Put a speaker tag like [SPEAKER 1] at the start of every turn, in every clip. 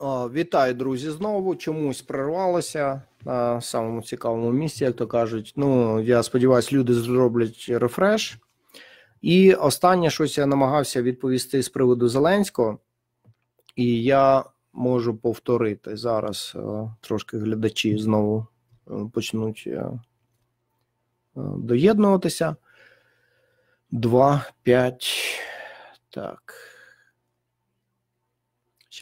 [SPEAKER 1] Вітаю, друзі, знову. Чомусь прорвалося на самому цікавому місці, як то кажуть. Ну, я сподіваюся, люди зроблять рефреш. І останнє, щось я намагався відповісти з приводу Зеленського, і я можу повторити зараз е, трошки глядачі знову е, почнуть е, доєднуватися. 2, 5. Так.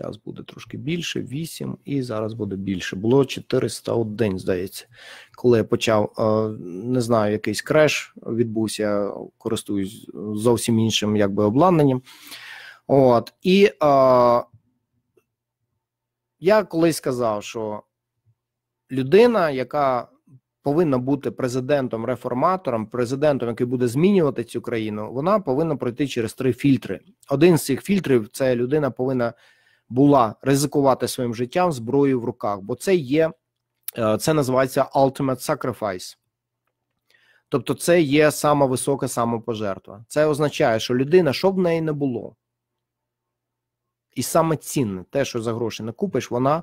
[SPEAKER 1] Зараз буде трошки більше, 8, і зараз буде більше. Було 401, здається, коли я почав. Е, не знаю, якийсь креш відбувся, користуюсь зовсім іншим якби обладнанням. От. І а, е, я колись сказав, що людина, яка повинна бути президентом, реформатором, президентом, який буде змінювати цю країну, вона повинна пройти через три фільтри. Один з цих фільтрів це людина повинна була ризикувати своїм життям зброєю в руках, бо це є е, це називається ultimate sacrifice. Тобто, це є сама висока самопожертва. Це означає, що людина, що в неї не було, і саме цінне, те, що за гроші не купиш, вона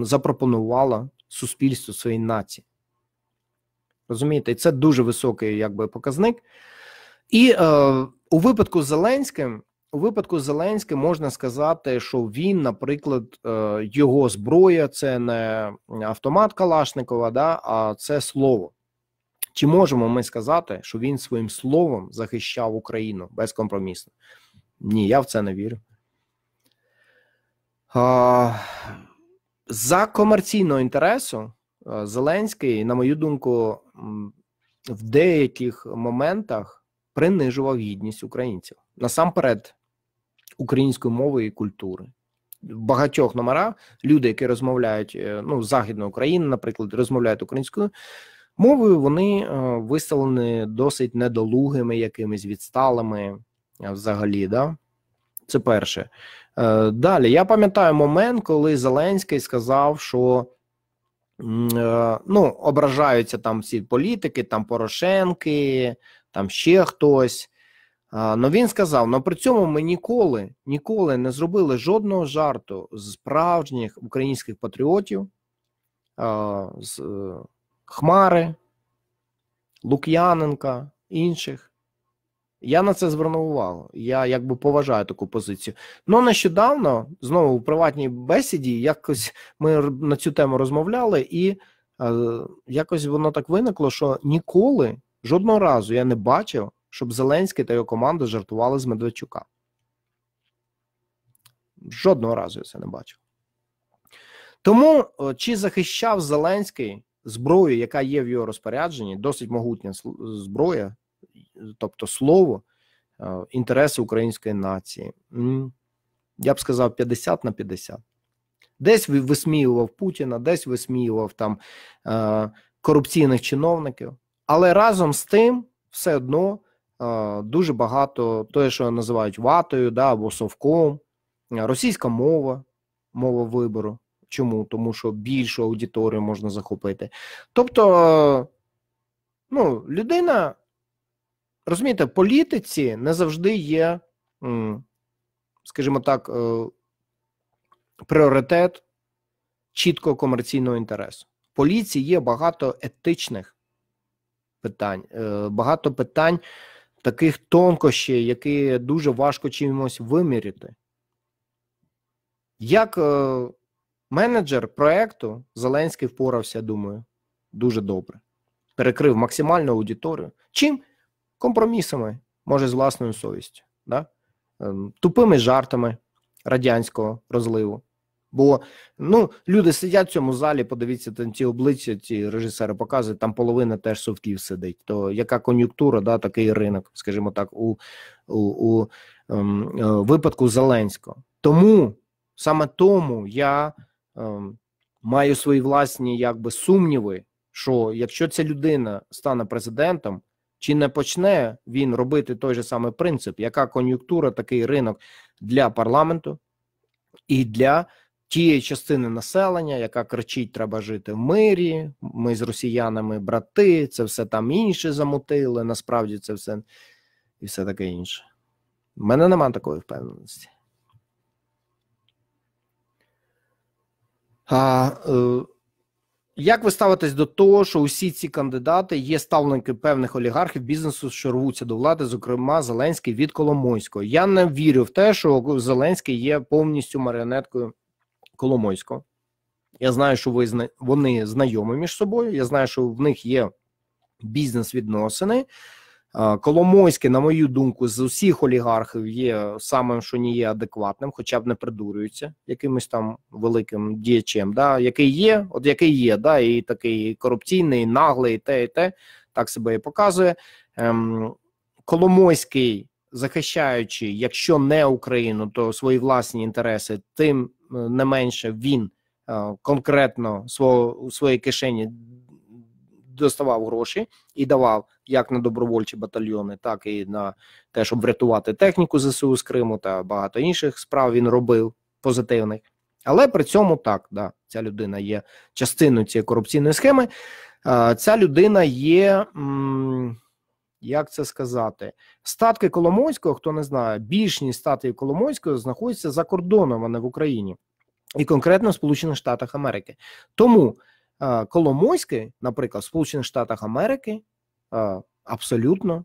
[SPEAKER 1] запропонувала суспільству своїй нації. Розумієте, і це дуже високий якби показник. І е, у випадку з Зеленським у випадку Зеленським можна сказати, що він, наприклад, е, його зброя це не автомат Калашникова, да, а це слово. Чи можемо ми сказати, що він своїм словом захищав Україну безкомпромісно? Ні, я в це не вірю. За комерційного інтересу е, Зеленський, на мою думку, в деяких моментах принижував гідність українців. Насамперед, української мови і культури. В Багатьох номерах люди, які розмовляють е, ну Західну Україну, наприклад, розмовляють українською мовою, вони е, виставлені досить недолугими, якимись відсталими е, взагалі. да Це перше. Далі я пам'ятаю момент, коли Зеленський сказав, що ну ображаються там всі політики, там Порошенки, там ще хтось. Ну він сказав: ну при цьому ми ніколи ніколи не зробили жодного жарту з справжніх українських патріотів, з е, Хмари, Лук'яненка, інших. Я на це звернув увагу. Я якби поважаю таку позицію. Ну нещодавно знову у приватній бесіді якось ми на цю тему розмовляли, і е, якось воно так виникло, що ніколи жодного разу я не бачив щоб Зеленський та його команда жартували з Медведчука. Жодного разу я це не бачив. Тому чи захищав Зеленський зброю, яка є в його розпорядженні, досить могутня зброя, тобто слово, е, інтереси української нації? Я б сказав 50 на 50. Десь висміював Путіна, десь висміював там е, корупційних чиновників, але разом з тим все одно дуже багато те, що називають ватою да, або совком, російська мова, мова вибору. Чому? Тому що більшу аудиторію можна захопити. Тобто, ну, людина, розумієте, в політиці не завжди є, скажімо так, е, пріоритет чіткого комерційного інтересу. В поліції є багато етичних питань, е, багато питань таких тонкощів, які дуже важко чимось виміряти. Як е, менеджер проекту Зеленський впорався, думаю, дуже добре. Перекрив максимальну аудиторію. Чим? Компромісами, може, з власною совістю, да? Ем, тупими жартами радянського розливу. Бо ну люди сидять в цьому залі, подивіться там ці обличчя, ці режисери показують, там половина теж совків сидить. То яка кон'юнктура, да, такий ринок, скажімо так, у у, у ем, е, випадку Зеленського. Тому саме тому я ем, маю свої власні якби сумніви, що якщо ця людина стане президентом, чи не почне він робити той же самий принцип, яка кон'юнктура, такий ринок для парламенту і для тієї частини населення, яка кричить, треба жити в мирі. Ми з росіянами брати, це все там інше замутили. Насправді це все і все таке інше. У мене немає такої впевненості. А, е, Як ви ставитесь до того, що усі ці кандидати є ставленники певних олігархів бізнесу, що рвуться до влади, зокрема, Зеленський від Коломойського? Я не вірю в те, що Зеленський є повністю маріонеткою. Коломойського. Я знаю, що ви вони знайомі між собою. Я знаю, що в них є бізнес-відносини. Коломойський, на мою думку, з усіх олігархів є самим, що не є адекватним, хоча б не придурюється якимось там великим діячем. Да? Який є, от який є, да? і такий корупційний, наглий, і те, і те, так себе і показує. Ем, Коломойський захищаючи, якщо не Україну, то свої власні інтереси, тим е, не менше він е, конкретно свого у своїй кишені доставав гроші і давав як на добровольчі батальйони, так і на те, щоб врятувати техніку ЗСУ з Криму та багато інших справ він робив позитивних. Але при цьому так, да, ця людина є частиною цієї корупційної схеми. Е, ця людина є. М як це сказати? Статки Коломойського, хто не знає, більшість статків Коломойського знаходяться за кордоном, а не в Україні, і конкретно в Сполучених Штатах Америки. Тому е, Коломойський, наприклад, в Сполучених Штатах Америки е, абсолютно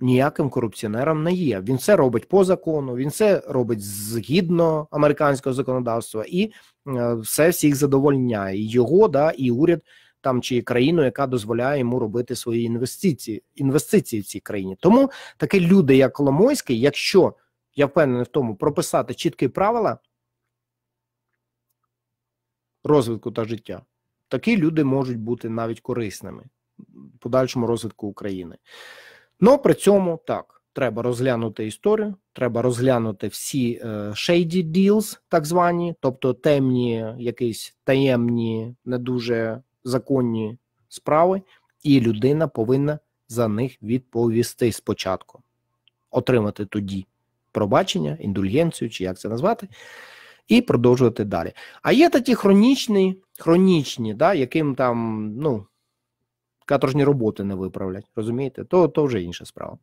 [SPEAKER 1] ніяким корупціонером не є. Він це робить по закону, він це робить згідно американського законодавства, і е, все всіх задовольняє. І його да і уряд там чи країну, яка дозволяє йому робити свої інвестиції інвестиції в цій країні. Тому такі люди, як Коломойський, якщо я впевнений в тому, прописати чіткі правила розвитку та життя, такі люди можуть бути навіть корисними в подальшому розвитку України. Ну при цьому так. Треба розглянути історію, треба розглянути всі е, shady deals, так звані, тобто темні, якісь таємні, не дуже законні справи, і людина повинна за них відповісти спочатку, отримати тоді пробачення, індульгенцію, чи як це назвати, і продовжувати далі. А є такі хронічні, хронічні, да, яким там ну, каторжні роботи не виправлять, розумієте, то, то вже інша справа.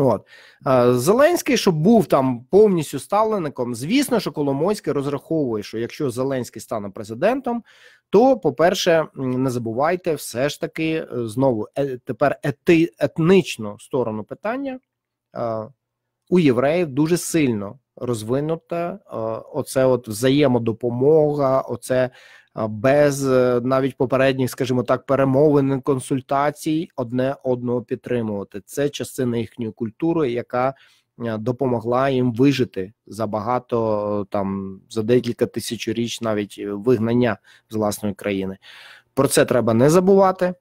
[SPEAKER 1] От е, Зеленський, щоб був там повністю ставленником, звісно, що Коломойський розраховує, що якщо Зеленський стане президентом, то по-перше, не забувайте, все ж таки е, знову е, тепер ети, етничну сторону питання у євреїв дуже сильно розвинута. Оце от взаємодопомога, оце без е, навіть попередніх, скажімо так, перемовин консультацій одне одного підтримувати. Це частина їхньої культури, яка е, допомогла їм вижити за багато е, там за декілька тисячоріч навіть вигнання з власної країни. Про це треба не забувати.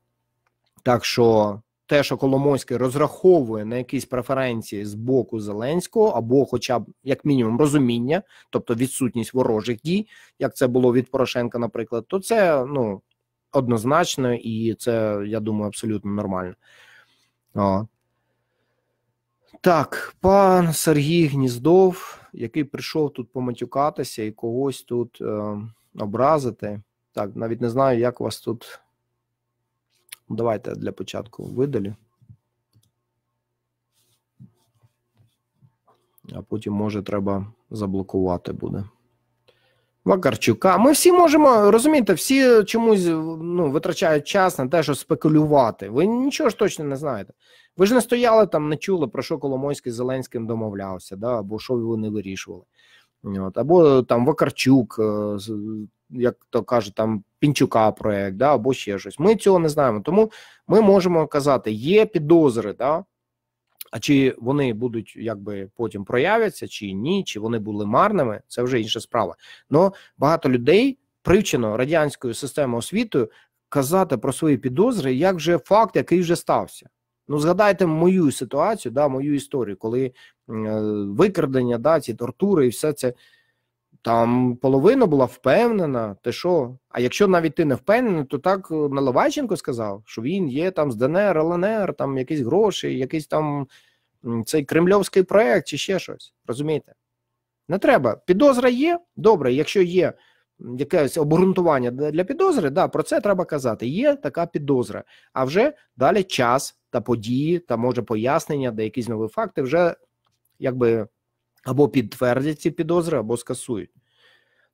[SPEAKER 1] Так що те, що Коломойський розраховує на якісь преференції з боку Зеленського, або, хоча б як мінімум, розуміння, тобто відсутність ворожих дій, як це було від Порошенка, наприклад, то це ну однозначно, і це я думаю абсолютно нормально. О. Так, пан Сергій Гніздов, який прийшов тут поматюкатися і когось тут е, образити. Так, навіть не знаю, як вас тут Ну, давайте для початку видалі. А потім, може, треба заблокувати буде. Вакарчука. Ми всі можемо, розумієте, всі чомусь ну, витрачають час на те, щоб спекулювати. Ви нічого ж точно не знаєте. Ви ж не стояли там, не чули, про що Коломойський з Зеленським домовлявся, да, або що вони вирішували. От. Або там Вакарчук, е, як то кажуть, там Пінчука проект, да, або ще щось. Ми цього не знаємо. Тому ми можемо казати, є підозри, да, а чи вони будуть якби потім проявляться, чи ні, чи вони були марними, це вже інша справа. Но багато людей привчено радянською системою освітою казати про свої підозри як вже факт, який вже стався. Ну, згадайте мою ситуацію, да, мою історію, коли е, викрадення, да, ці тортури і все це. Там половина була впевнена, ти що? А якщо навіть ти не впевнений, то так е, Наливайченко сказав, що він є там з ДНР, ЛНР, там якісь гроші, якийсь там цей кремльовський проект чи ще щось. Розумієте? Не треба. Підозра є, добре, якщо є якесь обґрунтування для підозри, да, про це треба казати. Є така підозра. А вже далі час та події, та може пояснення, де якісь нові факти вже якби або підтвердять ці підозри, або скасують.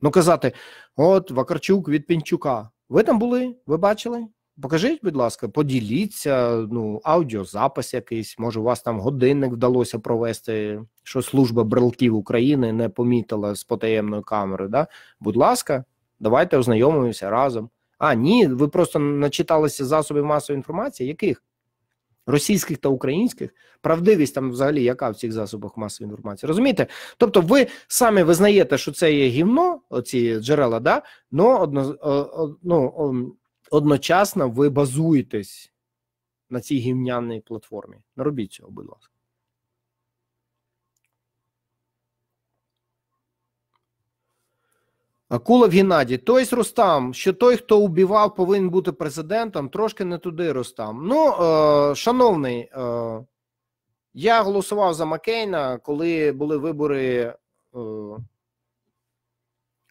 [SPEAKER 1] Ну, казати, от Вакарчук від Пінчука. Ви там були? Ви бачили? Покажіть, будь ласка, поділіться, ну, аудіозапис якийсь, може, у вас там годинник вдалося провести, що служба брелків України не помітила з потаємної камери. Да? Будь ласка, давайте ознайомимося разом. А, ні, ви просто начиталися засобів масової інформації, яких? російських та українських, правдивість там взагалі яка в цих засобах масової інформації? Розумієте? Тобто, ви самі визнаєте, що це є гівно, оці джерела, да? но одно, ну, одночасно ви базуєтесь на цій гівняній платформі. Не робіть цього, будь ласка. Акулов Геннадій, той Рустам, що той, хто убивав, повинен бути президентом, трошки не туди Рустам. Ну, е, шановний, е, я голосував за Маккейна, коли були вибори, е,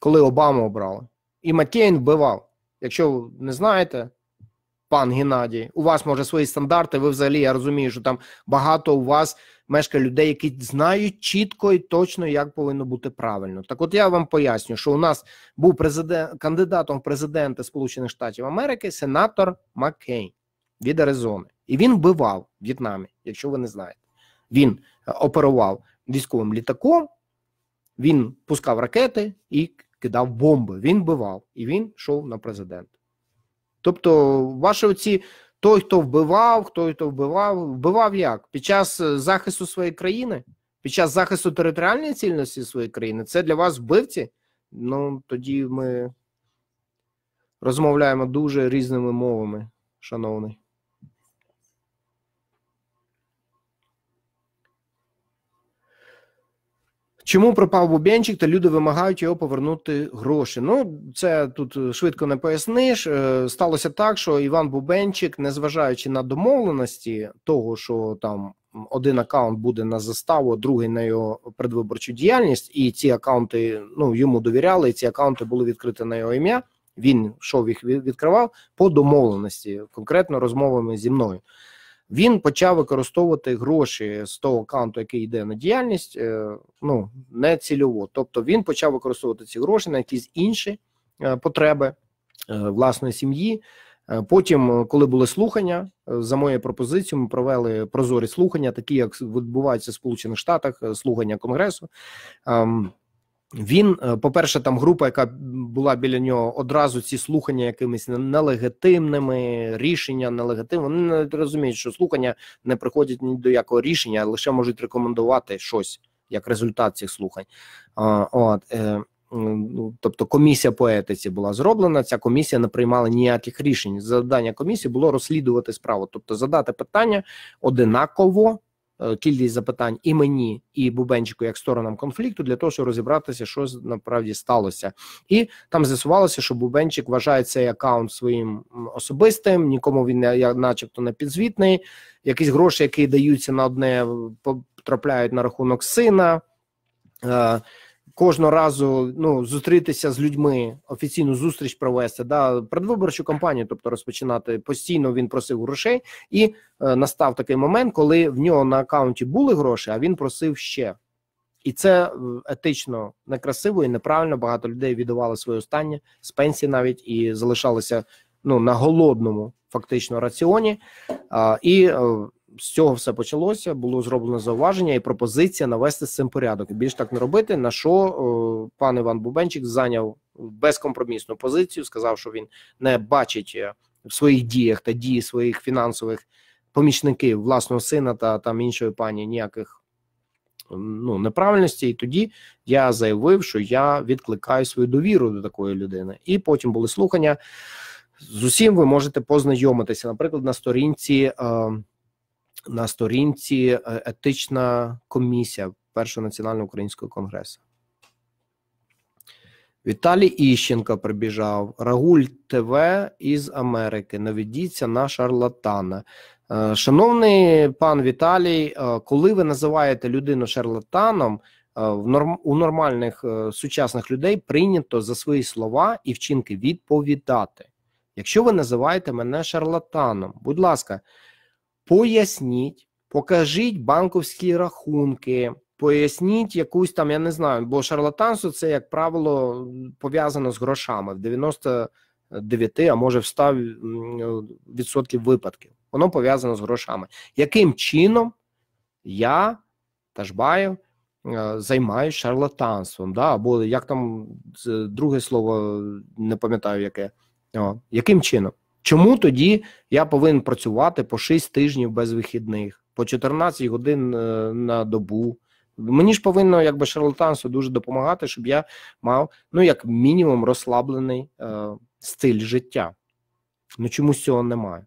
[SPEAKER 1] коли Обаму обрали. І Маккейн вбивав. Якщо не знаєте, пан Геннадій, у вас може свої стандарти. Ви взагалі я розумію, що там багато у вас мешкає людей, які знають чітко і точно, як повинно бути правильно. Так, от я вам поясню, що у нас був президент кандидатом в президенти Сполучених Штатів Америки сенатор Маккейн від Аризони, і він вбивав в В'єтнамі, якщо ви не знаєте. Він е, оперував військовим літаком, він пускав ракети і кидав бомби. Він бивав і він йшов на президент. Тобто, ваші оці той, хто вбивав, той, хто вбивав, вбивав як? Під час е, захисту своєї країни, під час захисту територіальної цільності своєї країни, це для вас вбивці? Ну тоді ми розмовляємо дуже різними мовами, шановний. Чому пропав Бубенчик, та люди вимагають його повернути гроші? Ну це тут е, швидко не поясниш. Е, сталося так, що Іван Бубенчик, незважаючи на домовленості того, що там один акаунт буде на заставу, другий на його предвиборчу діяльність, і ці акаунти ну йому довіряли, і ці акаунти були відкриті на його ім'я. Він йшов їх відкривав по домовленості, конкретно розмовами зі мною він почав використовувати гроші з того аккаунту, який йде на діяльність, е, ну не цільово. Тобто він почав використовувати ці гроші на якісь інші е, потреби е, власної сім'ї. Потім, коли були слухання, за моєю пропозицією, ми провели прозорі слухання, такі як відбуваються в Сполучених Штатах, слухання конгресу. Ем, він, е, по-перше, там група, яка була біля нього, одразу ці слухання якимись нелегітимними, рішення нелегітимні. Вони не розуміють, що слухання не приходять ні до якого рішення, а лише можуть рекомендувати щось як результат цих слухань. От, е, ну, Тобто комісія по етиці була зроблена. Ця комісія не приймала ніяких рішень. Завдання комісії було розслідувати справу, тобто задати питання одинаково Е, кількість запитань і мені, і Бубенчику, як сторонам конфлікту, для того, щоб розібратися, що насправді сталося, і там з'ясувалося, що Бубенчик вважає цей аккаунт своїм особистим, нікому він не начебто не підзвітний. Якісь гроші, які даються на одне, потрапляють на рахунок сина. Е, кожного разу ну, зустрітися з людьми, офіційну зустріч провести, да, предвиборчу кампанію, тобто розпочинати постійно він просив грошей, і е, настав такий момент, коли в нього на аккаунті були гроші, а він просив ще. І це е, етично некрасиво і неправильно. Багато людей віддавали своє останнє з пенсії навіть і залишалися ну, на голодному фактично раціоні. А, І е, з цього все почалося. Було зроблено зауваження і пропозиція навести з цим порядок. Більш так не робити. На що е, пан Іван Бубенчик зайняв безкомпромісну позицію, сказав, що він не бачить е, в своїх діях та дії своїх фінансових помічників власного сина та там іншої пані ніяких ну неправильності. І тоді я заявив, що я відкликаю свою довіру до такої людини. І потім були слухання. З усім ви можете познайомитися, наприклад, на сторінці е, на сторінці е, етична комісія Першого національного українського конгресу. Віталій Іщенко прибіжав, Рагуль ТВ із Америки. навідіться на шарлатана. Е, шановний пан Віталій, е, коли ви називаєте людину шарлатаном, у нормальних сучасних людей прийнято за свої слова і вчинки відповідати. Якщо ви називаєте мене шарлатаном, будь ласка поясніть, покажіть банковські рахунки, поясніть якусь там, я не знаю, бо шарлатанство це, як правило, пов'язано з грошами в 99, а може в 100% випадків. Воно пов'язано з грошами. Яким чином я Тажбаєв е, займаюся шарлатанством? да Або як там друге слово не пам'ятаю яке. О, Яким чином? Чому тоді я повинен працювати по 6 тижнів без вихідних, по 14 годин е, на добу? Мені ж повинно якби шарлатанство дуже допомагати, щоб я мав ну як мінімум розслаблений е, стиль життя. Ну чомусь цього немає.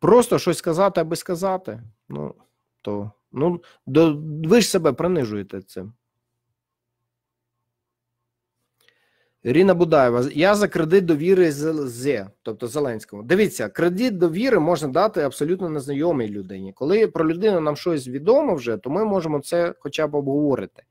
[SPEAKER 1] Просто щось сказати, аби сказати. Ну то ну до ви ж себе принижуєте цим. Ірина Будаєва, я за кредит довіри з тобто Зеленському. Дивіться, кредит довіри можна дати абсолютно незнайомій людині. Коли про людину нам щось відомо вже, то ми можемо це хоча б обговорити.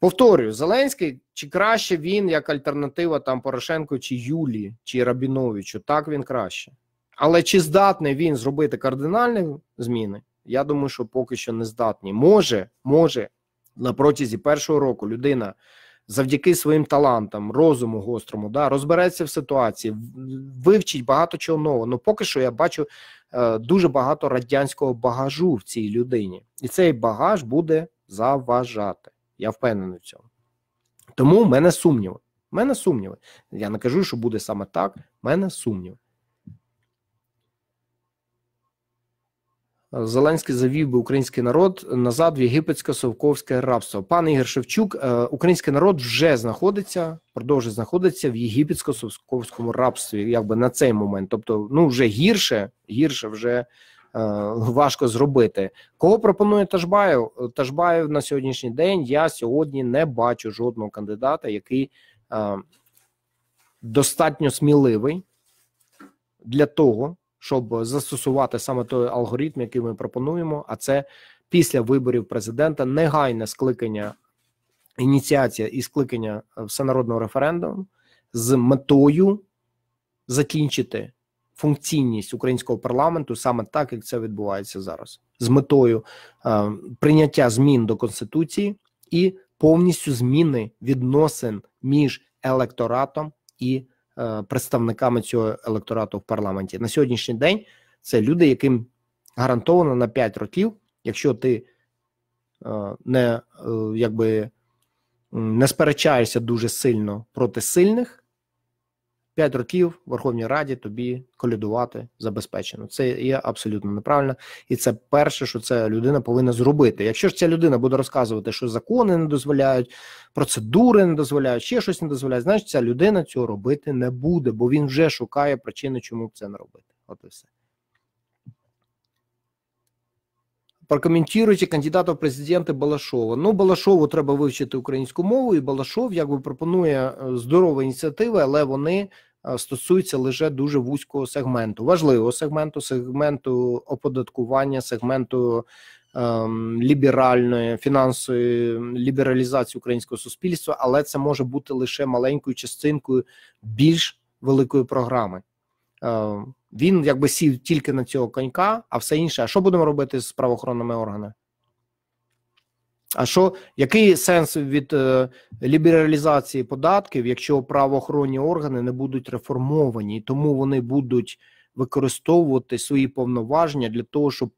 [SPEAKER 1] Повторюю, Зеленський чи краще він як альтернатива там Порошенку чи Юлі, чи Рабіновичу, так він краще. Але чи здатний він зробити кардинальні зміни? Я думаю, що поки що не здатні. Може, може, на протязі першого року людина завдяки своїм талантам, розуму гострому, да, розбереться в ситуації, вивчить багато чого нового. Ну поки що я бачу е, дуже багато радянського багажу в цій людині, і цей багаж буде заважати. Я впевнений в цьому. Тому в мене сумніви. В мене сумніви. Я не кажу, що буде саме так. в Мене сумніви. Зеленський завів би український народ назад в єгипетське совковське рабство. Пан Ігор Шевчук, е, український народ вже знаходиться, продовжує знаходитися в єгипетсько совковському рабстві, якби на цей момент. Тобто, ну вже гірше, гірше вже е, важко зробити. Кого пропонує Тажбаєв? Е, Тажбаєв на сьогоднішній день. Я сьогодні не бачу жодного кандидата, який е, достатньо сміливий для того щоб застосувати саме той алгоритм, який ми пропонуємо, а це після виборів президента негайне скликання ініціація і скликання всенародного референдуму з метою закінчити функційність українського парламенту саме так, як це відбувається зараз, з метою е, прийняття змін до конституції і повністю зміни відносин між електоратом і Е, представниками цього електорату в парламенті. На сьогоднішній день це люди, яким гарантовано на 5 років, якщо ти е, не е, якби не сперечаєшся дуже сильно проти сильних, 5 років в Верховній Раді тобі колядувати забезпечено. Це є абсолютно неправильно, і це перше, що ця людина повинна зробити. Якщо ж ця людина буде розказувати, що закони не дозволяють, процедури не дозволяють, ще щось не дозволяють, значить ця людина цього робити не буде, бо він вже шукає причини, чому це не робити. От і все. Прокоментуйте кандидата в президенти Балашова. Ну, Балашову треба вивчити українську мову, і Балашов якби пропонує е, здорові ініціативи, але вони е, стосуються лише дуже вузького сегменту, важливого сегменту, сегменту оподаткування, сегменту ем, ліберальної фінансової лібералізації українського суспільства, але це може бути лише маленькою частинкою більш великої програми. Е, він якби сів тільки на цього конька, а все інше. А що будемо робити з правоохоронними органами? А що який сенс від е, лібералізації податків, якщо правоохоронні органи не будуть реформовані, тому вони будуть використовувати свої повноваження для того, щоб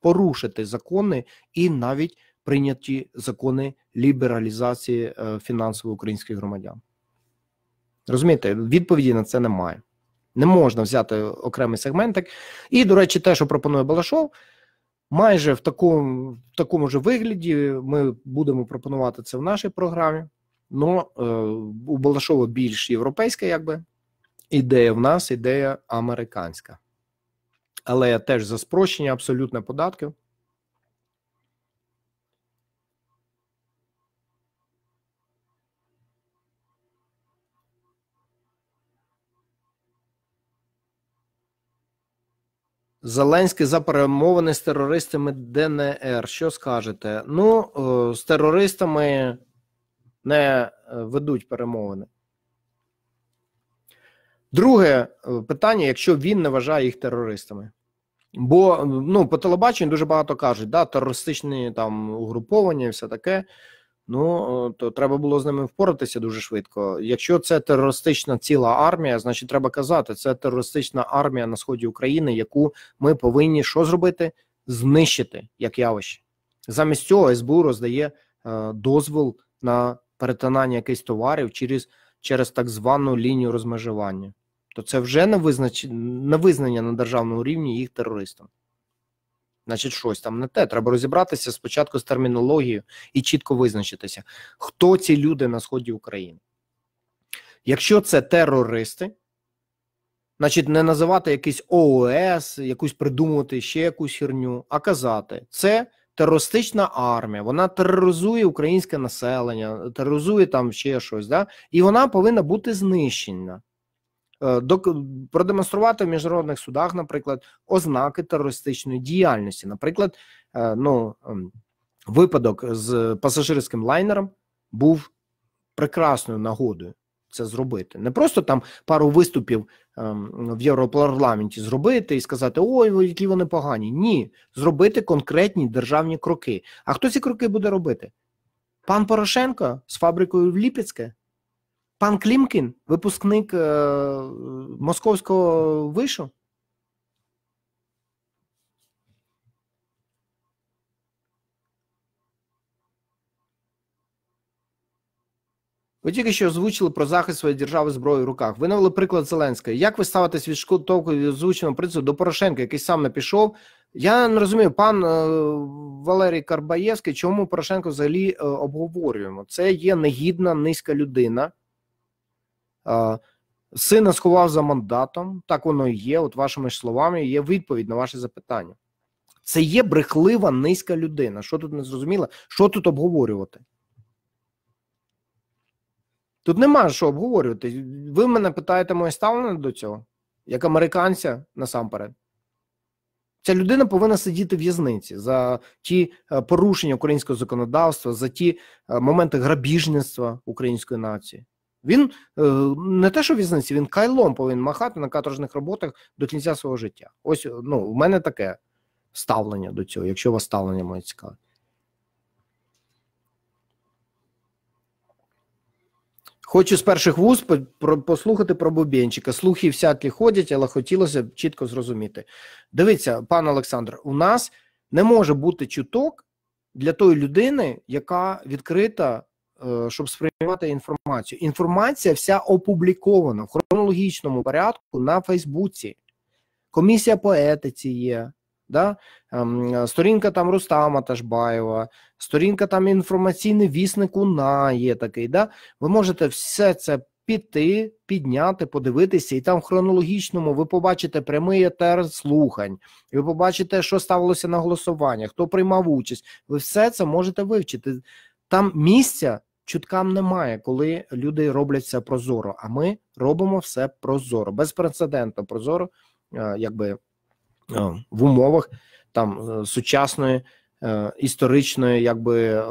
[SPEAKER 1] порушити закони і навіть прийняті закони лібералізації е, фінансово українських громадян? Розумієте, відповіді на це немає. Не можна взяти окремий сегментик. І, до речі, те, що пропонує Балашов, майже в такому в такому ж вигляді ми будемо пропонувати це в нашій програмі. Ну у Балашова більш європейська, якби ідея в нас, ідея американська. Але теж за спрощення абсолютно податків. Зеленський за перемовини з терористами ДНР. Що скажете? Ну, е, з терористами не е, ведуть перемовини. Друге е, питання: якщо він не вважає їх терористами. Бо ну, по телебаченню дуже багато кажуть, да, терористичні там угруповання і все таке ну то треба було з ними впоратися дуже швидко. Якщо це терористична ціла армія, значить треба казати, це терористична армія на сході України, яку ми повинні що зробити? Знищити як явище. Замість цього СБУ роздає е, дозвіл на перетинання якихось товарів через через так звану лінію розмежування. То це вже не визнач... визнання на державному рівні їх терористом значить, щось там не те. Треба розібратися спочатку з термінологією і чітко визначитися, хто ці люди на сході України. Якщо це терористи, значить не називати якийсь ООС, якусь придумувати ще якусь херню, а казати, це. Терористична армія, вона тероризує українське населення, тероризує там ще щось, да? і вона повинна бути знищена. Е, продемонструвати в міжнародних судах, наприклад, ознаки терористичної діяльності, наприклад, е, ну ем, випадок з пасажирським лайнером був прекрасною нагодою. Це зробити не просто там пару виступів ем, в Європарламенті зробити і сказати ой, які вони погані. Ні, зробити конкретні державні кроки. А хто ці кроки буде робити? Пан Порошенко з фабрикою в Ліпецьке? Пан Клімкін, випускник е, Московського вишу. Ви тільки що озвучили про захист своєї держави зброї в руках. Ви навели приклад Зеленського. Як ви ставитесь від від озвученого принципу до Порошенка, який сам не пішов? Я не розумію, пан е, Валерій Карбаєвський, чому Порошенко взагалі е, обговорюємо? Це є негідна низька людина. Сина сховав за мандатом, так воно і є. От вашими словами є відповідь на ваше запитання. Це є брехлива низька людина. Що тут не зрозуміло? Що тут обговорювати? Тут нема що обговорювати. Ви мене питаєте моє ставлення до цього, як американця насамперед. Ця людина повинна сидіти в в'язниці за ті е, порушення українського законодавства, за ті е, моменти грабіжництва української нації. Він е, не те, що в'язниці, він кайлом повинен махати на каторжних роботах до кінця свого життя. Ось е, ну, в мене таке ставлення до цього, якщо вас ставлення моє цікаве. Хочу з перших вуз послухати про Бубенчика. Слухи всякі ходять, але хотілося б чітко зрозуміти. Дивіться, пан Олександр, у нас не може бути чуток для тої людини, яка відкрита Е, щоб сприймати інформацію. Інформація вся опублікована в хронологічному порядку на Фейсбуці. Комісія по етиці є, да? Ем, сторінка там Рустама Ташбаєва, сторінка там інформаційний вісник УНА є такий. Да? Ви можете все це піти, підняти, подивитися, і там в хронологічному ви побачите прямий етер слухань, і ви побачите, що ставилося на голосування, хто приймав участь. Ви все це можете вивчити. Там місця чуткам немає, коли люди роблять це прозоро. А ми робимо все прозоро, безпрецедентно прозоро, е, якби е, в умовах там е, сучасної. Історичної якби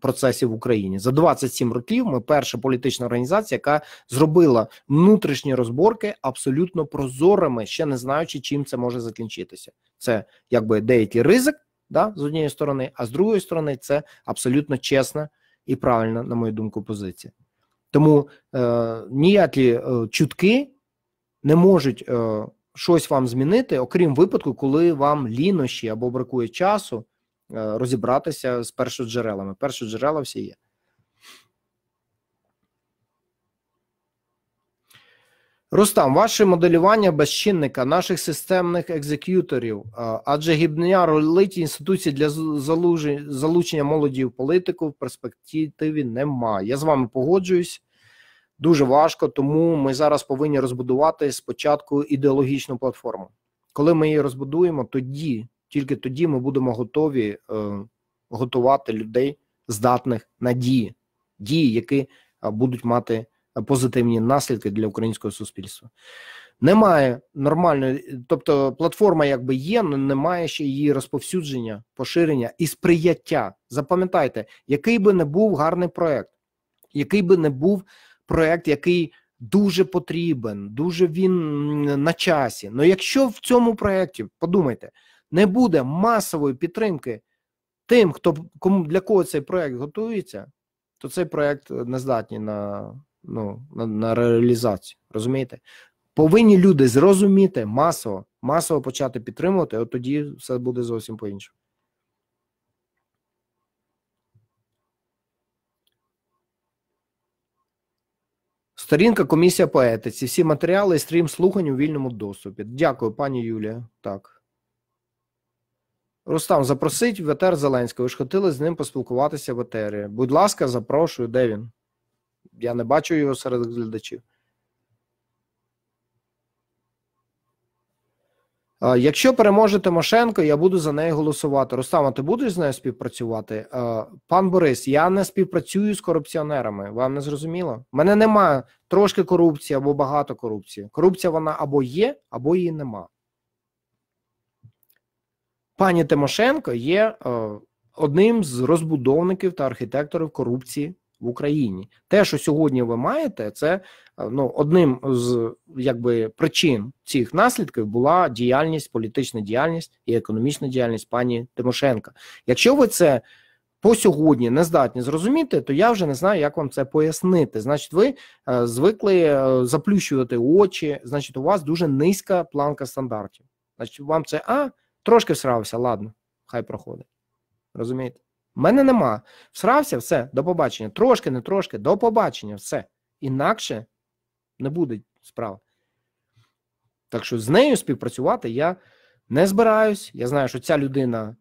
[SPEAKER 1] процесів в Україні за 27 років ми перша політична організація, яка зробила внутрішні розборки абсолютно прозорими, ще не знаючи, чим це може закінчитися. Це якби деякий ризик, да, з однієї сторони, а з другої сторони, це абсолютно чесна і правильна, на мою думку, позиція. Тому е, ніякі е, чутки не можуть е, щось вам змінити, окрім випадку, коли вам лінощі або бракує часу е, розібратися з першоджерелами. Першоджерела всі є. Рустам, ваше моделювання безчинника наших системних екзек'юторів, адже гібня ролить інституції для залучення молоді в політику в перспективі немає. Я з вами погоджуюсь. Дуже важко, тому ми зараз повинні розбудувати спочатку ідеологічну платформу. Коли ми її розбудуємо, тоді тільки тоді ми будемо готові е, готувати людей, здатних на дії, дії, які будуть мати позитивні наслідки для українського суспільства. Немає нормальної, тобто платформа, якби є, але немає ще її розповсюдження, поширення і сприяття. Запам'ятайте, який би не був гарний проект, який би не був проект, який дуже потрібен, дуже він на часі. Ну якщо в цьому проєкті, подумайте, не буде масової підтримки тим, хто кому для кого цей проект готується, то цей проект е, не здатний на ну, на, на реалізацію. Розумієте? Повинні люди зрозуміти масово, масово почати підтримувати, от тоді все буде зовсім по іншому. Сторінка комісія по етиці. Всі матеріали і стрім слухань у вільному доступі. Дякую, пані Юлія. Так. Рустам, запросить в Зеленського. Ви ж хотіли з ним поспілкуватися в етері. Будь ласка, запрошую, де він? Я не бачу його серед глядачів. Якщо переможе Тимошенко, я буду за неї голосувати. Рустам, а ти будеш з нею співпрацювати? Пан Борис, я не співпрацюю з корупціонерами. Вам не зрозуміло? У мене немає трошки корупції або багато корупції. Корупція вона або є, або її нема. Пані Тимошенко є е, одним з розбудовників та архітекторів корупції в Україні. Те, що сьогодні ви маєте, це е, ну одним з якби причин цих наслідків була діяльність, політична діяльність і економічна діяльність пані Тимошенка. Якщо ви це по сьогодні не здатні зрозуміти, то я вже не знаю, як вам це пояснити. Значить, ви е, звикли е, заплющувати очі, значить, у вас дуже низька планка стандартів. Значить, вам це а трошки всрався, ладно, хай проходить. Розумієте? мене нема. Всрався, все, до побачення. Трошки, не трошки, до побачення, все. Інакше не буде справа. Так що з нею співпрацювати я не збираюсь. Я знаю, що ця людина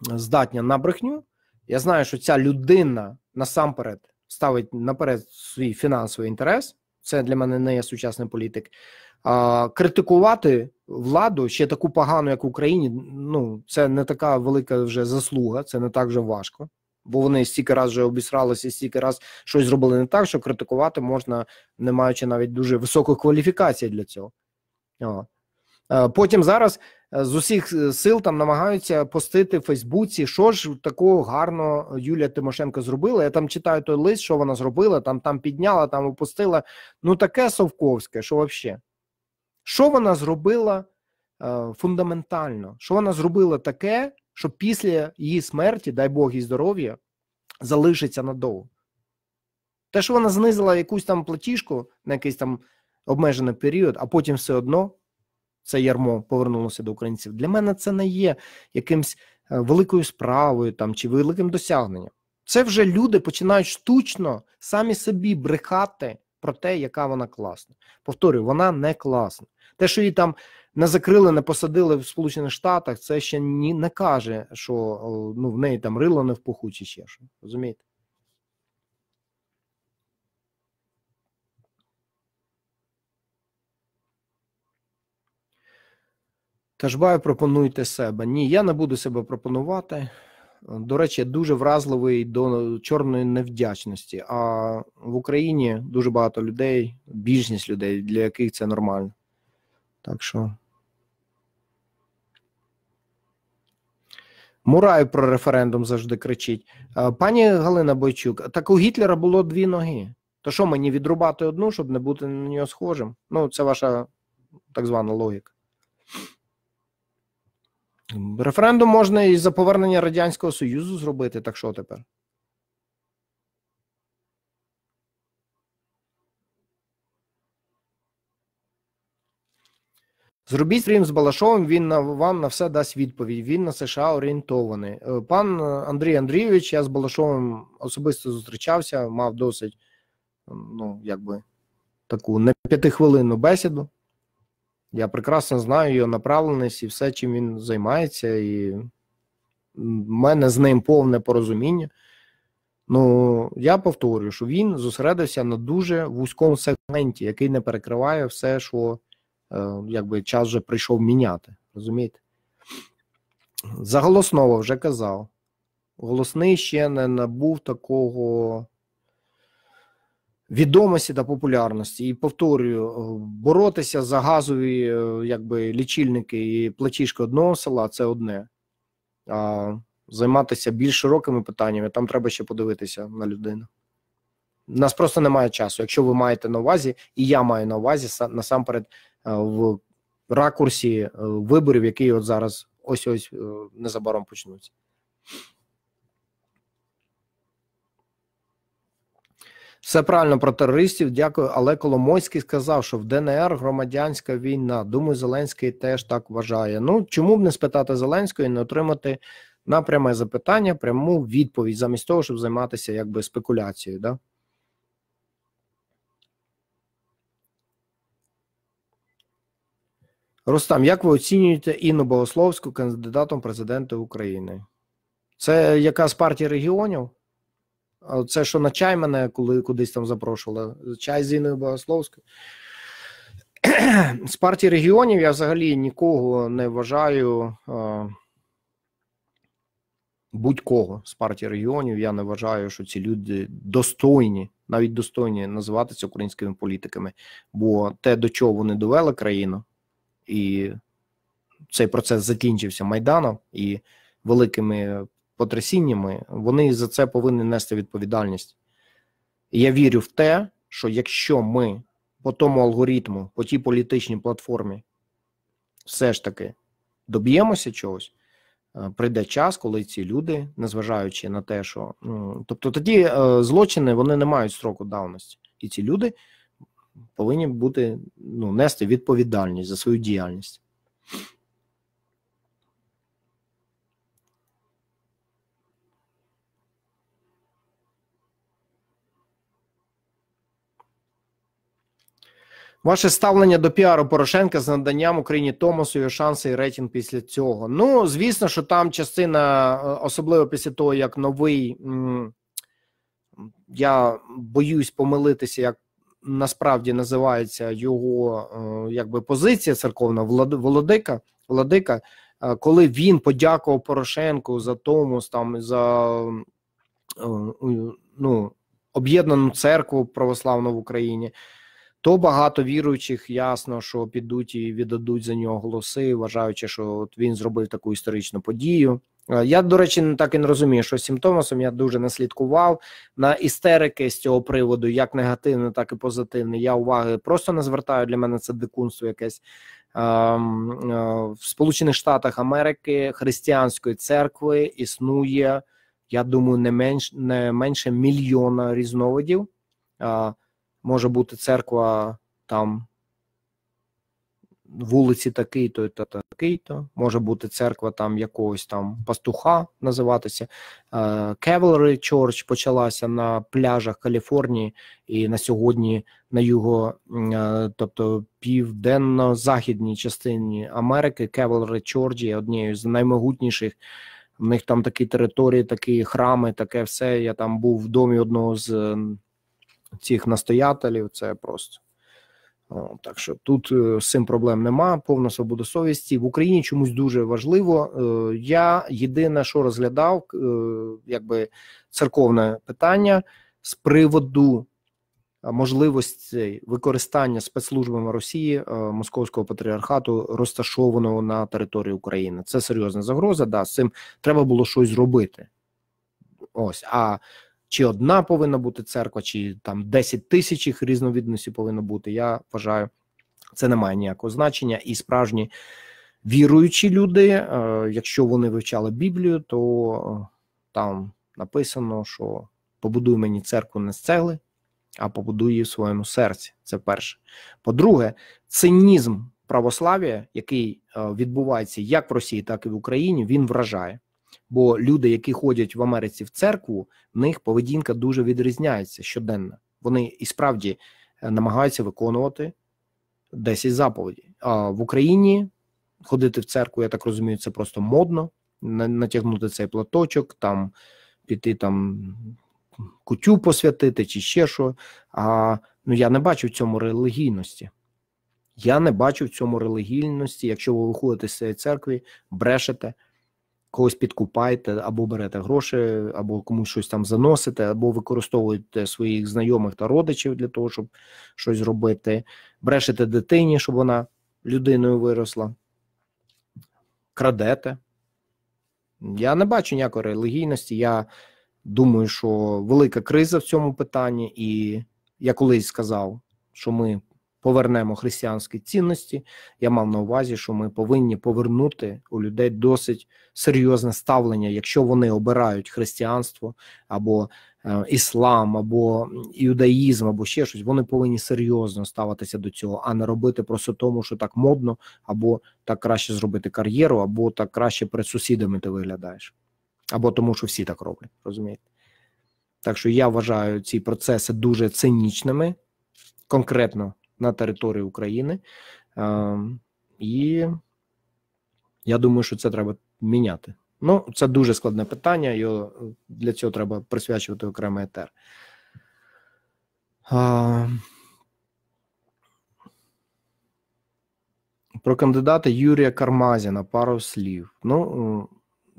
[SPEAKER 1] здатня на брехню. Я знаю, що ця людина насамперед ставить наперед свій фінансовий інтерес. Це для мене не є сучасний політик. Критикувати владу ще таку погану, як в Україні, ну це не така велика вже заслуга, це не так вже важко. Бо вони стільки раз вже обісралися, стільки раз щось зробили не так, що критикувати можна, не маючи навіть дуже високої кваліфікації для цього. О. Е, потім зараз е, з усіх е, сил там намагаються постити в Фейсбуці, що ж такого гарного Юлія Тимошенко зробила. Я там читаю той лист, що вона зробила, там там підняла, там опустила. Ну таке Совковське, що взагалі. Що вона зробила е, фундаментально? Що вона зробила таке, що після її смерті, дай Бог їй здоров'я, залишиться надовго? Те, що вона знизила якусь там платіжку на якийсь там обмежений період, а потім все одно це ярмо повернулося до українців. Для мене це не є якимсь е, великою справою там чи великим досягненням. Це вже люди починають штучно самі собі брехати про те, яка вона класна. Повторюю, вона не класна. Те, що її там не закрили, не посадили в Сполучених Штатах, це ще ні не каже, що ну в неї там рило не в пуху чи ще що. Розумієте? Кажбаю, пропонуйте себе. Ні, я не буду себе пропонувати. До речі, я дуже вразливий до чорної невдячності. А в Україні дуже багато людей, більшість людей, для яких це нормально. Так що. Мураю про референдум завжди кричить. Е, пані Галина Бойчук, так у Гітлера було дві ноги. То що мені відрубати одну, щоб не бути на нього схожим? Ну, це ваша так звана логіка. Референдум можна і за повернення Радянського Союзу зробити, так що тепер? Зробіть стрім з Балашовим, він на вам на все дасть відповідь. Він на США орієнтований. Е, пан Андрій Андрійович, я з Балашовим особисто зустрічався, мав досить ну, якби таку не п'ятихвилинну бесіду. Я прекрасно знаю його направленість і все, чим він займається, і в мене з ним повне порозуміння. Ну, я повторюю, що він зосередився на дуже вузькому сегменті, який не перекриває все, що. Е, якби час вже прийшов міняти. Розумієте? Заголосного вже казав. Голосний ще не набув такого відомості та популярності. І повторюю, е, боротися за газові е, якби, лічильники і платіжки одного села це одне. А займатися більш широкими питаннями, там треба ще подивитися на людину. У нас просто немає часу. Якщо ви маєте на увазі, і я маю на увазі насамперед Е, в ракурсі е, виборів, які от зараз ось ось е, незабаром почнуться. Все правильно про терористів. Дякую. Але Коломойський сказав, що в ДНР громадянська війна. Думаю, Зеленський теж так вважає. Ну чому б не спитати Зеленського і не отримати на пряме запитання, пряму відповідь замість того, щоб займатися якби спекуляцією. Да? Рустам, як ви оцінюєте Інну Богословську кандидатом президента України? Це яка з партії регіонів? Це що на чай мене коли кудись там запрошували? Чай з Інною Богословською? З партії регіонів я взагалі нікого не вважаю. Будь-кого з партії регіонів я не вважаю, що ці люди достойні, навіть достойні називатися українськими політиками, бо те, до чого вони довели країну, і цей процес закінчився майданом і великими потрясіннями. Вони за це повинні нести відповідальність. І я вірю в те, що якщо ми по тому алгоритму, по тій політичній платформі, все ж таки доб'ємося чогось. Е, прийде час, коли ці люди, незважаючи на те, що ну тобто тоді е, злочини вони не мають строку давності, і ці люди повинні бути ну, нести відповідальність за свою діяльність. Ваше ставлення до піару Порошенка з наданням Україні Томасу його шанси і рейтинг після цього. Ну, звісно, що там частина, е, особливо після того, як новий, я боюсь помилитися, як насправді називається його е, якби позиція церковна владика, владика, е, коли він подякував Порошенку за тому, там за е, ну, об'єднану церкву православну в Україні. То багато віруючих ясно, що підуть і віддадуть за нього голоси, вважаючи, що от він зробив таку історичну подію. Е, я, до речі, так і не розумію, що з Томасом я дуже не слідкував на істерики з цього приводу, як негативне, так і позитивне. Я уваги просто не звертаю. Для мене це дикунство якесь ем, е, в Сполучених Штатах Америки християнської церкви існує, я думаю, не менш не менше мільйона різновидів. Е, може бути церква там вулиці такий-то, та такий-то, може бути церква там якогось там пастуха називатися. Cavalry е, Church почалася на пляжах Каліфорнії і на сьогодні на його, е, тобто південно-західній частині Америки. Cavalry Church є однією з наймогутніших. В них там такі території, такі храми, таке все. Я там був в домі одного з цих настоятелів. Це просто. Так що тут е, з цим проблем нема, повна свобода совісті в Україні чомусь дуже важливо. Е, я єдине, що розглядав, е, якби церковне питання з приводу можливості використання спецслужбами Росії Московського патріархату, розташованого на території України. Це серйозна загроза. Да, з цим треба було щось зробити. Ось а чи одна повинна бути церква, чи там 10 тисяч їх різновідності повинно бути. Я вважаю, це не має ніякого значення і справжні. Віруючі люди, е, якщо вони вивчали Біблію, то е, там написано, що побудуй мені церкву не з цегли, а побудуй її в своєму серці. Це перше. По-друге, цинізм православ'я, який е, відбувається як в Росії, так і в Україні, він вражає. Бо люди, які ходять в Америці в церкву, в них поведінка дуже відрізняється щоденно. Вони і справді е, намагаються виконувати 10 заповідей. А в Україні ходити в церкву, я так розумію, це просто модно. Натягнути цей платочок, там піти там кутю посвятити чи ще що. А ну я не бачу в цьому релігійності. Я не бачу в цьому релігійності, якщо ви виходите з цієї церкви, брешете, когось підкупаєте, або берете гроші, або комусь щось там заносите, або використовуєте своїх знайомих та родичів для того, щоб щось робити, брешете дитині, щоб вона людиною виросла, крадете. Я не бачу ніякої релігійності. Я думаю, що велика криза в цьому питанні, і я колись сказав, що ми повернемо християнські цінності. Я мав на увазі, що ми повинні повернути у людей досить серйозне ставлення, якщо вони обирають християнство або е, іслам, або юдаїзм, або ще щось. Вони повинні серйозно ставитися до цього, а не робити просто тому, що так модно, або так краще зробити кар'єру, або так краще перед сусідами ти виглядаєш, або тому, що всі так роблять, розумієте. Так що я вважаю ці процеси дуже цинічними, конкретно на території України. Ем, і я думаю, що це треба міняти. Ну, це дуже складне питання, його е, для цього треба присвячувати окремий етер. Ем, про кандидата Юрія Кармазіна пару слів. Ну,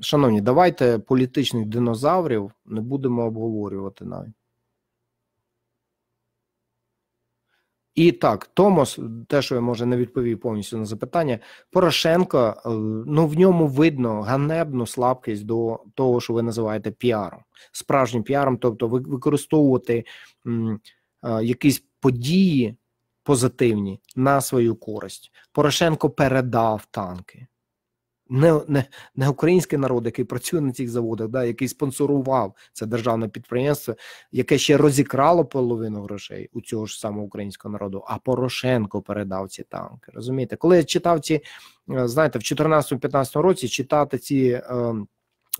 [SPEAKER 1] е, шановні, давайте політичних динозаврів не будемо обговорювати навіть. І так, Томос, те, що я може не відповів повністю на запитання, Порошенко е, ну в ньому видно ганебну слабкість до того, що ви називаєте піаром, справжнім піаром, тобто використовувати м, е, якісь події позитивні на свою користь. Порошенко передав танки не не, не український народ, який працює на цих заводах, да, який спонсорував це державне підприємство, яке ще розікрало половину грошей у цього ж самого українського народу. А Порошенко передав ці танки. Розумієте, коли я читав ці, е, знаєте, в 14-15 році читати ці е,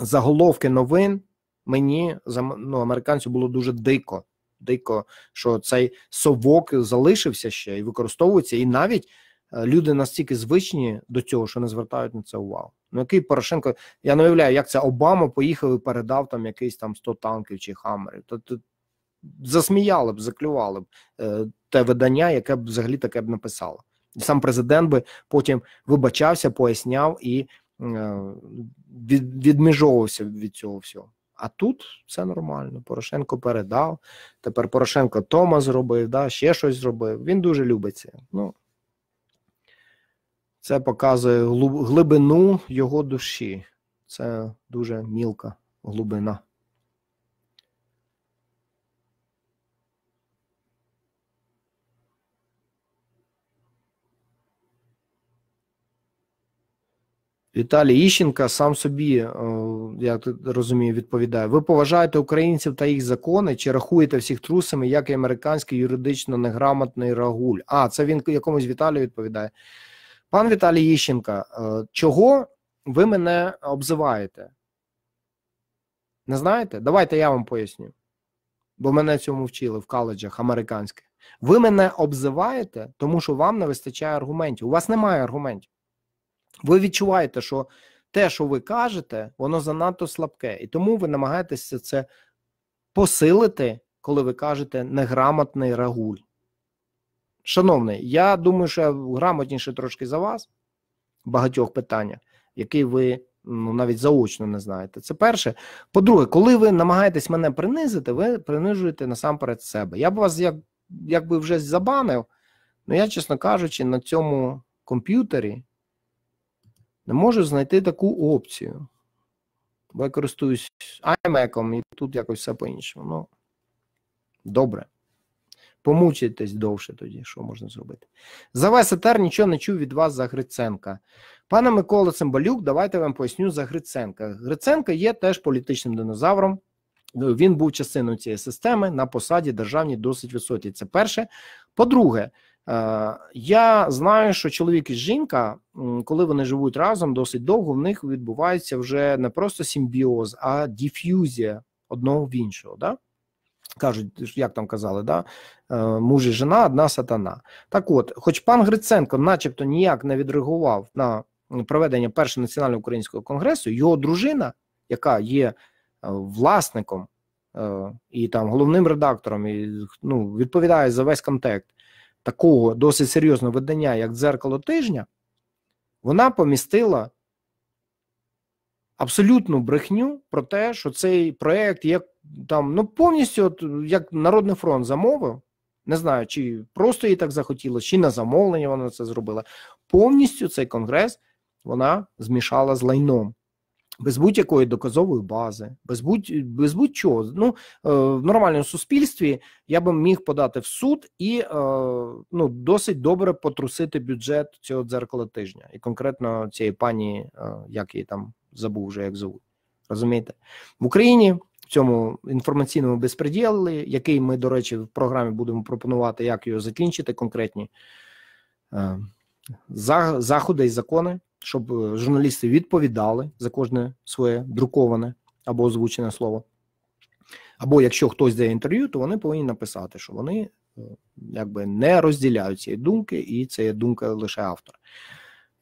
[SPEAKER 1] заголовки новин мені ну, американцю було дуже дико. Дико, що цей совок залишився ще і використовується, і навіть Е, люди настільки звичні до цього, що не звертають на це увагу. Ну який Порошенко, я не уявляю, як це Обама поїхав і передав там якийсь там 100 танків чи хамерів. Тобто засміяли б, заклювали б е, те видання, яке б взагалі таке б написало. І Сам президент би потім вибачався, поясняв і е, від, відміжовувався від цього всього. А тут все нормально. Порошенко передав. Тепер Порошенко Тома зробив, да, ще щось зробив. Він дуже любить це. Ну це показує глибину його душі. Це дуже мілка глибина. Віталій Іщенка сам собі, е, я розумію, відповідає. Ви поважаєте українців та їх закони, чи рахуєте всіх трусами, як і американський юридично неграмотний рагуль? А, це він якомусь Віталію відповідає. Пан Віталій Іщенка, е, чого ви мене обзиваєте? Не знаєте? Давайте я вам поясню. Бо мене цьому вчили в коледжах американських. Ви мене обзиваєте, тому що вам не вистачає аргументів. У вас немає аргументів. Ви відчуваєте, що те, що ви кажете, воно занадто слабке. І тому ви намагаєтеся це посилити, коли ви кажете неграмотний рагуль. Шановний, я думаю, що я грамотніше трошки за вас в багатьох питаннях, які ви ну навіть заочно не знаєте. Це перше. По-друге, коли ви намагаєтесь мене принизити, ви принижуєте насамперед себе. Я б вас як якби вже забанив, але ну, я, чесно кажучи, на цьому комп'ютері не можу знайти таку опцію. Бо я користуюсь iMac і тут якось все по-іншому. Ну, добре. Помучайтесь довше тоді, що можна зробити. За весь етер нічого не чув від вас за Гриценка. Пане Микола Цимбалюк, давайте вам поясню за Гриценка. Гриценка є теж політичним динозавром. Ну, він був частиною цієї системи на посаді державній досить високій. Це перше. По-друге, е, я знаю, що чоловік і жінка, коли вони живуть разом, досить довго в них відбувається вже не просто симбіоз, а діф'юзія одного в іншого. Да? Кажуть, як там казали, да? Е, муж і жена, одна сатана. Так от, хоч пан Гриценко, начебто, ніяк не відреагував на проведення першого національного українського конгресу, його дружина, яка є е, власником е, і там головним редактором, і ну, відповідає за весь контект такого досить серйозного видання, як дзеркало тижня, вона помістила абсолютну брехню про те, що цей проект є там ну повністю, от як народний фронт замовив. Не знаю, чи просто їй так захотілося, чи на замовлення вона це зробила. Повністю цей конгрес вона змішала з лайном без будь-якої доказової бази, без будь без будь-чого. Ну е, в нормальному суспільстві я би міг подати в суд і е, ну досить добре потрусити бюджет цього дзеркала тижня і конкретно цієї пані, е, як її там забув вже як звуть. Розумієте? В Україні в цьому інформаційному безпреділі, який ми, до речі, в програмі будемо пропонувати, як його закінчити, конкретні е, заходи і закони, щоб е, журналісти відповідали за кожне своє друковане або озвучене слово. Або якщо хтось дає інтерв'ю, то вони повинні написати, що вони е, якби не розділяють цієї думки, і це є думка лише автора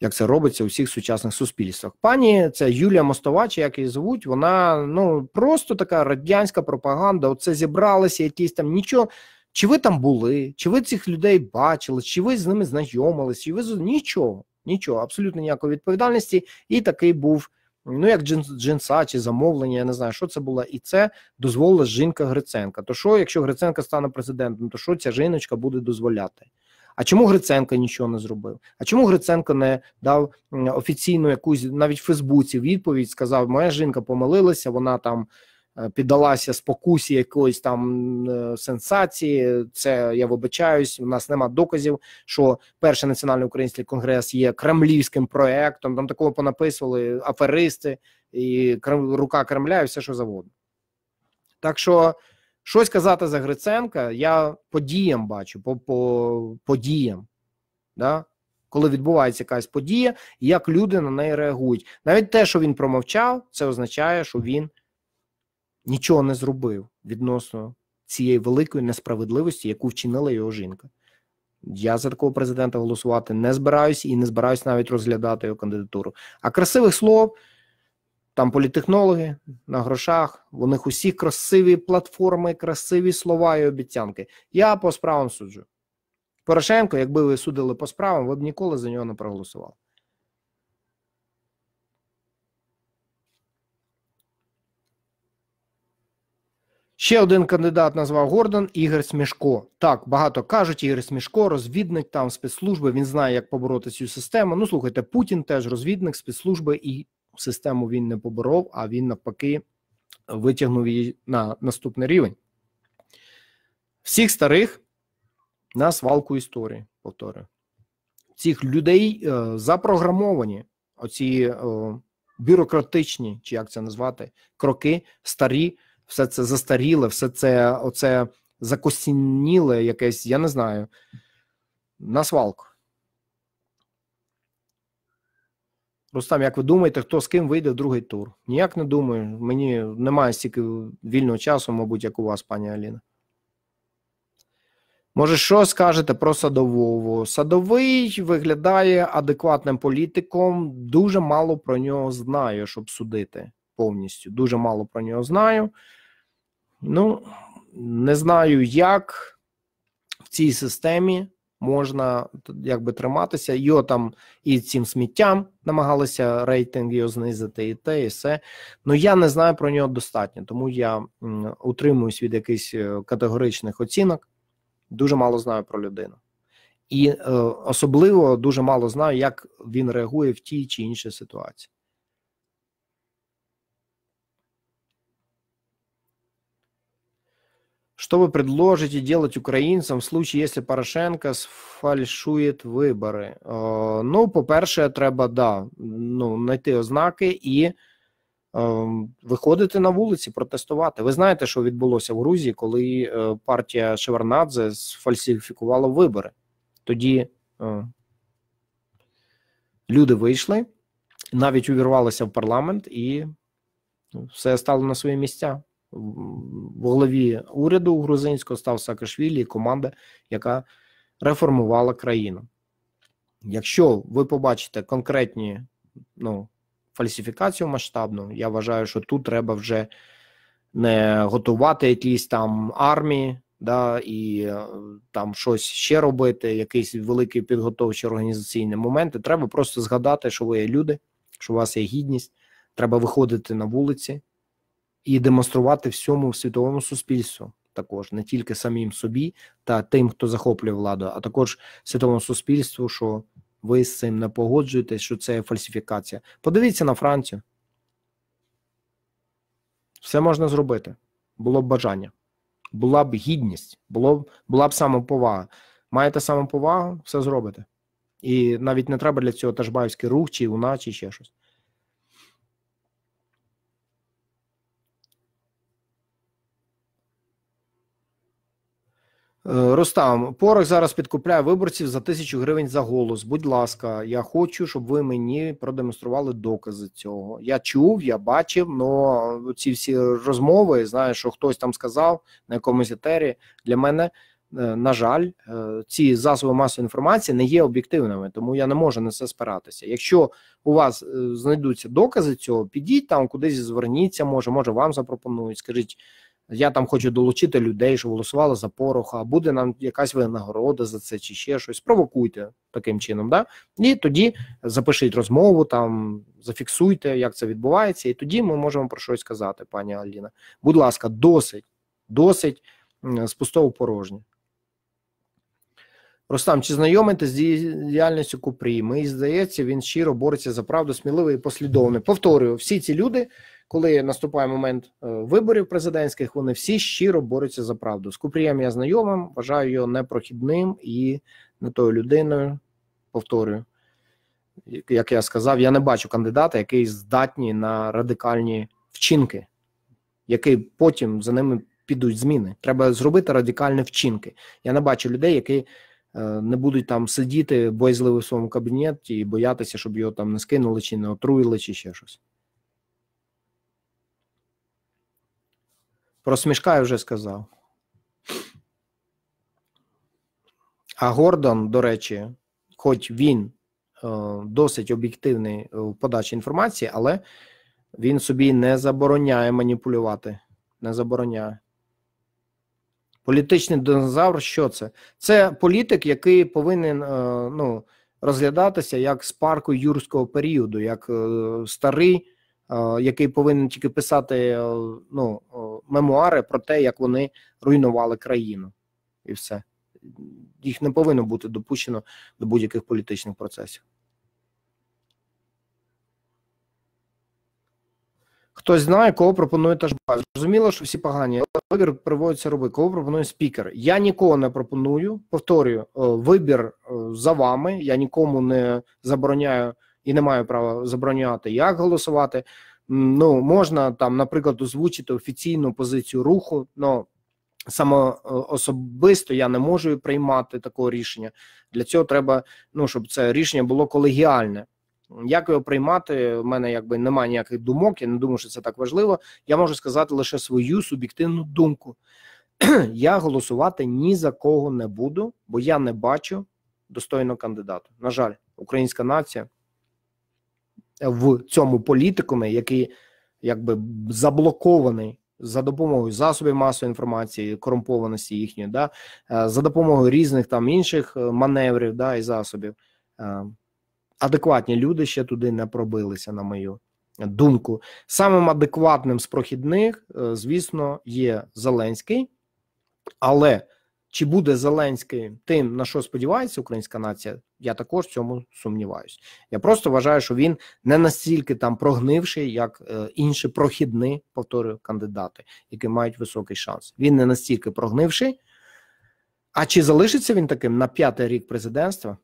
[SPEAKER 1] як це робиться у всіх сучасних суспільствах. Пані це Юлія Мостова, як її звуть, вона ну просто така радянська пропаганда. Оце зібралися, якісь там нічого. Чи ви там були, чи ви цих людей бачили, чи ви з ними знайомились, чи ви з нічого, нічого, абсолютно ніякої відповідальності. І такий був. Ну, як джинса чи замовлення, я не знаю, що це було, і це дозволила жінка Гриценка. То що, якщо Гриценка стане президентом, то що ця жіночка буде дозволяти? А чому Гриценко нічого не зробив? А чому Гриценко не дав офіційну якусь навіть в Фейсбуці відповідь? Сказав, моя жінка помилилася, вона там е, піддалася спокусі якоїсь там е, сенсації. Це я вибачаюсь. У нас нема доказів, що перший національний український конгрес є кремлівським проектом. Там такого понаписували аферисти і рука Кремля, і все що завгодно. Так що. Щось казати за Гриценка, я по діям бачу, по по, по діям. Да? Коли відбувається якась подія, і як люди на неї реагують. Навіть те, що він промовчав, це означає, що він нічого не зробив відносно цієї великої несправедливості, яку вчинила його жінка. Я за такого президента голосувати не збираюся і не збираюся навіть розглядати його кандидатуру. А красивих слов. Там політехнологи на грошах, у них усі красиві платформи, красиві слова і обіцянки. Я по справам суджу. Порошенко, якби ви судили по справам, ви б ніколи за нього не проголосували. Ще один кандидат назвав Гордон Ігор Смішко. Так, багато кажуть, Ігор Смішко, розвідник там спецслужби. Він знає, як побороти цю систему. Ну, слухайте, Путін теж розвідник спецслужби і систему він не поборов, а він навпаки витягнув її на наступний рівень. Всіх старих на свалку історії повторюю. Цих людей е, запрограмовані оці е, бюрократичні, чи як це назвати, кроки, старі, все це застаріле, все це оце закосініле якесь, я не знаю, на свалку. Рустам, як ви думаєте, хто з ким вийде в другий тур? Ніяк не думаю. Мені немає стільки вільного часу, мабуть, як у вас, пані Аліна. Може, що скажете про садового? Садовий виглядає адекватним політиком, дуже мало про нього знаю, щоб судити повністю. Дуже мало про нього знаю. Ну, не знаю, як в цій системі можна якби триматися. Його там і цим сміттям намагалися рейтинг його знизити, і те, і все. Ну я не знаю про нього достатньо, тому я утримуюсь від якихось е, категоричних оцінок. Дуже мало знаю про людину. І е, особливо дуже мало знаю, як він реагує в тій чи іншій ситуації. Что вы предложите делать українцям в случае, если Порошенко сфальшує вибори? Э, ну, по-перше, треба да, ну, знайти ознаки і е, виходити на вулиці, протестувати. Ви знаєте, що відбулося в Грузії, коли е, партія Шеварнадзе сфальсифікувала вибори? Тоді е, люди вийшли, навіть увірвалися в парламент, і ну, все стало на свої місця в голові уряду грузинського став Саакашвілі і команда, яка реформувала країну. Якщо ви побачите конкретні ну, фальсифікацію масштабну, я вважаю, що тут треба вже не готувати якісь там армії да, І е, там щось ще робити, якийсь великий підготовчі організаційні моменти. Треба просто згадати, що ви є люди, що у вас є гідність, треба виходити на вулиці, і демонструвати всьому світовому суспільству, також не тільки самим собі та тим, хто захоплює владу, а також світовому суспільству, що ви з цим не погоджуєтесь, що це фальсифікація. Подивіться на Францію. Все можна зробити. Було б бажання, була б гідність, було б, була б самоповага. Маєте самоповагу, все зробите. І навіть не треба для цього тажбаївський рух, чи уна, чи ще щось. Е, Рустам, порох зараз підкупляє виборців за тисячу гривень за голос. Будь ласка, я хочу, щоб ви мені продемонстрували докази цього. Я чув, я бачив, але ці всі розмови, знаєш, що хтось там сказав на якомусь етері. Для мене, е, на жаль, е, ці засоби масової інформації не є об'єктивними, тому я не можу на це спиратися. Якщо у вас знайдуться докази цього, підіть там кудись, зверніться, може, може, вам запропонують, скажіть. Я там хочу долучити людей, що голосували за Пороха, буде нам якась винагорода за це чи ще щось. Провокуйте таким чином, да? і тоді запишіть розмову, там зафіксуйте, як це відбувається, і тоді ми можемо про щось сказати, пані Аліна. Будь ласка, досить, досить з пустого порожнє. Рустам, чи знайомитесь з діяльністю Купрі? Мені здається, він щиро бореться за правду, сміливий і послідовний. Повторюю, всі ці люди коли наступає момент е, виборів президентських, вони всі щиро борються за правду. З Купрієм я знайомим, вважаю його непрохідним і не тою людиною. Повторюю, як я сказав, я не бачу кандидата, який здатний на радикальні вчинки, який потім за ними підуть зміни. Треба зробити радикальні вчинки. Я не бачу людей, які. Е, не будуть там сидіти боязливо в своєму кабінеті і боятися, щоб його там не скинули, чи не отруїли, чи ще щось. Про смішка я вже сказав. А Гордон, до речі, хоч він е, досить об'єктивний в подачі інформації, але він собі не забороняє маніпулювати. Не забороняє. Політичний динозавр що це? Це політик, який повинен е, ну, розглядатися як з парку юрського періоду, як е, старий Е, який повинен тільки писати е, ну, е, мемуари про те, як вони руйнували країну, і все їх не повинно бути допущено до будь-яких політичних процесів. Хтось знає, кого пропонує Ташбай. Зрозуміло, що всі погані, але вибір приводиться робити. Кого пропонує спікер? Я нікого не пропоную. Повторюю, вибір за вами. Я нікому не забороняю і не маю права забронювати. як голосувати. Ну можна там, наприклад, озвучити офіційну позицію руху. але само е, особисто я не можу приймати такого рішення. Для цього треба, ну щоб це рішення було колегіальне. Як його приймати? У мене якби немає ніяких думок. Я не думаю, що це так важливо. Я можу сказати лише свою суб'єктивну думку. я голосувати ні за кого не буду, бо я не бачу достойного кандидата. На жаль, українська нація Е, в цьому політикумі, який якби заблокований за допомогою засобів масової інформації, корумпованості їхньої, да, е, за допомогою різних там інших е, маневрів да, і засобів. Адекватні люди ще туди не пробилися, на мою думку. Самим адекватним з прохідних, звісно, є Зеленський, але чи буде Зеленський тим, на що сподівається українська нація? Я також в цьому сумніваюся. Я просто вважаю, що він не настільки там прогнивший, як е, інші прохідні, повторюю, кандидати, які мають високий шанс. Він не настільки прогнивший. А чи залишиться він таким на п'ятий рік президентства?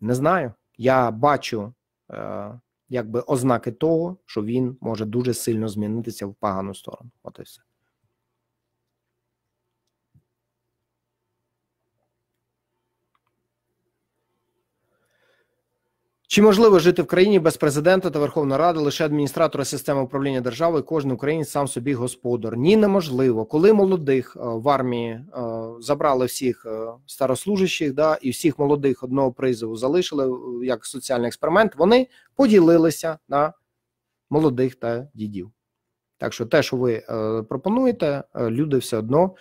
[SPEAKER 1] Не знаю. Я бачу е, якби ознаки того, що він може дуже сильно змінитися в погану сторону. От і все. Чи можливо жити в країні без президента та Верховної Ради, лише адміністратора системи управління державою, кожен українець сам собі господар? Ні, неможливо. Коли молодих е, в армії е, забрали всіх е, старослужащих, да, і всіх молодих одного призову залишили як соціальний експеримент, вони поділилися на молодих та дідів. Так що те, що ви пропонуєте, люди все одно,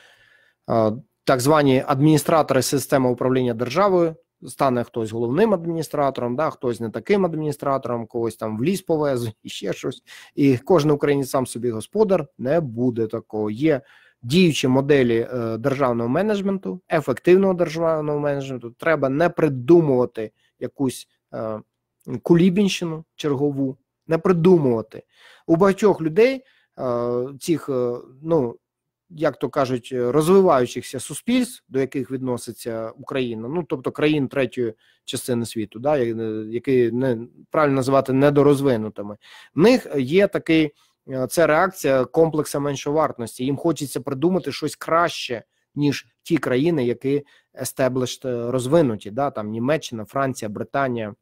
[SPEAKER 1] так звані адміністратори системи управління державою стане хтось головним адміністратором, да хтось не таким адміністратором, когось там в ліс повезе і ще щось. І кожен українець сам собі господар не буде такого. Є діючі моделі е, державного менеджменту, ефективного державного менеджменту. Треба не придумувати якусь е, кулібінщину чергову, не придумувати у багатьох людей. Е, цих е, ну як то кажуть, е, розвиваючихся суспільств, до яких відноситься Україна, ну тобто країн третьої частини світу, да, е, які не правильно називати недорозвинутими, в них є такий це реакція комплекса меншовартності. Їм хочеться придумати щось краще. Ніж ті країни, які естеблиш розвинуті, да там Німеччина, Франція, Британія,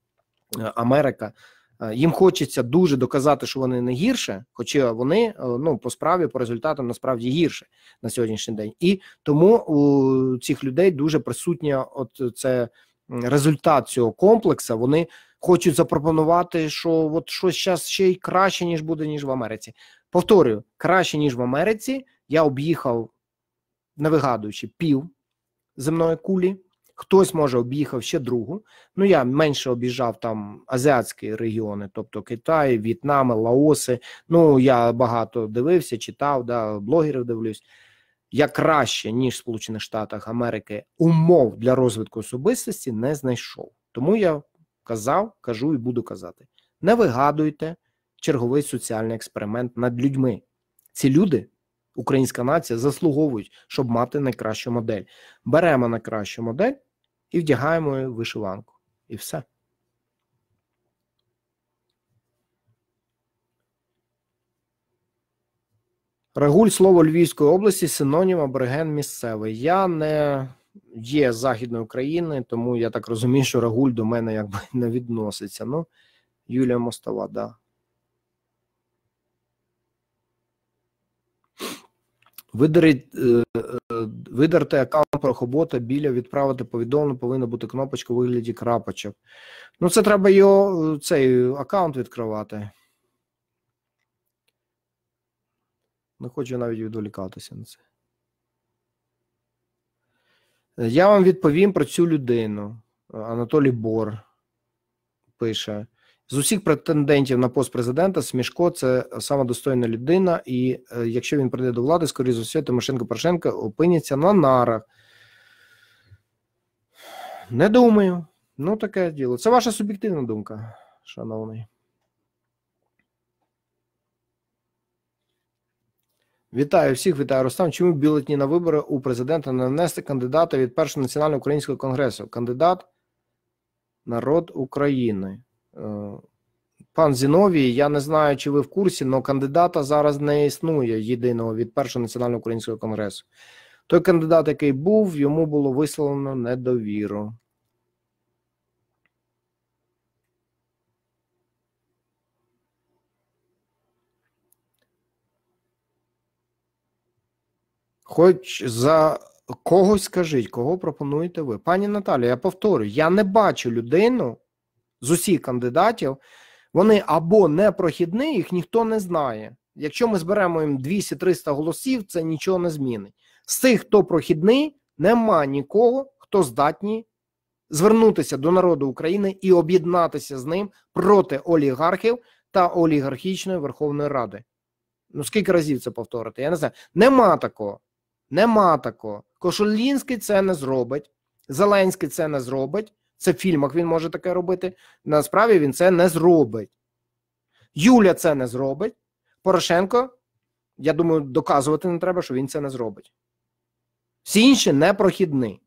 [SPEAKER 1] е, Америка Е, їм хочеться дуже доказати, що вони не гірше, хоча вони е, ну по справі по результатам насправді гірше на сьогоднішній день, і тому у цих людей дуже присутня. От це результат цього комплексу. Вони хочуть запропонувати, що от щось зараз ще й краще ніж буде ніж в Америці. Повторюю, краще ніж в Америці. Я об'їхав, не вигадуючи, пів земної кулі. Хтось може об'їхав ще другу. Ну я менше об'їжджав там азіатські регіони, тобто Китай, В'єтнам, Лаоси. Ну я багато дивився, читав, да, блогерів дивлюсь. Я краще ніж в Сполучених Штатах Америки умов для розвитку особистості не знайшов. Тому я казав, кажу і буду казати: не вигадуйте черговий соціальний експеримент над людьми. Ці люди. Українська нація заслуговують, щоб мати найкращу модель. Беремо найкращу модель, і вдягаємо вишиванку. І все. Рагуль слово Львівської області, синонім абориген місцевий. Я не є з Західної України, тому я так розумію, що Рагуль до мене якби не відноситься. Ну, Юлія Мостова, да. Е, е, видерти аккаунт прохобота біля відправити повідомлення, повинна бути кнопочка у вигляді крапочок. Ну, це треба його е, цей аккаунт відкривати. Не хочу навіть відволікатися на це. Я вам відповім про цю людину. Анатолій Бор пише. З усіх претендентів на пост президента Смішко це сама достойна людина, і е, якщо він прийде до влади, скоріше за все, Тимошенко Порошенко опиняться на нарах. Не думаю. Ну, таке діло. Це ваша суб'єктивна думка, шановний. Вітаю всіх, вітаю Рустам. Чому бюлетні на вибори у президента не внести кандидата від першого національного українського конгресу? Кандидат народ України. Е, пан Зіновій, я не знаю, чи ви в курсі, але кандидата зараз не існує єдиного від першого національного українського конгресу. Той кандидат, який був, йому було висловлено недовіру. Хоч за когось скажіть, кого пропонуєте ви? Пані Наталі, я повторю, я не бачу людину, з усіх кандидатів, вони або не прохідні, їх ніхто не знає. Якщо ми зберемо їм 200-300 голосів, це нічого не змінить. З тих, хто прохідний, нема нікого, хто здатні звернутися до народу України і об'єднатися з ним проти олігархів та олігархічної Верховної Ради. Ну скільки разів це повторити? Я не знаю. Нема такого. Нема такого. Кошулінський це не зробить, Зеленський це не зробить. Це в фільмах він може таке робити. Насправді він це не зробить. Юля це не зробить. Порошенко, я думаю, доказувати не треба, що він це не зробить. Всі інші не прохідні.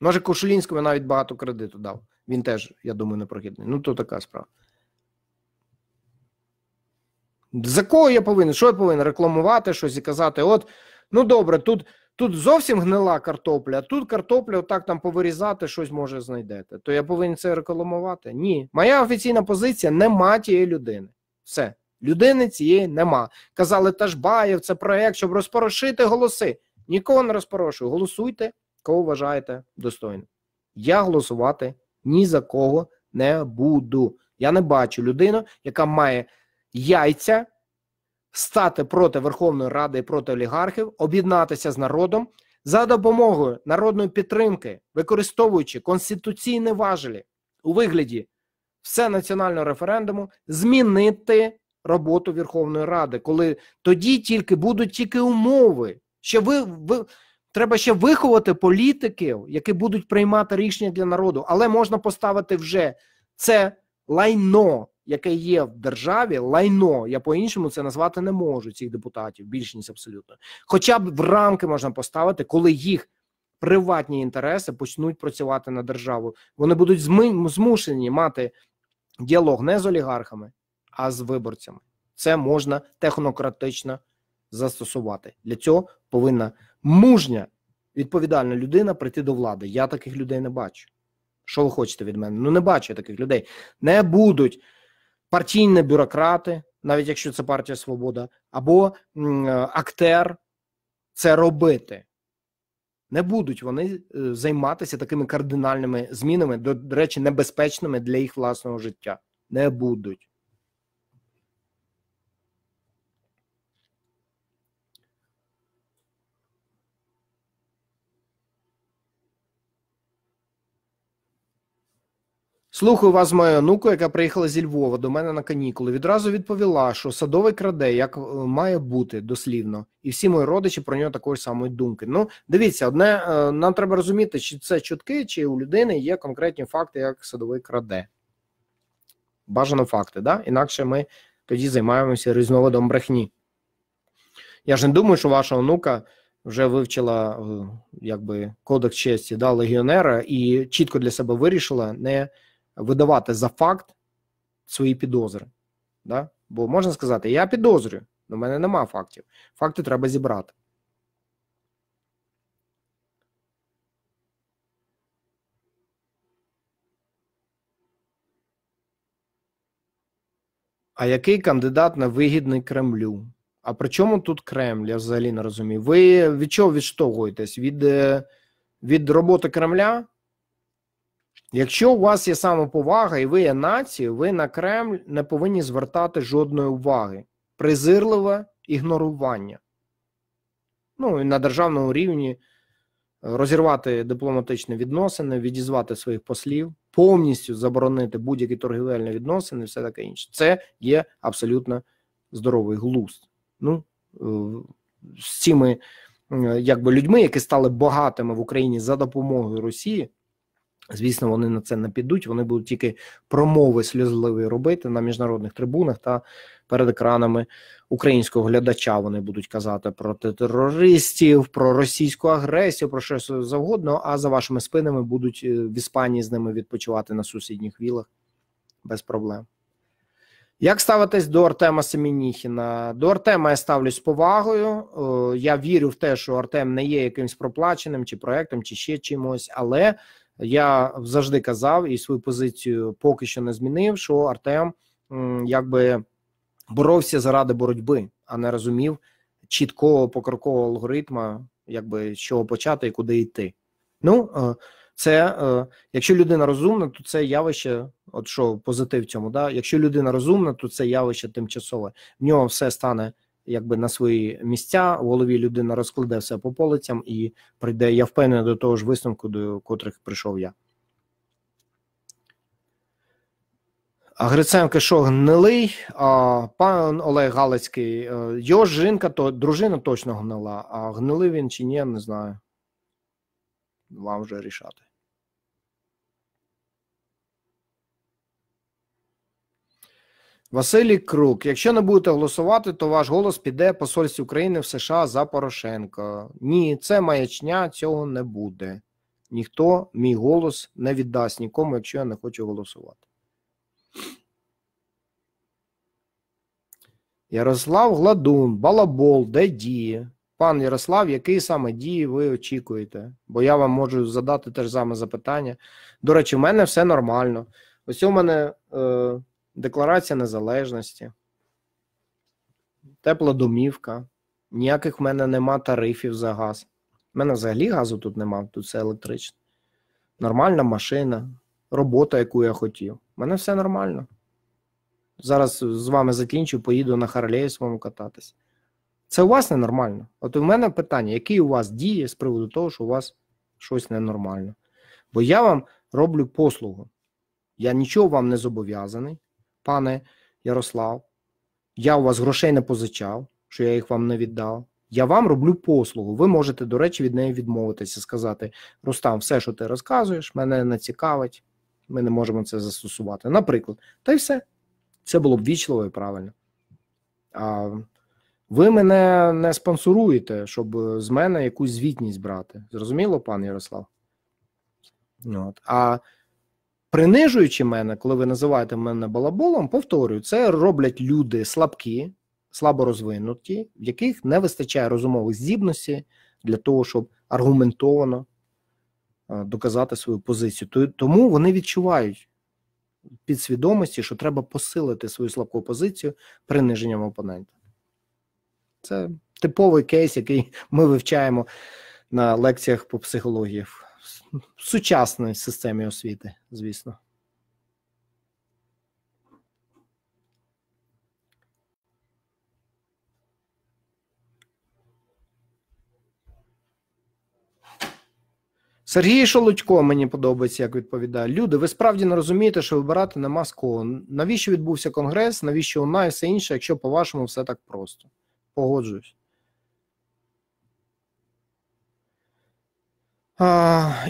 [SPEAKER 1] Може, Кошелінському навіть багато кредиту дав. Він теж, я думаю, не прохідний. Ну, то така справа. За кого я повинен? Що я повинен рекламувати щось і казати? От, ну добре, тут Тут зовсім гнила картопля, тут картопля, отак там повирізати щось може знайдете. То я повинен це рекламувати? Ні. Моя офіційна позиція нема тієї людини. Все, людини цієї нема. Казали, Ташбаєв, це проект, щоб розпорошити голоси. Нікого не розпорошую. Голосуйте, кого вважаєте достойним. Я голосувати ні за кого не буду. Я не бачу людину, яка має яйця стати проти Верховної Ради і проти олігархів, об'єднатися з народом за допомогою народної підтримки, використовуючи конституційні важелі у вигляді всенаціонального референдуму, змінити роботу Верховної Ради, коли тоді тільки будуть тільки умови. Ще ви, ви треба ще виховати політиків, які будуть приймати рішення для народу, але можна поставити вже це лайно яке є в державі, лайно. Я по-іншому це назвати не можу цих депутатів, більшість абсолютно. Хоча б в рамки можна поставити, коли їх приватні інтереси почнуть працювати на державу. Вони будуть зми змушені мати діалог не з олігархами, а з виборцями. Це можна технократично застосувати. Для цього повинна мужня відповідальна людина прийти до влади. Я таких людей не бачу. Що ви хочете від мене? Ну не бачу я таких людей. Не будуть партійні бюрократи, навіть якщо це партія Свобода, або е, актер це робити. Не будуть вони е, займатися такими кардинальними змінами, до речі, небезпечними для їх власного життя. Не будуть. Слухаю вас, моя онуку, яка приїхала зі Львова до мене на канікули. Відразу відповіла, що садовий краде, як е, має бути дослівно, і всі мої родичі про нього такої самої думки. Ну, дивіться, одне е, нам треба розуміти, чи це чутки, чи у людини є конкретні факти, як садовий краде. Бажано факти, да? Інакше ми тоді займаємося різновидом брехні. Я ж не думаю, що ваша онука. Вже вивчила е, якби кодекс честі да, легіонера і чітко для себе вирішила не видавати за факт свої підозри. Да? Бо можна сказати, я підозрюю, але в мене нема фактів. Факти треба зібрати. А який кандидат на вигідний Кремлю? А при чому тут Кремль? Я взагалі не розумію. Ви від чого відштовхуєтесь? Від е, від роботи Кремля? Якщо у вас є самоповага і ви є нацією, ви на Кремль не повинні звертати жодної уваги, презирливе ігнорування. Ну і на державному рівні е, розірвати дипломатичні відносини, відізвати своїх послів, повністю заборонити будь-які торгівельні відносини, і все таке інше. Це є абсолютно здоровий глузд. Ну, е, з цими е, якби людьми, які стали багатими в Україні за допомогою Росії. Звісно, вони на це не підуть. Вони будуть тільки промови сльозливі робити на міжнародних трибунах та перед екранами українського глядача. Вони будуть казати про терористів, про російську агресію, про щось завгодно. А за вашими спинами будуть е, в Іспанії з ними відпочивати на сусідніх вілах без проблем. Як ставитись до Артема Семініхіна? До Артема я ставлюсь з повагою. Е, я вірю в те, що Артем не є якимсь проплаченим чи проектом, чи ще чимось, але. Я завжди казав і свою позицію поки що не змінив, що Артем якби боровся заради боротьби, а не розумів чіткого покрокового алгоритму, якби з чого почати і куди йти. Ну е, це е, якщо людина розумна, то це явище. От що позитив цьому, да? Якщо людина розумна, то це явище тимчасове. В нього все стане якби на свої місця в голові людина розкладе все по полицям і прийде. Я впевнений до того ж висновку, до котрих прийшов я. А Гриценко що гнилий, а пан Олег Галицький, е, його жінка, то дружина точно гнила, а гнилий він чи ні, не знаю. Вам вже рішати. Василій Крук, якщо не будете голосувати, то ваш голос піде посольстві України в США за Порошенко. Ні, це маячня, цього не буде. Ніхто мій голос не віддасть нікому, якщо я не хочу голосувати. Ярослав Гладун, Балабол, де діє? Пан Ярослав, який саме дії ви очікуєте? Бо я вам можу задати теж саме запитання. До речі, в мене все нормально. Ось у мене. Е Декларація незалежності, тепла домівка. Ніяких в мене нема тарифів за газ. У мене взагалі газу тут нема, тут все електричне. Нормальна машина, робота, яку я хотів. У мене все нормально. Зараз з вами закінчу, поїду на Харлеї своєму кататись. Це у вас ненормально. От у мене питання, які у вас дії з приводу того, що у вас щось ненормально. Бо я вам роблю послугу. Я нічого вам не зобов'язаний пане Ярослав, я у вас грошей не позичав, що я їх вам не віддав. Я вам роблю послугу. Ви можете, до речі, від неї відмовитися, сказати: Рустам, все, що ти розказуєш, мене не цікавить, ми не можемо це застосувати. Наприклад, та й все. Це було б вічливо і правильно. А ви мене не спонсоруєте, щоб е, з мене якусь звітність брати. Зрозуміло, пан Ярослав? Ну от. А принижуючи мене, коли ви називаєте мене балаболом, повторюю, це роблять люди слабкі, слаборозвинуті, в яких не вистачає розумових здібності для того, щоб аргументовано е, доказати свою позицію. Тому вони відчувають підсвідомості, що треба посилити свою слабку позицію приниженням опонента. Це типовий кейс, який ми вивчаємо на лекціях по психології в сучасній системі освіти, звісно. Сергій Шолодько мені подобається, як відповідає. Люди, ви справді не розумієте, що вибирати нема з кого. Навіщо відбувся конгрес? Навіщо вона і все інше, якщо по-вашому все так просто? Погоджуюсь.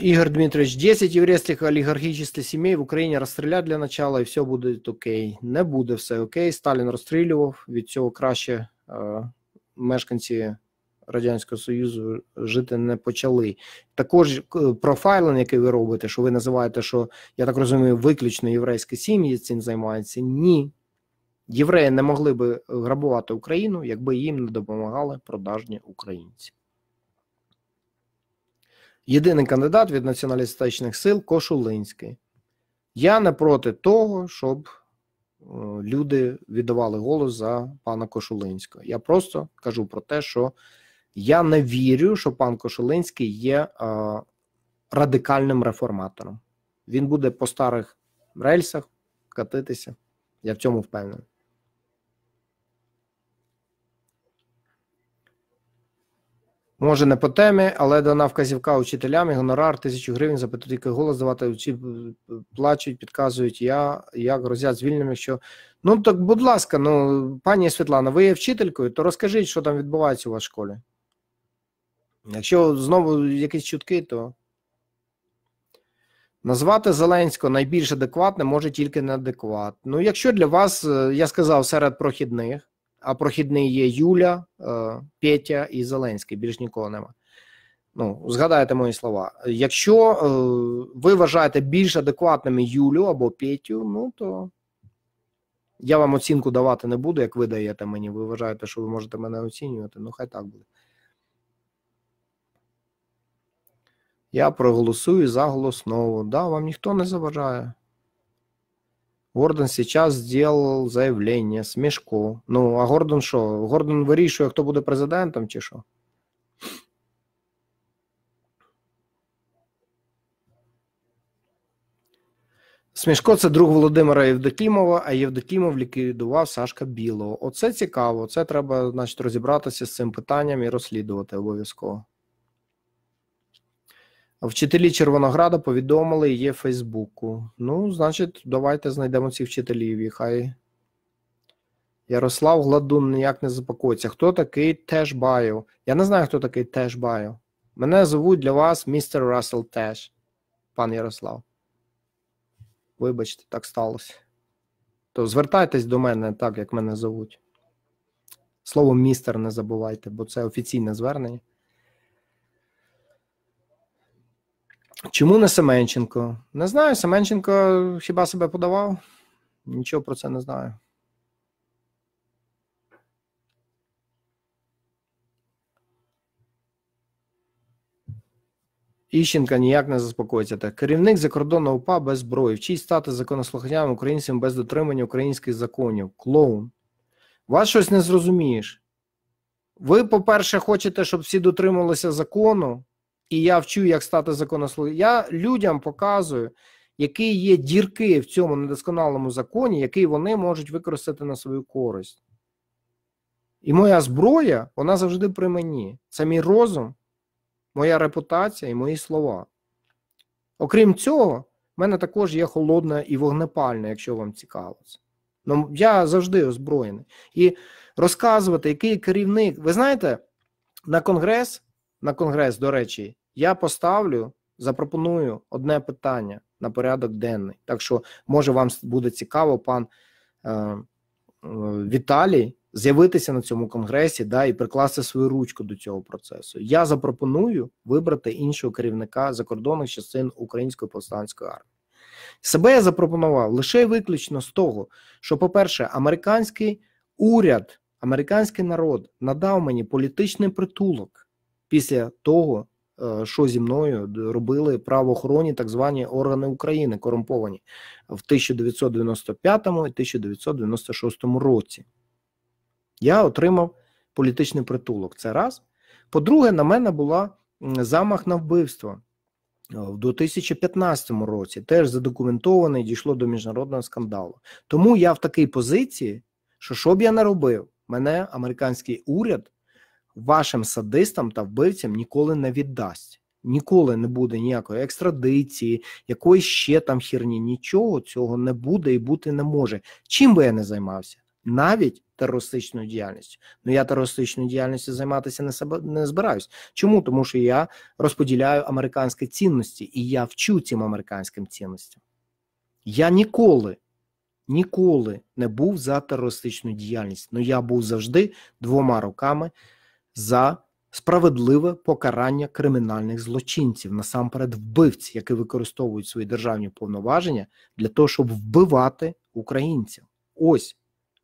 [SPEAKER 1] Ігор Дмитрович, 10 єврейських олігархічних сімей в Україні розстрілять для начала, і все буде окей. Не буде все окей. Сталін розстрілював від цього краще е, мешканці Радянського Союзу жити не почали. Також е, профайлинг, який ви робите, що ви називаєте, що я так розумію, виключно єврейські сім'ї цим займаються. Ні. Євреї не могли би грабувати Україну, якби їм не допомагали продажні українці. Єдиний кандидат від націоналістичних сил Кошулинський. Я не проти того, щоб е, люди віддавали голос за пана Кошулинського. Я просто кажу про те, що я не вірю, що пан Кошулинський є а, е, радикальним реформатором. Він буде по старих рельсах катитися. Я в цьому впевнений. Може, не по темі, але дана вказівка учителям і гонорар тисячу гривень запитати, який голос давати. Учі е, плачуть, підказують я, як грозять звільненням, якщо. Ну так, будь ласка, ну, пані Світлана, ви є вчителькою, то розкажіть, що там відбувається у вас в школі. Якщо знову якісь чутки, то назвати Зеленського найбільш адекватним може тільки неадекват. Ну, якщо для вас, е, я сказав, серед прохідних а прохідний є Юля, е, Петя і Зеленський. Більш нікого нема. Ну, згадайте мої слова. Якщо е, ви вважаєте більш адекватними Юлю або Петю, ну то я вам оцінку давати не буду, як ви даєте мені. Ви вважаєте, що ви можете мене оцінювати. Ну, хай так буде. Я проголосую за голоснову. Да, вам ніхто не заважає. Гордон сейчас зробив заявлення Смішку. Ну, а Гордон що? Гордон вирішує, хто буде президентом, чи що? Смішко це друг Володимира Євдокімова, а Євдокімов ліквідував Сашка Білого. Оце цікаво. Це треба, значить, розібратися з цим питанням і розслідувати обов'язково. Вчителі Червонограда повідомили є Фейсбуку. Ну, значить, давайте знайдемо цих вчителів. І хай Ярослав Гладун ніяк не запакується. Хто такий Теш Байо? Я не знаю, хто такий Теш Байо. Мене звуть для вас містер Рассел Теш, пан Ярослав. Вибачте, так сталося. То звертайтесь до мене так, як мене зовуть. Слово містер не забувайте, бо це офіційне звернення. Чому не Семенченко? Не знаю. Семенченко хіба себе подавав? Нічого про це не знаю. Іщенка ніяк не заспокоїться. Так. Керівник закордонного УПА без зброї. Вчить стати законослуханням українцям без дотримання українських законів. Клоун. Вас щось не зрозумієш. Ви, по-перше, хочете, щоб всі дотримувалися закону і я вчу, як стати законословним. Я людям показую, які є дірки в цьому недосконалому законі, який вони можуть використати на свою користь. І моя зброя, вона завжди при мені. Це мій розум, моя репутація і мої слова. Окрім цього, в мене також є холодна і вогнепальна, якщо вам цікаво. Ну, Я завжди озброєний. І розказувати, який керівник. Ви знаєте, на конгрес, на конгрес, до речі, я поставлю, запропоную одне питання на порядок денний. Так що, може, вам буде цікаво, пан е, е, Віталій, з'явитися на цьому конгресі да, і прикласти свою ручку до цього процесу. Я запропоную вибрати іншого керівника закордонних частин Української повстанської армії. Себе я запропонував лише виключно з того, що, по-перше, американський уряд, американський народ надав мені політичний притулок після того, Е, що зі мною робили правоохоронні так звані органи України корумповані в 1995 і 1996 році. Я отримав політичний притулок. Це раз. По-друге, на мене була замах на вбивство е, в 2015 році. Теж задокументовано дійшло до міжнародного скандалу. Тому я в такій позиції, що що б я не робив, мене американський уряд вашим садистам та вбивцям ніколи не віддасть. Ніколи не буде ніякої екстрадиції, якоїсь ще там хірні. Нічого цього не буде і бути не може. Чим би я не займався? Навіть терористичною діяльністю. Ну я терористичною діяльністю займатися не себе не збираюсь. Чому? Тому що я розподіляю американські цінності і я вчу цим американським цінностям. Я ніколи, ніколи не був за терористичну діяльність. Ну я був завжди двома руками за справедливе покарання кримінальних злочинців, насамперед вбивців, які використовують свої державні повноваження для того, щоб вбивати українців. Ось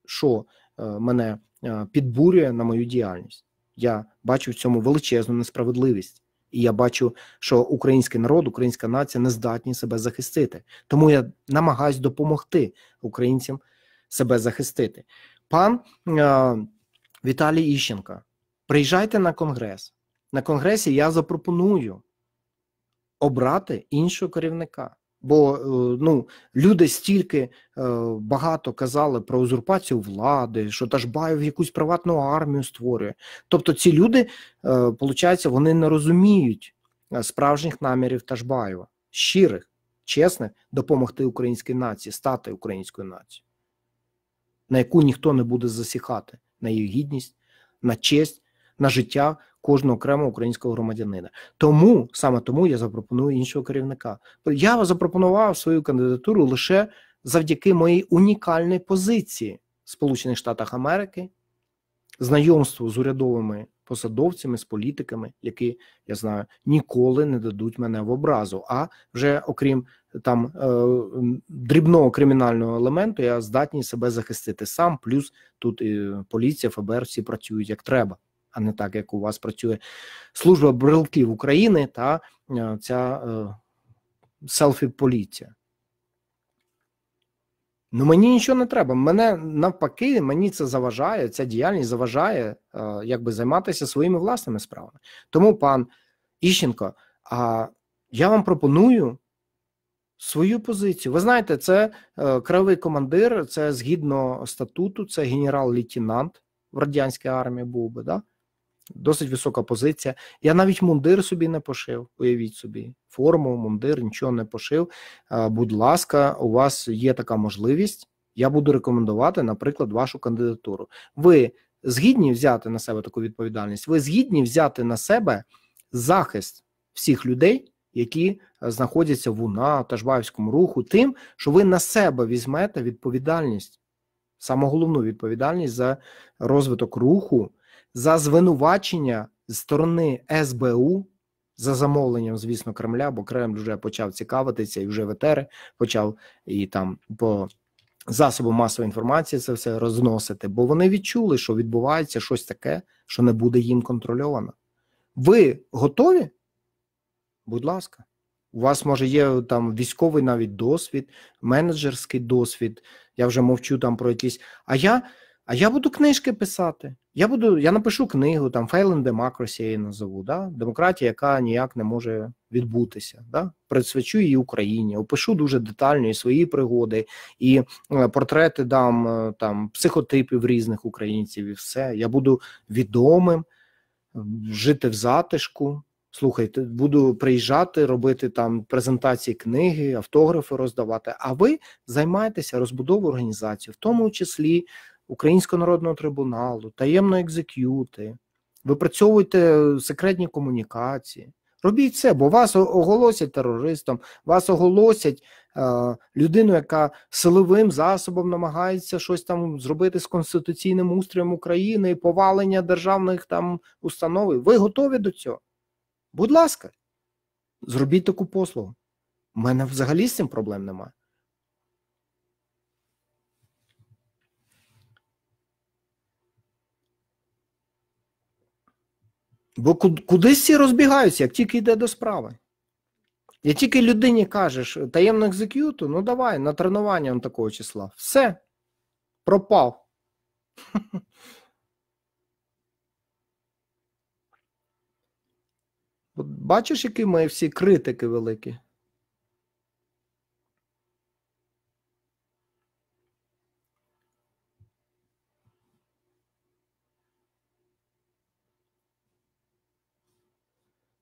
[SPEAKER 1] що е, мене е, підбурює на мою діяльність. Я бачу в цьому величезну несправедливість. І я бачу, що український народ, українська нація не здатні себе захистити. Тому я намагаюся допомогти українцям себе захистити. Пан е, Віталій Іщенка Приїжджайте на конгрес. На конгресі я запропоную обрати іншого керівника. Бо е, ну, люди стільки е, багато казали про узурпацію влади, що Ташбаєв якусь приватну армію створює. Тобто ці люди, виходить, е, вони не розуміють справжніх намірів Ташбаєва, щирих, чесних, допомогти українській нації, стати українською нацією, на яку ніхто не буде засіхати, на її гідність, на честь, на життя кожного окремого українського громадянина. Тому саме тому я запропоную іншого керівника. Я запропонував свою кандидатуру лише завдяки моїй унікальній позиції в Сполучених Штатах Америки, знайомству з урядовими посадовцями, з політиками, які я знаю, ніколи не дадуть мене в образу. А вже окрім там е, дрібного кримінального елементу, я здатній себе захистити сам. Плюс тут і е, поліція, ФБР всі працюють як треба а не так, як у вас працює служба брелків України та е, ця е, селфі-поліція. Ну, мені нічого не треба. Мене навпаки, мені це заважає, ця діяльність заважає е, якби займатися своїми власними справами. Тому, пан Іщенко, а я вам пропоную. Свою позицію. Ви знаєте, це е, кривий командир, це згідно статуту, це генерал-лейтенант в радянській армії був би. Да? Досить висока позиція. Я навіть мундир собі не пошив. Уявіть собі, форму, мундир, нічого не пошив. Будь ласка, у вас є така можливість. Я буду рекомендувати, наприклад, вашу кандидатуру. Ви згідні взяти на себе таку відповідальність? Ви згідні взяти на себе захист всіх людей, які е, знаходяться в УНА, Тажбаївському руху, тим, що ви на себе візьмете відповідальність, саму головну відповідальність за розвиток руху за звинувачення з сторони СБУ, за замовленням, звісно, Кремля, бо Кремль вже почав цікавитися і вже ветери почав і там по засобу масової інформації це все розносити, бо вони відчули, що відбувається щось таке, що не буде їм контрольовано. Ви готові? Будь ласка. У вас, може, є там військовий навіть досвід, менеджерський досвід. Я вже мовчу там про якісь. А я а я буду книжки писати. Я буду, я напишу книгу, там Failing Democracy я її назову, да? демократія, яка ніяк не може відбутися. Да? Присвячу її Україні, опишу дуже детально і свої пригоди, і е, портрети дам е, там психотипів різних українців, і все. Я буду відомим, жити в затишку. Слухайте, буду приїжджати, робити там презентації книги, автографи роздавати. А ви займаєтеся розбудовою організації, в тому числі Українського народного трибуналу, таємно екзек'юти, випрацьовуйте е, секретні комунікації. Робіть це, бо вас оголосять терористом, вас оголосять е, людину, яка силовим засобом намагається щось там зробити з конституційним устроєм України, і повалення державних там установ. Ви готові до цього? Будь ласка, зробіть таку послугу. У мене взагалі з цим проблем немає. Бо кудись всі розбігаються, як тільки йде до справи. Я тільки людині кажеш, таємно екзек'юту, ну давай, на тренування он такого числа. Все, пропав. Бачиш, які ми всі критики великі?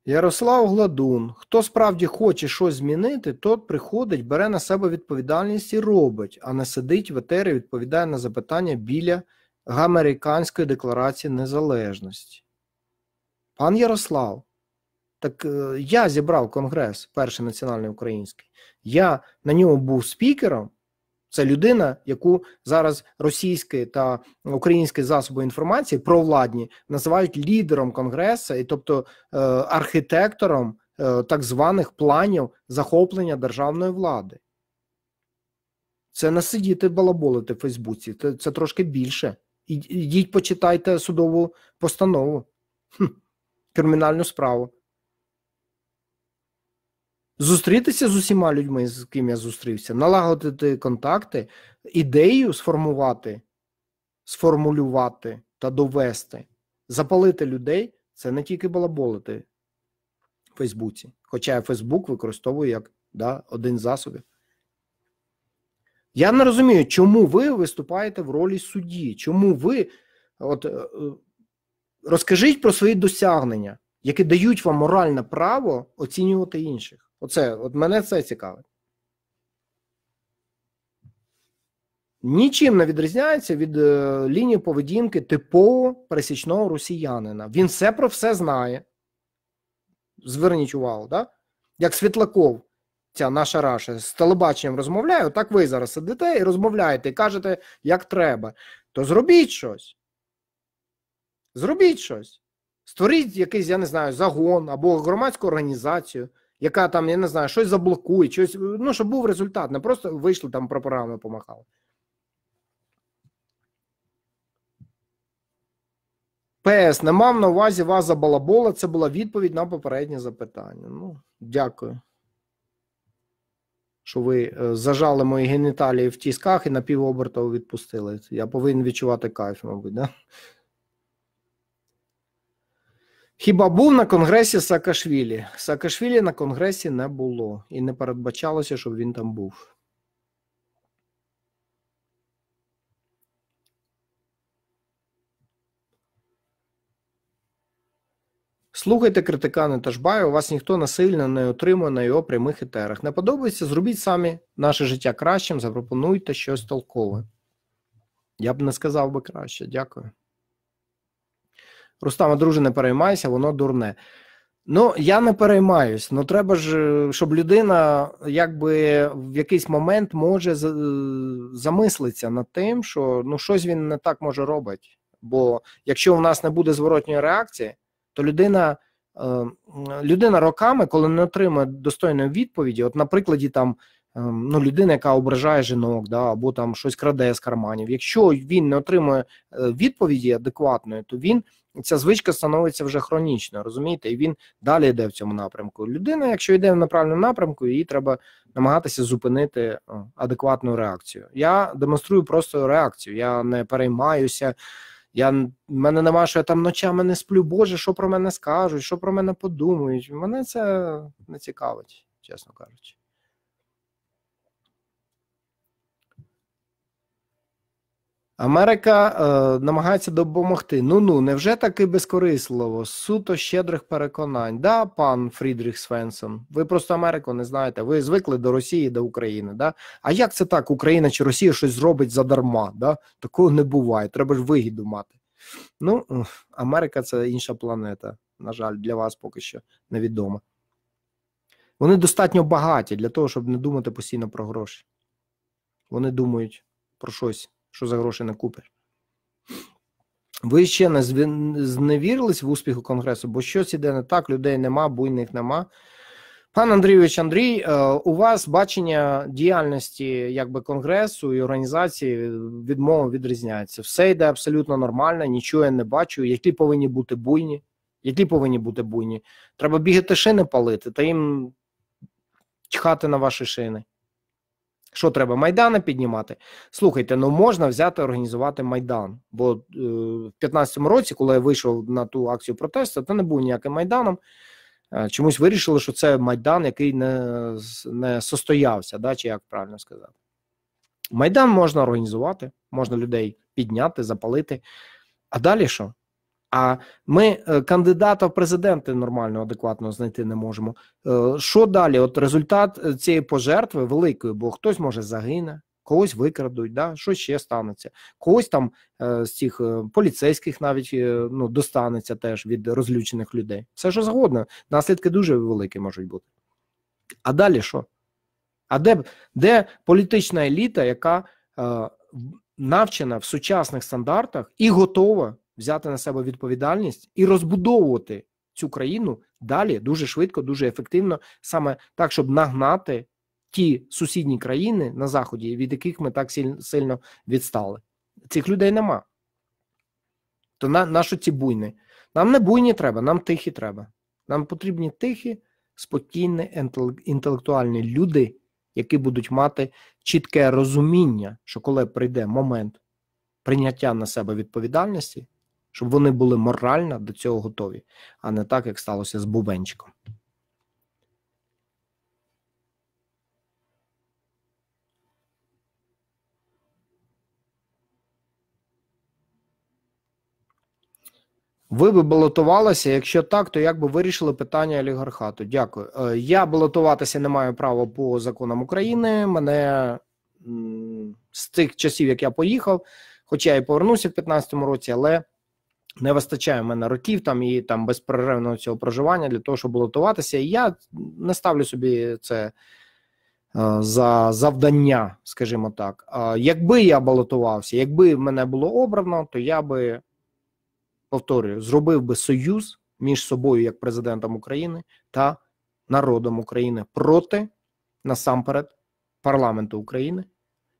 [SPEAKER 1] Ярослав Гладун, хто справді хоче щось змінити, тот приходить, бере на себе відповідальність і робить, а не сидить в етері, відповідає на запитання біля Американської декларації незалежності. Пан Ярослав, так е, я зібрав Конгрес перший національний український. Я на ньому був спікером, це людина, яку зараз російські та українські засоби інформації про провладні називають лідером конгресу, і тобто е, архітектором е, так званих планів захоплення державної влади. Це не сидіти балаболити в Фейсбуці, це, це трошки більше. Ідіть, почитайте судову постанову, хм, кримінальну справу. Зустрітися з усіма людьми, з ким я зустрівся, налагодити контакти, ідею сформувати, сформулювати та довести, запалити людей це не тільки балаболити в Фейсбуці. Хоча я Фейсбук використовую як да, один з засобів. Я не розумію, чому ви виступаєте в ролі судді, чому ви от е, розкажіть про свої досягнення, які дають вам моральне право оцінювати інших. Оце от мене це цікавить. Нічим не відрізняється від е, лінії поведінки типового пересічного росіянина. Він все про все знає. Зверніть увагу, да? як Світлаков, ця наша раша, з телебаченням розмовляю, так ви зараз сидите і розмовляєте і кажете, як треба. То зробіть щось. Зробіть щось. Створіть якийсь, я не знаю, загон або громадську організацію яка там, я не знаю, щось заблокує, щось, ну, щоб був результат, не просто вийшли там прапорами помахали. ПС не мав на увазі вас за балабола. Це була відповідь на попереднє запитання. Ну, дякую. Що ви е, зажали мої геніталії в тісках і на півоберта відпустили. Я повинен відчувати кайф, мабуть, да? Хіба був на конгресі Саакашвілі? Саакашвілі на конгресі не було і не передбачалося, щоб він там був. Слухайте критикани Ташбаю, вас ніхто насильно не отримує на його прямих етерах. Не подобається, зробіть самі наше життя кращим, запропонуйте щось толкове. Я б не сказав би краще. Дякую. Рустама, друже, не переймайся, воно дурне. Ну, я не переймаюсь, але ну, треба ж, е, щоб людина якби в якийсь момент може е, замислитися над тим, що ну щось він не так може робити. Бо якщо в нас не буде зворотньої реакції, то людина е, людина роками, коли не отримує достойної відповіді, от наприклад, там ну, людина, яка ображає жінок, да, або там щось краде з карманів, якщо він не отримує відповіді адекватної, то він ця звичка становиться вже хронічно, розумієте, і він далі йде в цьому напрямку. Людина, якщо йде в правильному напрямку, її треба намагатися зупинити адекватну реакцію. Я демонструю просто реакцію, я не переймаюся. Я мене нема, що я там ночами не сплю. Боже, що про мене скажуть, що про мене подумають. Мене це не цікавить, чесно кажучи. Америка е, намагається допомогти. Ну ну невже таки безкорисливо? Суто щедрих переконань. Да, пан Фрідріх Свенсон. Ви просто Америку не знаєте. Ви звикли до Росії, до України. Да? А як це так? Україна чи Росія щось зробить задарма? Да? Такого не буває. Треба ж вигіду мати. Ну, Америка це інша планета. На жаль, для вас поки що невідома. Вони достатньо багаті для того, щоб не думати постійно про гроші. Вони думають про щось що за гроші не купиш. Ви ще не зневірились в успіху Конгресу, бо щось іде не так, людей нема, буйних нема. Пан Андрійович Андрій, е, у вас бачення діяльності якби конгресу і організації е, відмови відрізняється. Все йде абсолютно нормально, нічого я не бачу. Які повинні бути буйні? Які повинні бути буйні? Треба бігати шини палити та їм чхати на ваші шини. Що треба Майдани піднімати? Слухайте, ну можна взяти організувати Майдан. Бо е, в 15-му році, коли я вийшов на ту акцію протесту, то не був ніяким Майданом. Е, чомусь вирішили, що це Майдан, який не не состоявся, да, чи як правильно сказати. Майдан можна організувати, можна людей підняти, запалити. А далі що? А ми е, кандидата в президенти нормально, адекватно знайти не можемо. Е, що далі? От результат е, цієї пожертви великої, бо хтось може загине, когось викрадуть, да? що ще станеться, когось там з цих поліцейських навіть ну, достанеться теж від розлючених людей. Все що згодно, наслідки дуже великі можуть бути. А далі що? А де де політична еліта, яка е, навчена в сучасних стандартах і готова взяти на себе відповідальність і розбудовувати цю країну далі дуже швидко, дуже ефективно, саме так, щоб нагнати ті сусідні країни на заході, від яких ми так сильно відстали. Цих людей нема. То на, на що ці буйні? Нам не буйні треба, нам тихі треба. Нам потрібні тихі, спокійні, інтелектуальні люди, які будуть мати чітке розуміння, що коли прийде момент прийняття на себе відповідальності, щоб вони були морально до цього готові, а не так, як сталося з Бубенчиком. Ви би балотувалися, якщо так, то як би вирішили питання олігархату? Дякую. Е, я балотуватися не маю права по законам України. Мене з тих часів, як я поїхав, хоча я і повернувся в 2015 році, але не вистачає в мене років там і там безперервного цього проживання для того, щоб балотуватися. І я не ставлю собі це е, за завдання, скажімо так. Якби я балотувався, якби мене було обрано, то я би повторюю, зробив би союз між собою як президентом України та народом України проти насамперед парламенту України,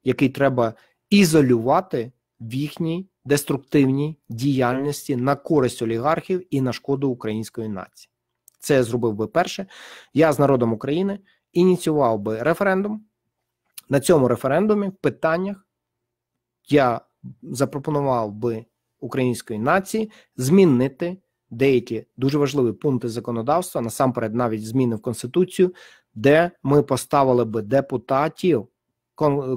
[SPEAKER 1] який треба ізолювати в їхній деструктивній діяльності на користь олігархів і на шкоду української нації. Це я зробив би перше. Я з народом України ініціював би референдум. На цьому референдумі в питаннях я запропонував би української нації змінити деякі дуже важливі пункти законодавства, насамперед, навіть зміни в конституцію, де ми поставили би депутатів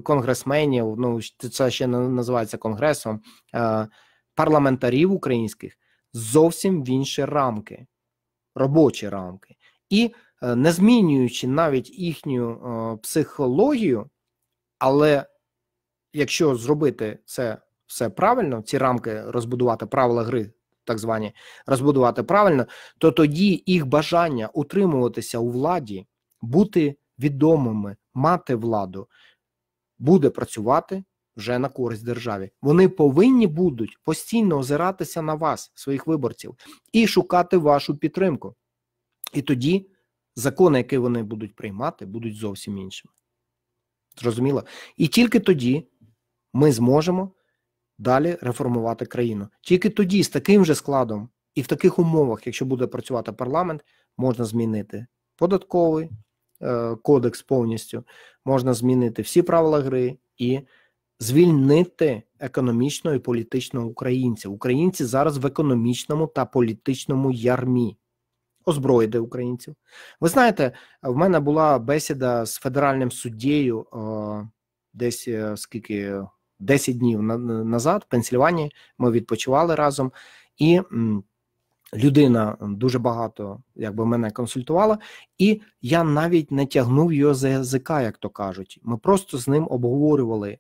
[SPEAKER 1] конгресменів, ну це ще не називається конгресом е, парламентарів українських зовсім в інші рамки, робочі рамки, і е, не змінюючи навіть їхню е, психологію, але якщо зробити це все правильно, ці рамки розбудувати правила гри. Так звані розбудувати правильно, то тоді їх бажання утримуватися у владі, бути відомими, мати владу, буде працювати вже на користь державі. Вони повинні будуть постійно озиратися на вас, своїх виборців, і шукати вашу підтримку. І тоді закони, які вони будуть приймати, будуть зовсім іншими. Зрозуміло? І тільки тоді ми зможемо далі реформувати країну. Тільки тоді, з таким же складом і в таких умовах, якщо буде працювати парламент, можна змінити податковий. Е, кодекс повністю, можна змінити всі правила гри і звільнити економічно і політично українця. Українці зараз в економічному та політичному ярмі. Озброїти українців. Ви знаєте, в мене була бесіда з федеральним суддєю е, десь е, скільки 10 днів назад в Пенсільванії. Ми відпочивали разом, і людина дуже багато якби мене консультувала, і я навіть не тягнув його за язика, як то кажуть. Ми просто з ним обговорювали е,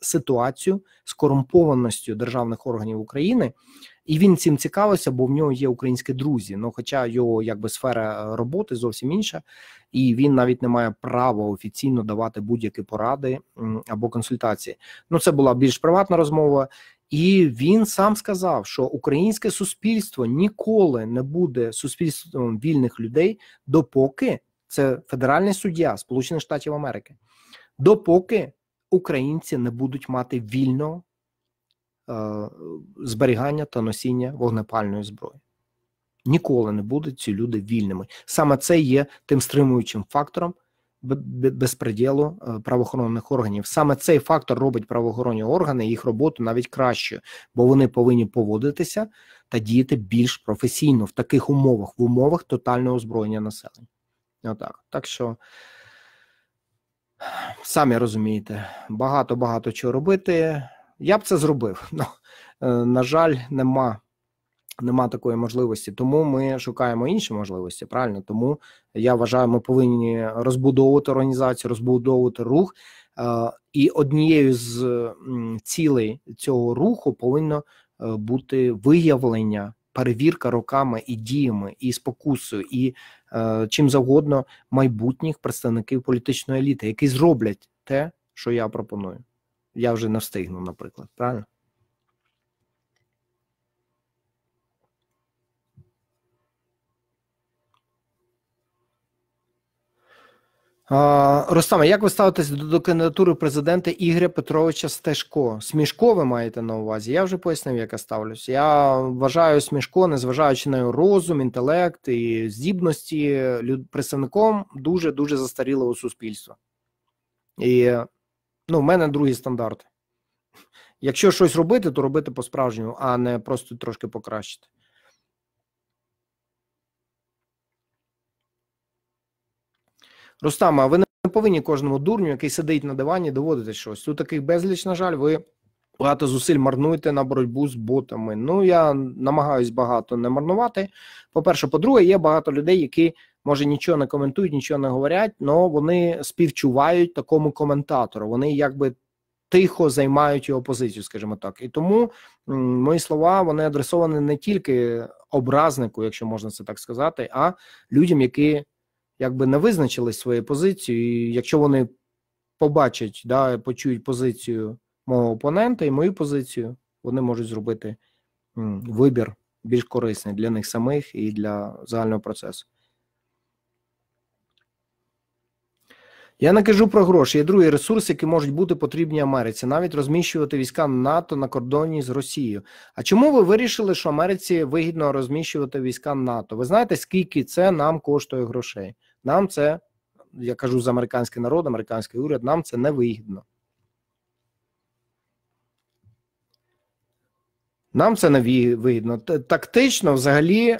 [SPEAKER 1] ситуацію з корумпованістю державних органів України. І він цим цікавився, бо в нього є українські друзі. Ну, хоча його якби сфера е, роботи зовсім інша, і він навіть не має права офіційно давати будь-які поради або консультації. Ну, це була більш приватна розмова, і він сам сказав, що українське суспільство ніколи не буде суспільством вільних людей, допоки це федеральний суддя Сполучених Штатів Америки, допоки українці не будуть мати вільного е, зберігання та носіння вогнепальної зброї. Ніколи не будуть ці люди вільними. Саме це є тим стримуючим фактором, безпреділу е, правоохоронних органів. Саме цей фактор робить правоохоронні органи їх роботу навіть кращою, бо вони повинні поводитися та діяти більш професійно в таких умовах, в умовах тотального озброєння населення. Отак. Так що самі розумієте, багато багато чого робити. Я б це зробив. Но, е, на жаль, нема Нема такої можливості, тому ми шукаємо інші можливості. Правильно тому я вважаю, ми повинні розбудовувати організацію, розбудовувати рух. Е, і однією з цілей цього руху повинно е, бути виявлення, перевірка руками і діями, і спокусою, і е, чим завгодно майбутніх представників політичної еліти, які зроблять те, що я пропоную. Я вже не встигну, наприклад, правильно. Ростаме, як ви ставитесь до кандидатури президента Ігоря Петровича Стежко? Смішко ви маєте на увазі? Я вже пояснив, як я ставлюсь. Я вважаю Смішко, незважаючи на його розум, інтелект і здібності, представником дуже дуже застарілого суспільства. І ну, в мене другі стандарти. Якщо щось робити, то робити по-справжньому, а не просто трошки покращити. Рустам, а ви не повинні кожному дурню, який сидить на дивані, доводити щось. Тут таких безліч, на жаль, ви багато зусиль марнуєте на боротьбу з ботами. Ну, я намагаюсь багато не марнувати. По-перше, по-друге, є багато людей, які. Може, нічого не коментують, нічого не говорять, але вони співчувають такому коментатору. Вони якби тихо займають його позицію, скажімо так. І тому мої слова вони адресовані не тільки образнику, якщо можна це так сказати, а людям, які якби не визначились свою позицію, і якщо вони побачать, да, почують позицію мого опонента і мою позицію, вони можуть зробити вибір більш корисний для них самих і для загального процесу. Я не кажу про гроші, є другий ресурс, які можуть бути потрібні Америці, навіть розміщувати війська НАТО на кордоні з Росією. А чому ви вирішили, що Америці вигідно розміщувати війська НАТО? Ви знаєте, скільки це нам коштує грошей? Нам це я кажу за американський народ, американський уряд, нам це не вигідно. Нам це не вигідно. Тактично, взагалі, е,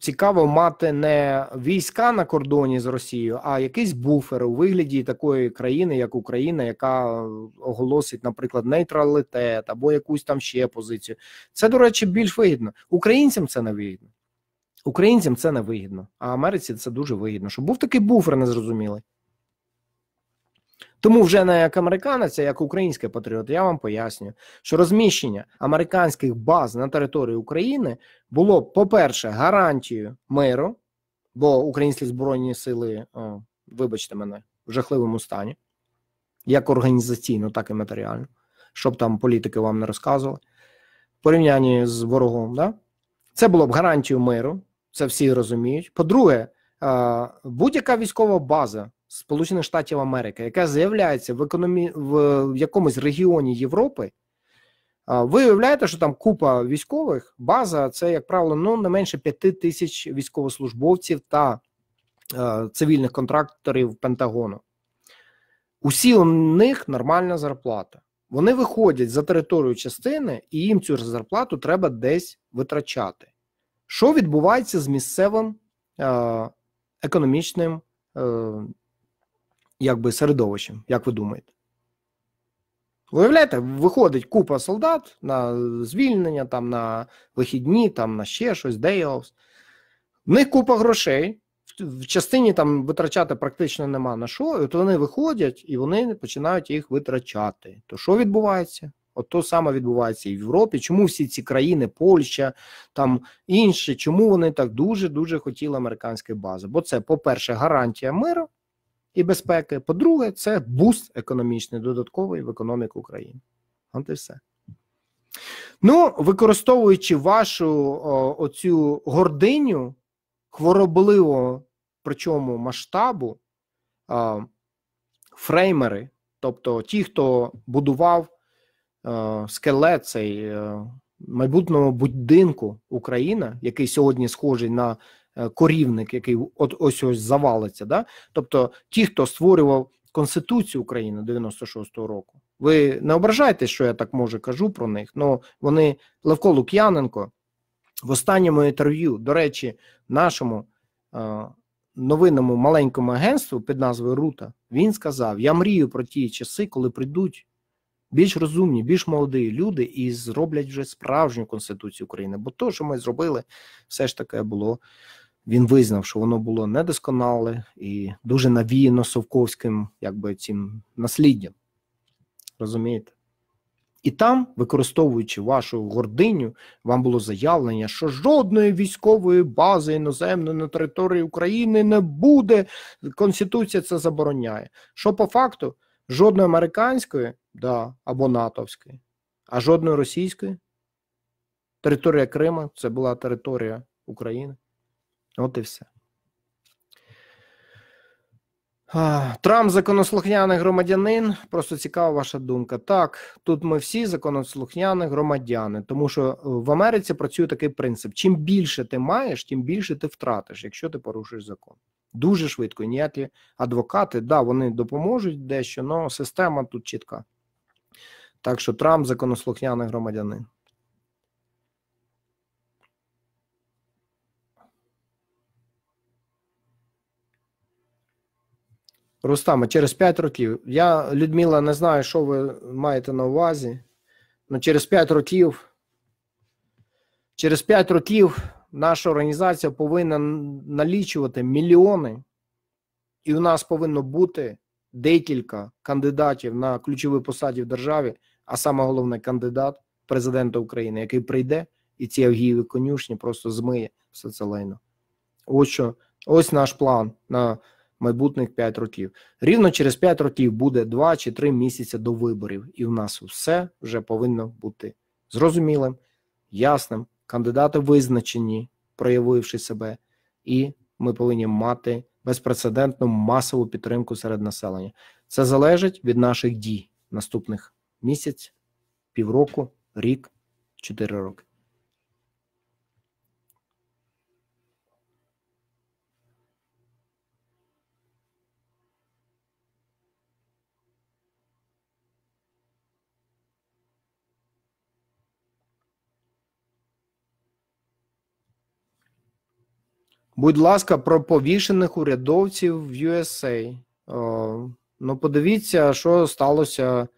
[SPEAKER 1] цікаво мати не війська на кордоні з Росією, а якийсь буфер у вигляді такої країни, як Україна, яка оголосить, наприклад, нейтралітет або якусь там ще позицію. Це, до речі, більш вигідно. Українцям це не вигідно. Українцям це не вигідно, а Америці це дуже вигідно. Щоб був такий буфер незрозумілий. Тому вже не як американець, а як український патріот, я вам пояснюю, що розміщення американських баз на території України було, по-перше, гарантією миру, бо українські збройні сили, о, вибачте мене, в жахливому стані, як організаційно, так і матеріально, щоб там політики вам не розказували. В порівнянні з ворогом, да? це було б гарантією миру, це всі розуміють. По-друге, будь-яка військова база. Сполучених Штатів Америки, яка з'являється, в економі... в якомусь регіоні Європи, ви уявляєте, що там купа військових база це, як правило, ну не менше 5 тисяч військовослужбовців та е, цивільних контракторів Пентагону. Усі у них нормальна зарплата. Вони виходять за територію частини, і їм цю зарплату треба десь витрачати. Що відбувається з місцевим е, економічним? Е, якби середовищем, як ви думаєте? Уявляєте, виходить купа солдат на звільнення, там на вихідні, там на ще щось, дейовс. В них купа грошей, в частині там витрачати практично нема на що, і от вони виходять і вони починають їх витрачати. То що відбувається? От то саме відбувається і в Європі. Чому всі ці країни, Польща, там інші, чому вони так дуже дуже хотіли американської бази? Бо це, по-перше, гарантія миру і безпеки. По-друге, це буст економічний, додатковий в економіку України. От і все. Ну, використовуючи вашу о, оцю гординю хворобливого, причому масштабу, о, фреймери, тобто ті, хто будував о, скелет цей е, майбутнього будинку Україна, який сьогодні схожий на Е, корівник, який от ось ось завалиться. Да? Тобто, ті, хто створював Конституцію України 96-го року, ви не ображайте, що я так може кажу про них. але вони Левко Лук'яненко в останньому інтерв'ю, до речі, нашому е, новинному маленькому агентству під назвою Рута, він сказав: Я мрію про ті часи, коли прийдуть. Більш розумні, більш молоді люди і зроблять вже справжню конституцію України, бо то, що ми зробили, все ж таке було він визнав, що воно було недосконале і дуже навіяно совковським, якби цим насліддям. Розумієте? І там, використовуючи вашу гординю, вам було заявлення, що жодної військової бази іноземної на території України не буде. Конституція це забороняє. Що по факту жодної американської да, або натовської, а жодної російської. Територія Криму це була територія України. От і все. Трамп законослухняний громадянин. Просто цікава ваша думка. Так, тут ми всі законослухняні громадяни, тому що е, в Америці працює такий принцип: чим більше ти маєш, тим більше ти втратиш, якщо ти порушиш закон. Дуже швидко. Ніякі адвокати, да, вони допоможуть дещо, але система тут чітка. Так що Трамп законослухняний громадянин. Рустама, через 5 років. Я, Людмила, не знаю, що ви маєте на увазі, але ну, через 5 років, через 5 років наша організація повинна налічувати мільйони, і у нас повинно бути декілька кандидатів на ключові посаді в державі, а саме головне кандидат президента України, який прийде і ці авгієві конюшні просто змиє все це лайно. Ось що, ось наш план. на майбутніх 5 років. Рівно через 5 років буде 2 чи 3 місяці до виборів, і в нас все вже повинно бути зрозумілим, ясним. Кандидати визначені, проявивши себе, і ми повинні мати безпрецедентну масову підтримку серед населення. Це залежить від наших дій наступних місяць, півроку, рік, чотири роки. Будь ласка, про повішених урядовців в USA. О, е, ну, подивіться, що сталося.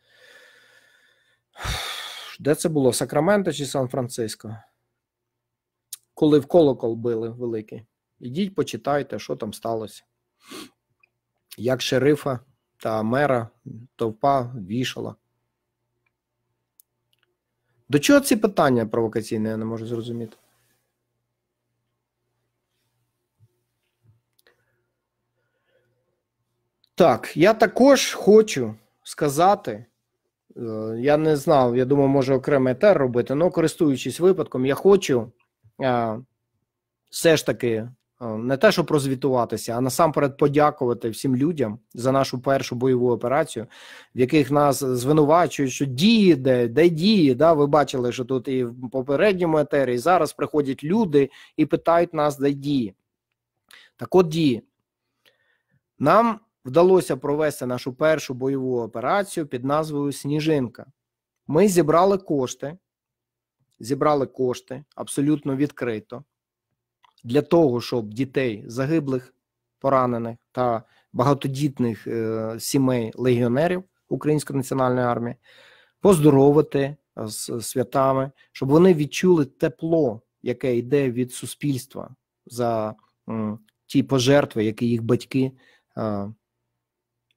[SPEAKER 1] Де це було? Сакраменто чи Сан-Франциско? Коли в колокол били великий. Ідіть, почитайте, що там сталося. Як шерифа та мера товпа вішала. До чого ці питання провокаційні, я не можу зрозуміти. Так, я також хочу сказати. Е, я не знав, я думаю, може окремий етер робити, але користуючись випадком, я хочу е, все ж таки е, не те, щоб прозвітуватися, а насамперед подякувати всім людям за нашу першу бойову операцію, в яких нас звинувачують, що дії, де де дії. Да? Ви бачили, що тут і в попередньому етері, і зараз приходять люди і питають нас, де дії. Так от дії. Нам вдалося провести нашу першу бойову операцію під назвою Сніжинка. Ми зібрали кошти, зібрали кошти абсолютно відкрито для того, щоб дітей загиблих, поранених та багатодітних е сімей легіонерів Української національної армії поздоровити з святами, щоб вони відчули тепло, яке йде від суспільства за м, ті пожертви, які їх батьки е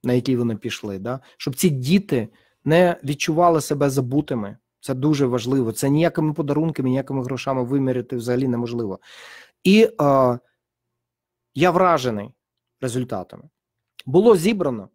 [SPEAKER 1] на який вони пішли, да? щоб ці діти не відчували себе забутими. Це дуже важливо. Це ніякими подарунками, ніякими грошами виміряти взагалі неможливо. І е, я вражений результатами. Було зібрано.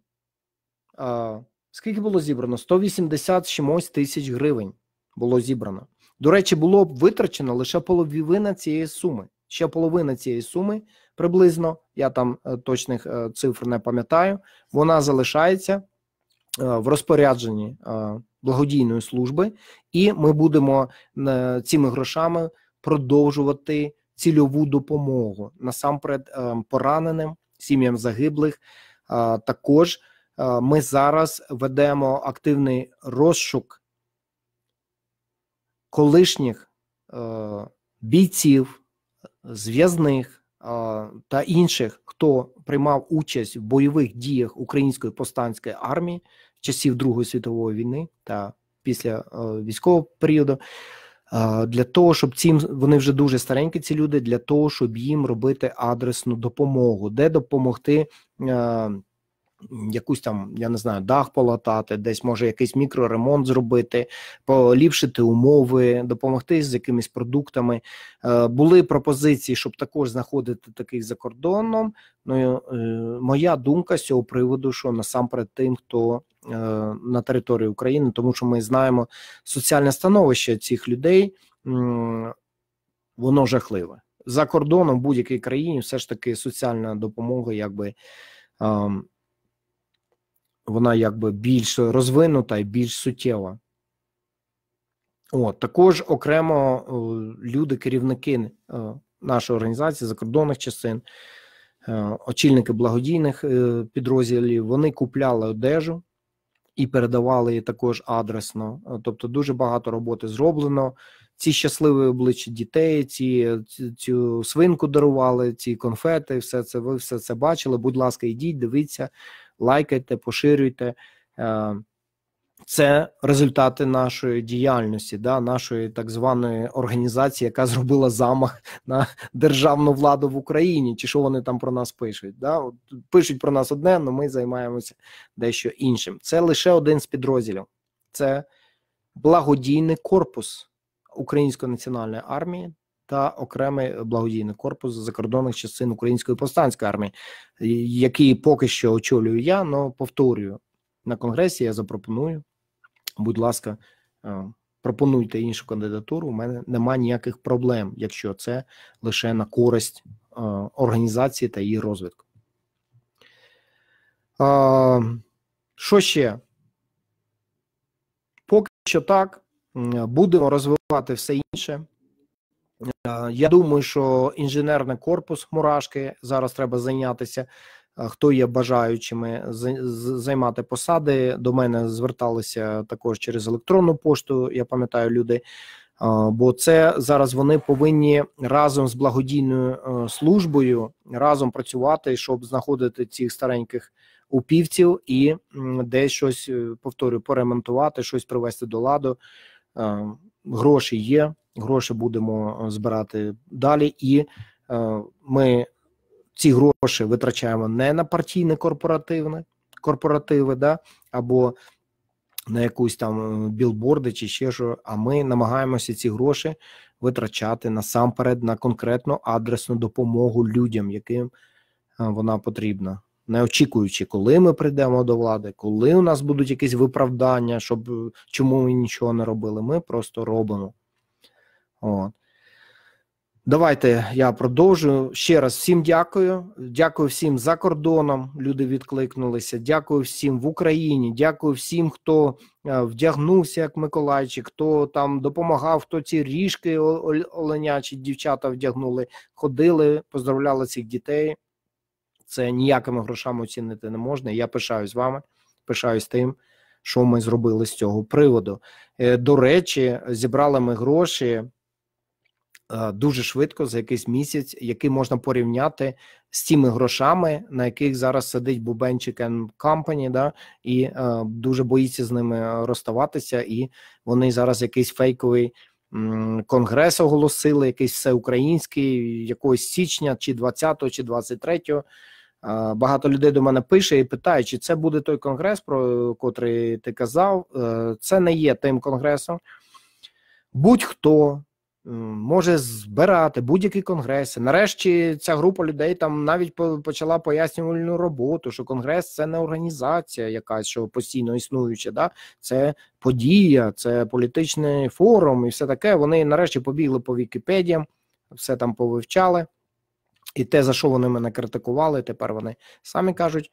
[SPEAKER 1] Е, скільки було зібрано? 180 чимось тисяч гривень було зібрано. До речі, було б витрачено лише половина цієї суми. Ще половина цієї суми приблизно. Я там е, точних е, цифр не пам'ятаю. Вона залишається е, в розпорядженні благодійної служби, і ми будемо цими грошами продовжувати цільову допомогу насамперед пораненим, сім'ям загиблих. Також ми зараз ведемо активний розшук колишніх бійців, зв'язних та інших, хто приймав участь в бойових діях української повстанської армії часів Другої світової війни та після е, військового періоду, для того, щоб цим вони вже дуже старенькі, ці люди для того, щоб їм робити адресну допомогу, де допомогти. Е, Якусь там, я не знаю, дах полатати, десь може якийсь мікроремонт зробити, поліпшити умови, допомогти з якимись продуктами. Е, були пропозиції, щоб також знаходити таких за кордоном. Ну, е, Моя думка з цього приводу, що насамперед тим, хто е, на території України, тому що ми знаємо соціальне становище цих людей, воно жахливе. За кордоном в будь-якій країні все ж таки соціальна допомога, якби. Um, ем, вона якби більш розвинута і більш суттєва. От, також окремо е, люди, керівники е, нашої організації, закордонних частин, е, очільники благодійних підрозділів, вони купляли одежу і передавали її також адресно. Тобто, дуже багато роботи зроблено. Ці щасливі обличчя дітей, ці цю свинку дарували, ці конфети, все це ви все це бачили. Будь ласка, йдіть, дивіться лайкайте, поширюйте. Е, це результати нашої діяльності, да, нашої так званої організації, яка зробила замах на державну владу в Україні. Чи що вони там про нас пишуть? Да? Пишуть про нас одне, але ми займаємося дещо іншим. Це лише один з підрозділів. Це благодійний корпус Української національної армії, та окремий благодійний корпус закордонних частин Української повстанської армії, який поки що очолюю я, але повторюю на конгресі. Я запропоную. Будь ласка, е, пропонуйте іншу кандидатуру. У мене немає ніяких проблем, якщо це лише на користь е, організації та її розвитку. Е, що ще? Поки що так, будемо розвивати все інше. Е, я думаю, що інженерний корпус мурашки зараз треба зайнятися. Е, хто є бажаючими займати посади? До мене зверталися також через електронну пошту. Я пам'ятаю люди. Е, бо це зараз вони повинні разом з благодійною службою разом працювати, щоб знаходити цих стареньких упівців і десь щось повторюю, поремонтувати, щось привести до ладу гроші є, гроші будемо е, збирати далі, і е, ми ці гроші витрачаємо не на партійне корпоративне корпоративи, да, або на якусь там е, білборди чи ще що. А ми намагаємося ці гроші витрачати насамперед на конкретну адресну допомогу людям, яким вона потрібна не очікуючи, коли ми прийдемо до влади, коли у нас будуть якісь виправдання, щоб е, чому ми нічого не робили. Ми просто робимо. От. Давайте я продовжую. Ще раз всім дякую. Дякую всім за кордоном. Люди відкликнулися. Дякую всім в Україні. Дякую всім, хто е, вдягнувся як Миколайчик, хто там допомагав, хто ці ріжки оленячі дівчата вдягнули, ходили, поздравляли цих дітей. Це ніякими грошами оцінити не можна. Я пишаюсь вами, пишаюсь тим, що ми зробили з цього приводу. Е, до речі, зібрали ми гроші е, дуже швидко за якийсь місяць, який можна порівняти з тими грошами, на яких зараз сидить Бубенчик Company, да, і е, дуже боїться з ними розставатися. І вони зараз якийсь фейковий. Конгрес оголосили якийсь всеукраїнський, якогось січня, чи 20-го, чи 23-го. Багато людей до мене пише і питає, чи це буде той конгрес, про котрий ти казав. Е, це не є тим конгресом. Будь-хто може збирати будь-які конгреси. Нарешті ця група людей там навіть почала пояснювальну роботу, що конгрес це не організація, якась що постійно існуюча. да? Це подія, це політичний форум і все таке. Вони нарешті побігли по Вікіпедіям, все там повивчали. І те, за що вони мене критикували, тепер вони самі кажуть.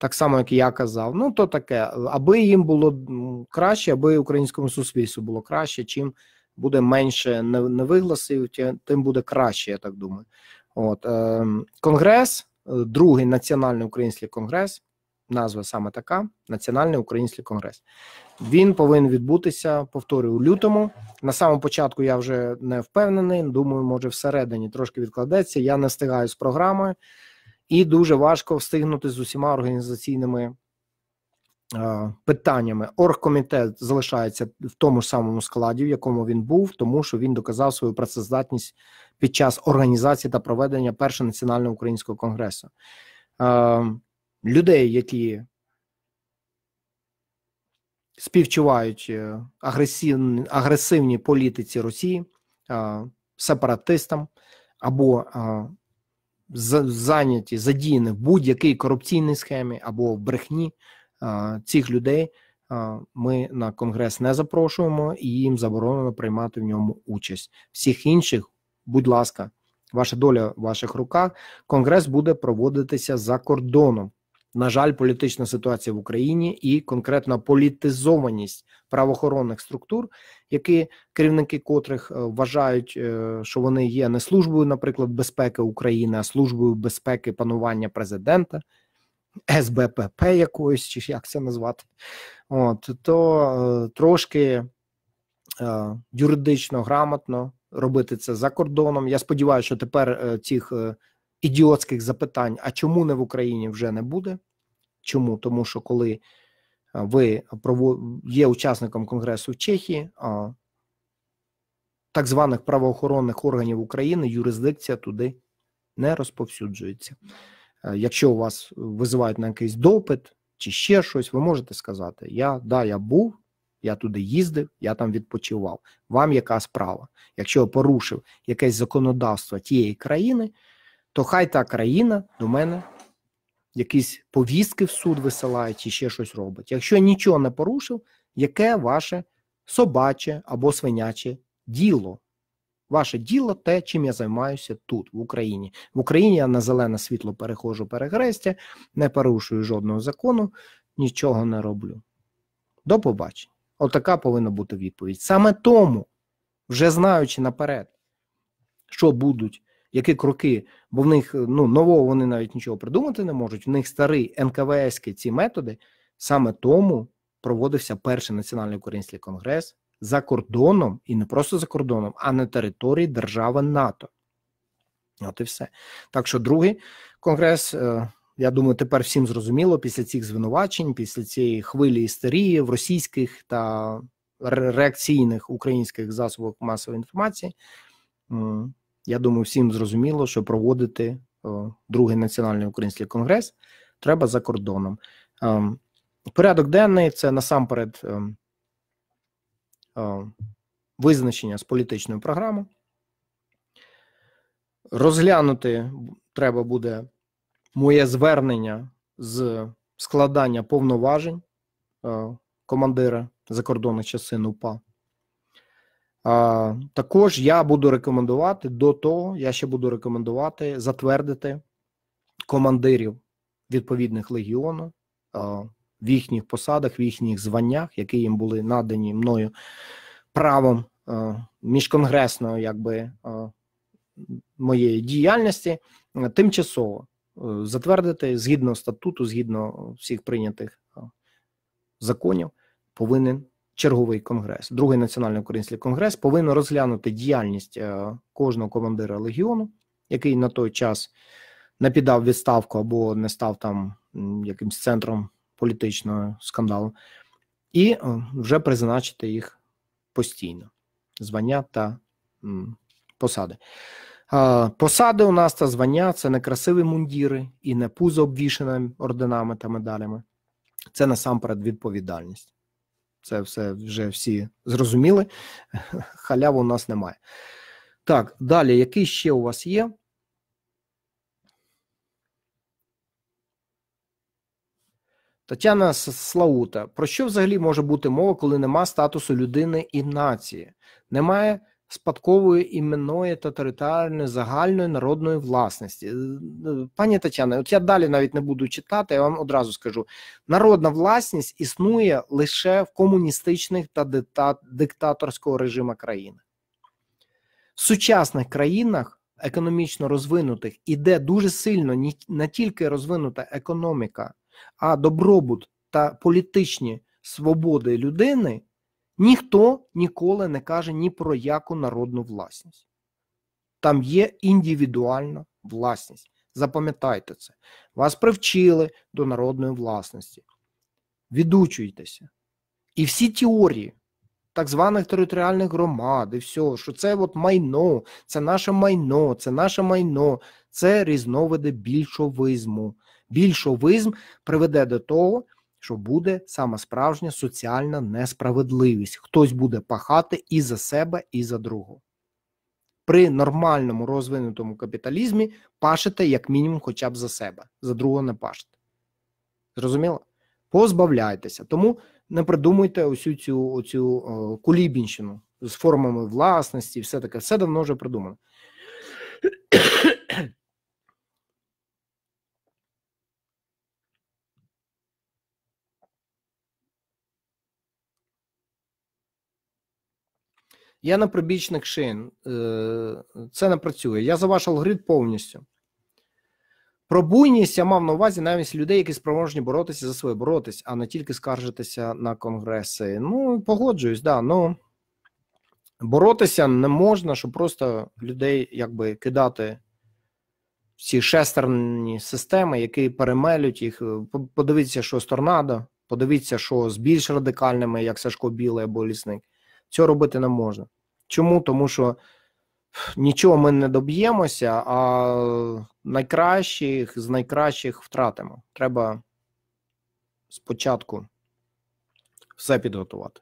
[SPEAKER 1] Так само, як і я казав, ну то таке, аби їм було краще, аби українському суспільству було краще, чим буде менше невигласів, тим буде краще, я так думаю. От ем, е, Конгрес, другий національний український конгрес, назва саме така: Національний український конгрес. Він повинен відбутися, повторюю, у лютому. На самому початку я вже не впевнений. Думаю, може всередині трошки відкладеться. Я не встигаю з програмою, і дуже важко встигнути з усіма організаційними е, питаннями. Оргкомітет залишається в тому ж самому складі, в якому він був, тому що він доказав свою працездатність під час організації та проведення першого національного українського конгресу. Е, людей, які співчувають агресивні, агресивні політиці Росії, е, сепаратистам або е, зайняті, задіяні в будь-якій корупційній схемі або в брехні е, цих людей. Ми на конгрес не запрошуємо і їм заборонено приймати в ньому участь. Всіх інших, будь ласка, ваша доля в ваших руках. Конгрес буде проводитися за кордоном на жаль, політична ситуація в Україні і конкретна політизованість правоохоронних структур, які керівники котрих е, вважають, е, що вони є не службою, наприклад, безпеки України, а службою безпеки панування президента. СБПП якоїсь, чи як це назвати, от то е, трошки юридично грамотно робити це за кордоном. Я сподіваюся, що тепер цих ідіотських запитань: а чому не в Україні вже не буде? Чому? Тому що коли е, ви є учасником Конгресу в Чехії, так званих правоохоронних органів України юрисдикція туди не розповсюджується. Е, якщо у вас визивають на якийсь допит чи ще щось, ви можете сказати: Я да, я був, я туди їздив, я там відпочивав. Вам яка справа? Якщо я порушив якесь законодавство тієї країни то хай та країна до мене якісь повістки в суд висилає чи ще щось робить. Якщо я нічого не порушив, яке ваше собаче або свиняче діло? Ваше діло те, чим я займаюся тут, в Україні. В Україні я на зелене світло перехожу перехрестя, не порушую жодного закону, нічого не роблю. До побачення. Отака повинна бути відповідь. Саме тому, вже знаючи наперед, що будуть які кроки, бо в них е, ну нового вони навіть нічого придумати не можуть. В них старий НКВСькі ці методи. Саме тому проводився перший національний український конгрес за кордоном, і не просто за кордоном, а на території держави НАТО. От і все. Так що, другий конгрес, е, я думаю, тепер всім зрозуміло після цих звинувачень, після цієї хвилі істерії в російських та реакційних українських засобах масової інформації. Я думаю, всім зрозуміло, що проводити другий національний український конгрес треба за кордоном. Ем, порядок денний це насамперед ем, визначення з політичною програмою. Розглянути треба буде моє звернення з складання повноважень командира закордонних частин УПА. Також я буду рекомендувати до того, я ще буду рекомендувати затвердити командирів відповідних легіону в їхніх посадах, в їхніх званнях, які їм були надані мною правом а, міжконгресної якби моєї діяльності, тимчасово е, затвердити згідно статуту, згідно всіх прийнятих законів, повинен черговий конгрес, другий національний український конгрес повинен розглянути діяльність е, кожного командира легіону, який на той час не напідав відставку або не став там якимсь центром політичного скандалу, і е, вже призначити їх постійно звання та посади. Е, посади у нас та звання це не красиві мундіри і не пузо обвішеними орденами та медалями. Це насамперед відповідальність. Це все вже всі зрозуміли. Халяву у нас немає. Так, далі, який ще у вас є? Тетяна Слаута. Про що взагалі може бути мова, коли нема статусу людини і нації? Немає спадкової іменної та територіальної загальної народної власності. Е, е, пані Тетяна, от я далі навіть не буду читати, я вам одразу скажу: народна власність існує лише в комуністичних та диктаторського режимах країни. В сучасних країнах, економічно розвинутих, іде дуже сильно не тільки розвинута економіка, а добробут та політичні свободи людини. Ніхто ніколи не каже ні про яку народну власність. Там є індивідуальна власність. Запам'ятайте це. Вас привчили до народної власності. Відучуйтеся. І всі теорії так званих територіальних громад, і всього, що це от майно, це наше майно, це наше майно, це різновиди більшовизму. Більшовизм приведе до того, що буде сама справжня соціальна несправедливість. Хтось буде пахати і за себе, і за другого. При нормальному розвинутому капіталізмі пашете, як мінімум, хоча б за себе, за другого не пашете. Зрозуміло? Позбавляйтеся. Тому не придумуйте усю цю оцю е, кулібінщину з формами власності, все таке, все давно вже придумано. Я на прибічник шин, е, це не працює. Я за ваш алгоритм повністю. Про буйність я мав на увазі навіть людей, які спроможні боротися за своє боротись, а не тільки скаржитися на конгреси. Ну, погоджуюсь, да, ну боротися не можна, щоб просто людей якби кидати в ці шестерні системи, які перемелють їх. Е, подивіться, що з торнадо, подивіться, що з більш радикальними, як Сашко Білий або лісник. Цього робити не можна. Чому? Тому що нічого ми не доб'ємося, а найкращих з найкращих втратимо. Треба спочатку все підготувати.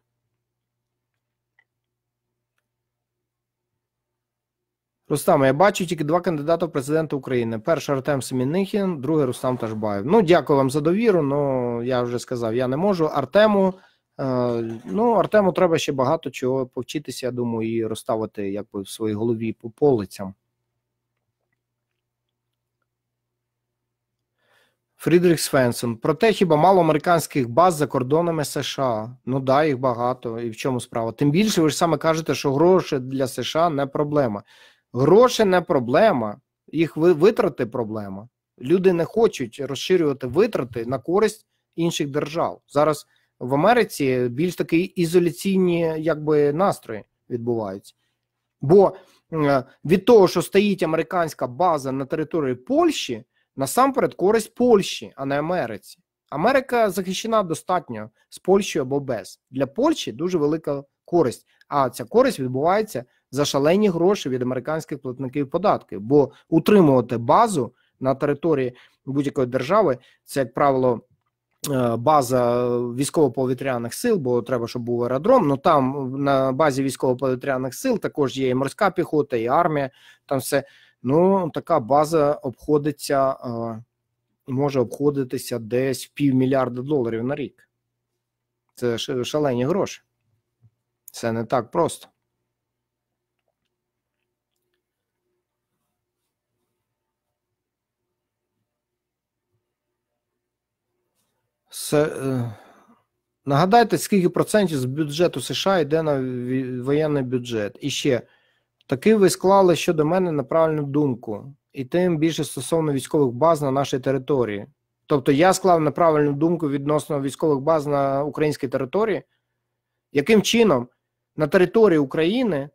[SPEAKER 1] Рустам, я бачу тільки два кандидата в президенти України. Перший Артем Семінихін, другий Рустам Ташбаєв. Ну, дякую вам за довіру. але я вже сказав, я не можу Артему. Е, ну, Артему треба ще багато чого повчитися, я думаю, і розставити якби в своїй голові по полицям. Фрідріх Свенсон. про те, хіба мало американських баз за кордонами США? Ну да, їх багато. І в чому справа? Тим більше, ви ж саме кажете, що гроші для США не проблема. Гроші не проблема, їх витрати проблема. Люди не хочуть розширювати витрати на користь інших держав. Зараз в Америці більш такі ізоляційні якби настрої відбуваються. Бо е, від того, що стоїть американська база на території Польщі, насамперед користь Польщі, а не Америці. Америка захищена достатньо з Польщею або без для Польщі дуже велика користь. А ця користь відбувається за шалені гроші від американських платників податків, бо утримувати базу на території будь-якої держави це, як правило, Е, база військово-повітряних сил, бо треба, щоб був аеродром. Ну там на базі військово-повітряних сил також є і морська піхота, і армія. Там все ну така база обходиться, е, може обходитися десь півмільярда доларів на рік. Це шалені гроші. Це не так просто. Е, нагадайте, скільки процентів з бюджету США йде на воєнний бюджет. І ще таки ви склали щодо мене неправильну думку, і тим більше стосовно військових баз на нашій території. Тобто я склав неправильну думку відносно військових баз на українській території, яким чином на території України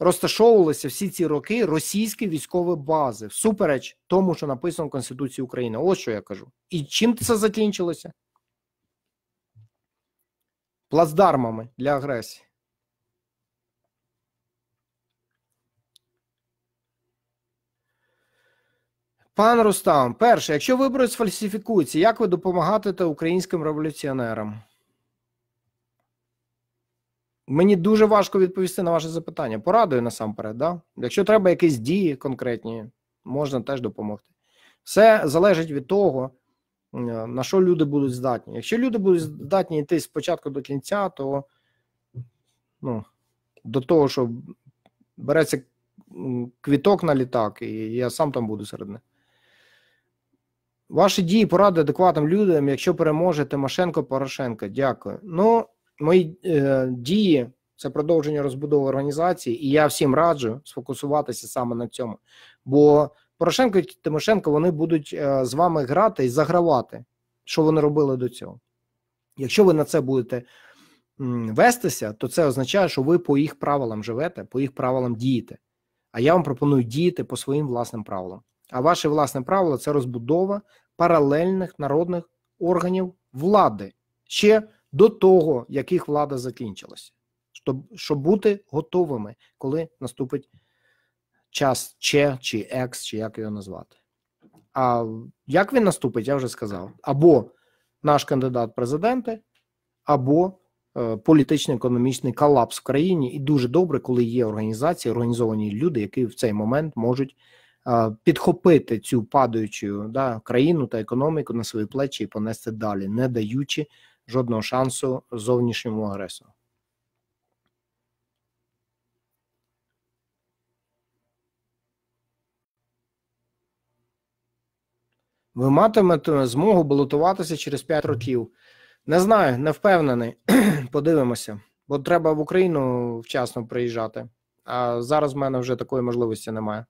[SPEAKER 1] розташовувалися всі ці роки російські військові бази всупереч тому, що написано в Конституції України. Ось що я кажу. І чим це закінчилося? плацдармами для агресії. Пан Рустам, перше, якщо вибори сфальсифікуються, як ви допомагатимете українським революціонерам? Мені дуже важко відповісти на ваше запитання. Порадую насамперед. да? Якщо треба якісь дії конкретні, можна теж допомогти. Все залежить від того, Е, на що люди будуть здатні. Якщо люди будуть здатні йти спочатку до кінця, то ну, до того, що береться квіток на літак, і я сам там буду серед них. Ваші дії поради адекватним людям, якщо переможе Тимошенко Порошенко. Дякую. Ну, мої е, дії це продовження розбудови організації, і я всім раджу сфокусуватися саме на цьому. Бо Порошенко і Тимошенко вони будуть е, з вами грати і загравати, що вони робили до цього. Якщо ви на це будете вестися, то це означає, що ви по їх правилам живете, по їх правилам дієте. А я вам пропоную діяти по своїм власним правилам. А ваше власне правило це розбудова паралельних народних органів влади ще до того, як їх влада закінчилася, щоб, щоб бути готовими, коли наступить час Ч чи екс чи як його назвати. А як він наступить, я вже сказав. Або наш кандидат президенти, або е, політично-економічний колапс в країні. І дуже добре, коли є організації, організовані люди, які в цей момент можуть е, підхопити цю падаючу да, країну та економіку на свої плечі і понести далі, не даючи жодного шансу зовнішньому агресору. Ви матимете змогу балотуватися через 5 років. Не знаю, не впевнений. Подивимося, бо треба в Україну вчасно приїжджати. А зараз в мене вже такої можливості немає.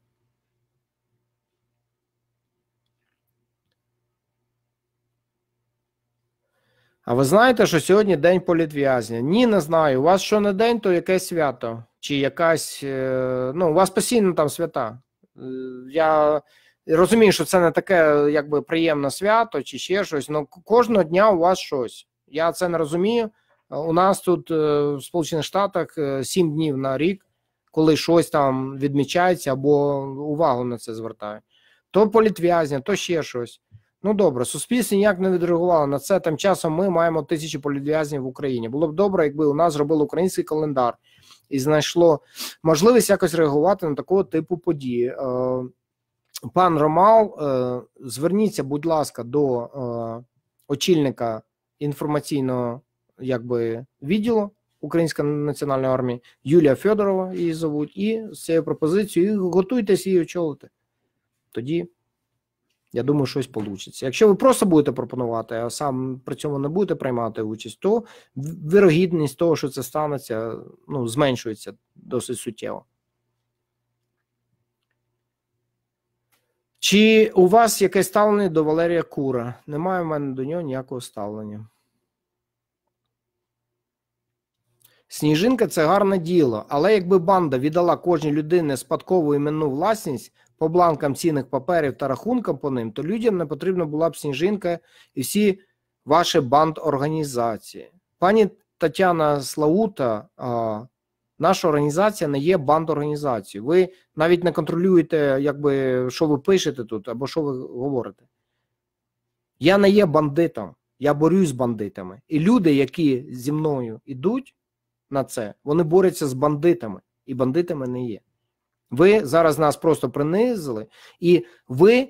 [SPEAKER 1] А ви знаєте, що сьогодні день політв'язня? Ні, не знаю. У вас що не день, то якесь свято. Чи якась. Е, ну, у вас постійно там свята. Е, я Розумію, що це не таке якби приємне свято чи ще щось, але кожного дня у вас щось. Я це не розумію. У нас тут е, в Сполучених Штатах е, сім днів на рік, коли щось там відмічається або увагу на це звертає. То політв'язня, то ще щось. Ну добре, суспільство ніяк не відреагувало на це. Тим часом ми маємо тисячі політв'язнів в Україні. Було б добре, якби у нас зробили український календар і знайшло можливість якось реагувати на такого типу події. Е, пан Ромал, е, зверніться, будь ласка, до е, очільника інформаційного якби, відділу Української національної армії Юлія Федорова її зовуть, і з цією пропозицією готуйтесь її очолити. Тоді. Я думаю, щось вийде. Якщо ви просто будете пропонувати, а сам при цьому не будете приймати участь, то вірогідність того, що це станеться, ну зменшується досить суттєво. Чи у вас якесь ставлення до Валерія Кура? Немає в мене до нього ніякого ставлення. Сніжинка це гарне діло, але якби банда віддала кожній людині спадкову іменну власність по бланкам цінних паперів та рахункам по ним, то людям не потрібна була б сніжинка і всі ваші бандорганізації. Пані Тетяна Слаута наша організація не є бандорганізацією. Ви навіть не контролюєте, якби що ви пишете тут або що ви говорите. Я не є бандитом, я борюсь з бандитами. І люди, які зі мною йдуть на це, вони борються з бандитами, і бандитами не є. Ви зараз нас просто принизили, і ви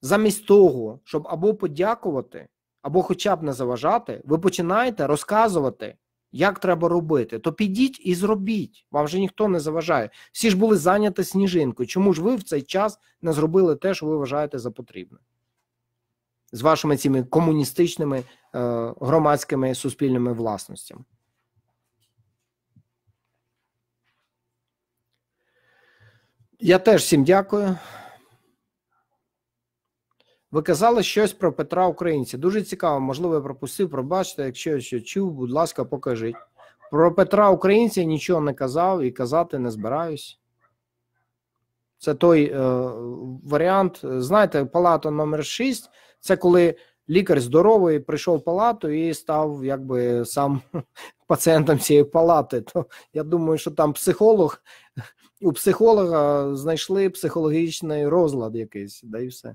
[SPEAKER 1] замість того, щоб або подякувати, або хоча б не заважати, ви починаєте розказувати як треба робити, то підіть і зробіть. Вам же ніхто не заважає. Всі ж були зайняті сніжинкою. Чому ж ви в цей час не зробили те, що ви вважаєте за потрібне? З вашими цими комуністичними е, громадськими суспільними власностями. Я теж всім дякую. Ви казали щось про Петра Українця. Дуже цікаво, можливо, я пропустив, пробачте, якщо я ще чув, будь ласка, покажіть. Про Петра Українця нічого не казав і казати не збираюсь. Це той е, варіант. Знаєте, палата номер 6 це коли лікар здоровий прийшов в палату і став якби сам пацієнтом цієї палати. То я думаю, що там психолог, у психолога знайшли психологічний розлад якийсь, да і все.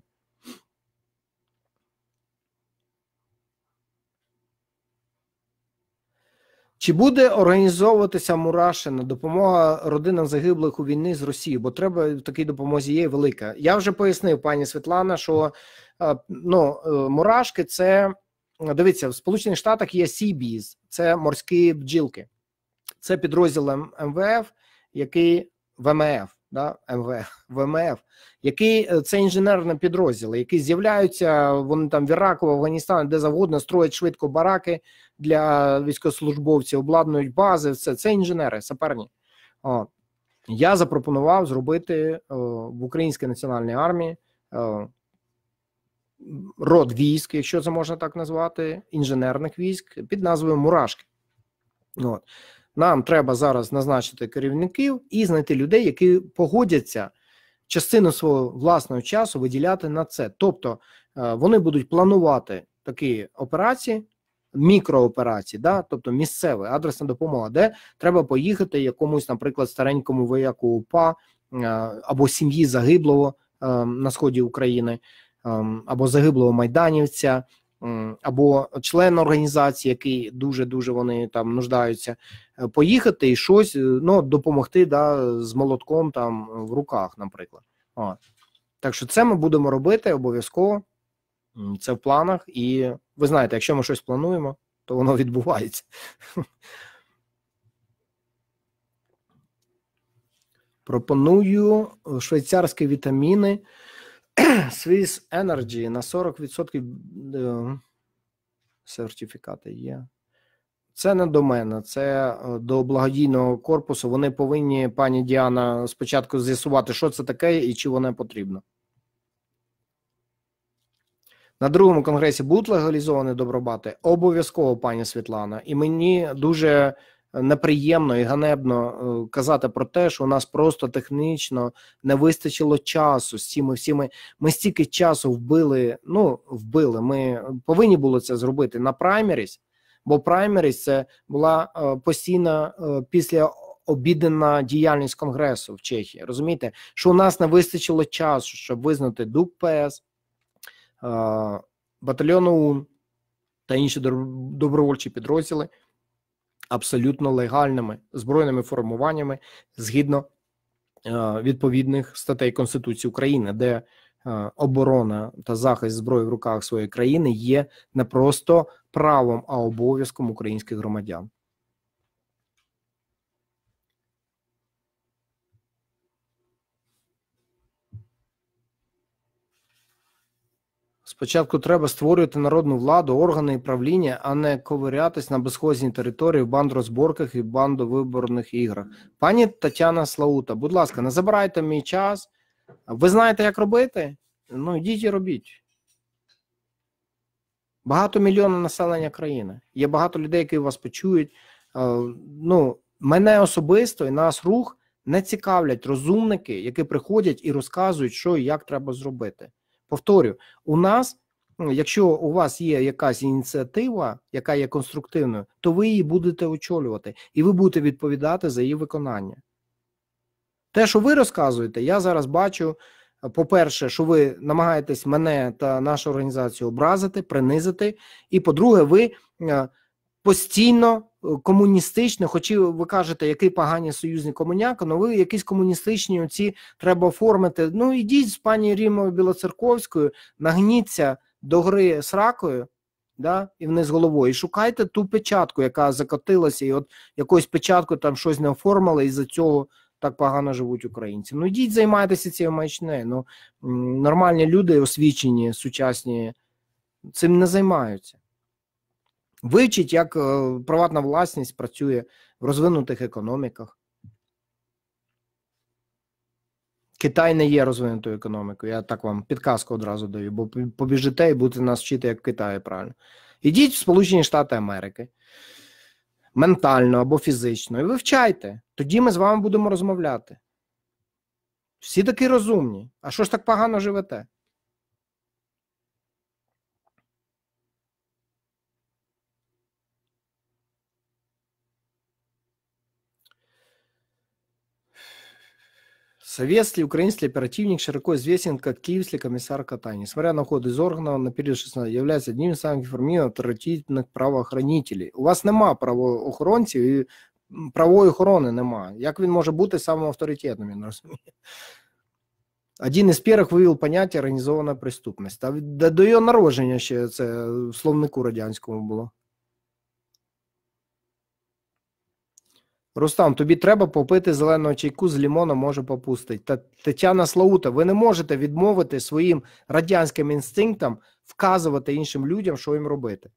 [SPEAKER 1] Чи буде організовуватися Мурашина допомога родинам загиблих у війни з Росією? Бо треба такій допомозі є велика. Я вже пояснив, пані Світлана, що е, ну, е, мурашки це дивіться в Сполучених Штатах є Сібіз, це морські бджілки, це підрозділ МВФ, який ВМФ да, МВ, ВМФ, який е, це інженерні підрозділи, які з'являються, вони там в Іраку, в Афганістані, де завгодно, строять швидко бараки для військовослужбовців, обладнують бази, все це інженери, саперні. О. Я запропонував зробити о, е, в Українській національній армії о, е, род військ, якщо це можна так назвати, інженерних військ під назвою Мурашки. От. Нам треба зараз назначити керівників і знайти людей, які погодяться частину свого власного часу виділяти на це. Тобто е, вони будуть планувати такі операції, мікрооперації, да? тобто місцеве, адресна допомога, де треба поїхати якомусь, наприклад, старенькому вояку УПА е, або сім'ї загиблого е, на сході України, або загиблого майданівця. Або член організації, який дуже дуже вони там нуждаються, Е, поїхати і щось е, ну, допомогти да, з молотком там е, в руках, наприклад. О. Так що це ми будемо робити обов'язково. Це в планах, і ви знаєте, якщо ми щось плануємо, то воно відбувається. Пропоную швейцарські вітаміни Swiss Energy на 40% сертифікати є. Це не до мене, це е, до благодійного корпусу. Вони повинні, пані Діана, спочатку з'ясувати, що це таке і чи воно потрібно. На другому конгресі будуть легалізовані добробати? Обов'язково, пані Світлана. І мені дуже неприємно і ганебно е, казати про те, що у нас просто технічно не вистачило часу з цими всіми. Ми стільки часу вбили. Ну, вбили. Ми повинні були це зробити на праймерість бо праймеріс це була е, постійна е, після. Обідана діяльність конгресу в Чехії розумієте, що у нас не вистачило часу, щоб визнати ДУК ПС, е, батальйон ОУН та інші добровольчі підрозділи абсолютно легальними збройними формуваннями згідно відповідних статей Конституції України, де Е, оборона та захист зброї в руках своєї країни є не просто правом, а обов'язком українських громадян. Спочатку треба створювати народну владу, органи і правління, а не ковирятись на безхозній території в бандрозборках і бандовиборних іграх. Пані Тетяна Слаута, будь ласка, не забирайте мій час. Ви знаєте, як робити? Ну, йдіть і робіть. Багато мільйонів населення країни. Є багато людей, які вас почують. Е, ну, мене особисто і нас рух не цікавлять розумники, які приходять і розказують, що і як треба зробити. Повторю, у нас, якщо у вас є якась ініціатива, яка є конструктивною, то ви її будете очолювати і ви будете відповідати за її виконання. Те, що ви розказуєте, я зараз бачу. Е, по-перше, що ви намагаєтесь мене та нашу організацію образити, принизити. І по-друге, ви е, постійно е, комуністично, хоч і ви кажете, який поганий союзний комуняк, але ви якісь комуністичні оці треба оформити. Ну ідіть з пані Рімою Білоцерковською, нагніться до гри сракою да, І вниз головою. І шукайте ту печатку, яка закотилася, і от якусь печатку там щось не оформили, і за цього так погано живуть українці. Ну йдіть, займайтеся цією маячнею. Ну нормальні люди, освічені, сучасні, цим не займаються. Вивчіть, як е, приватна власність працює в розвинутих економіках. Китай не є розвинутою економікою. Я так вам підказку одразу даю, бо побіжите і будете нас вчити, як в Китаї правильно. Ідіть в Сполучені Штати Америки ментально або фізично, і вивчайте. Тоді ми з вами будемо розмовляти. Всі такі розумні. А що ж так погано живете? Советский украинский оперативник широко известен как киевский комиссар Катай. Несмотря на ход из органов на период 16 является одним из самых информированных оперативных правоохранителей. У вас нема правоохоронців і правої охорони нема. Як він може бути самим авторитетним, він розуміє? Один із перших вивів поняття організована преступність. Та до його народження ще це в словнику радянському було. Рустам, тобі треба попити зеленого чайку з лімоном, може попустити. Та Тетяна Слаута, ви не можете відмовити своїм радянським інстинктам вказувати іншим людям, що їм робити.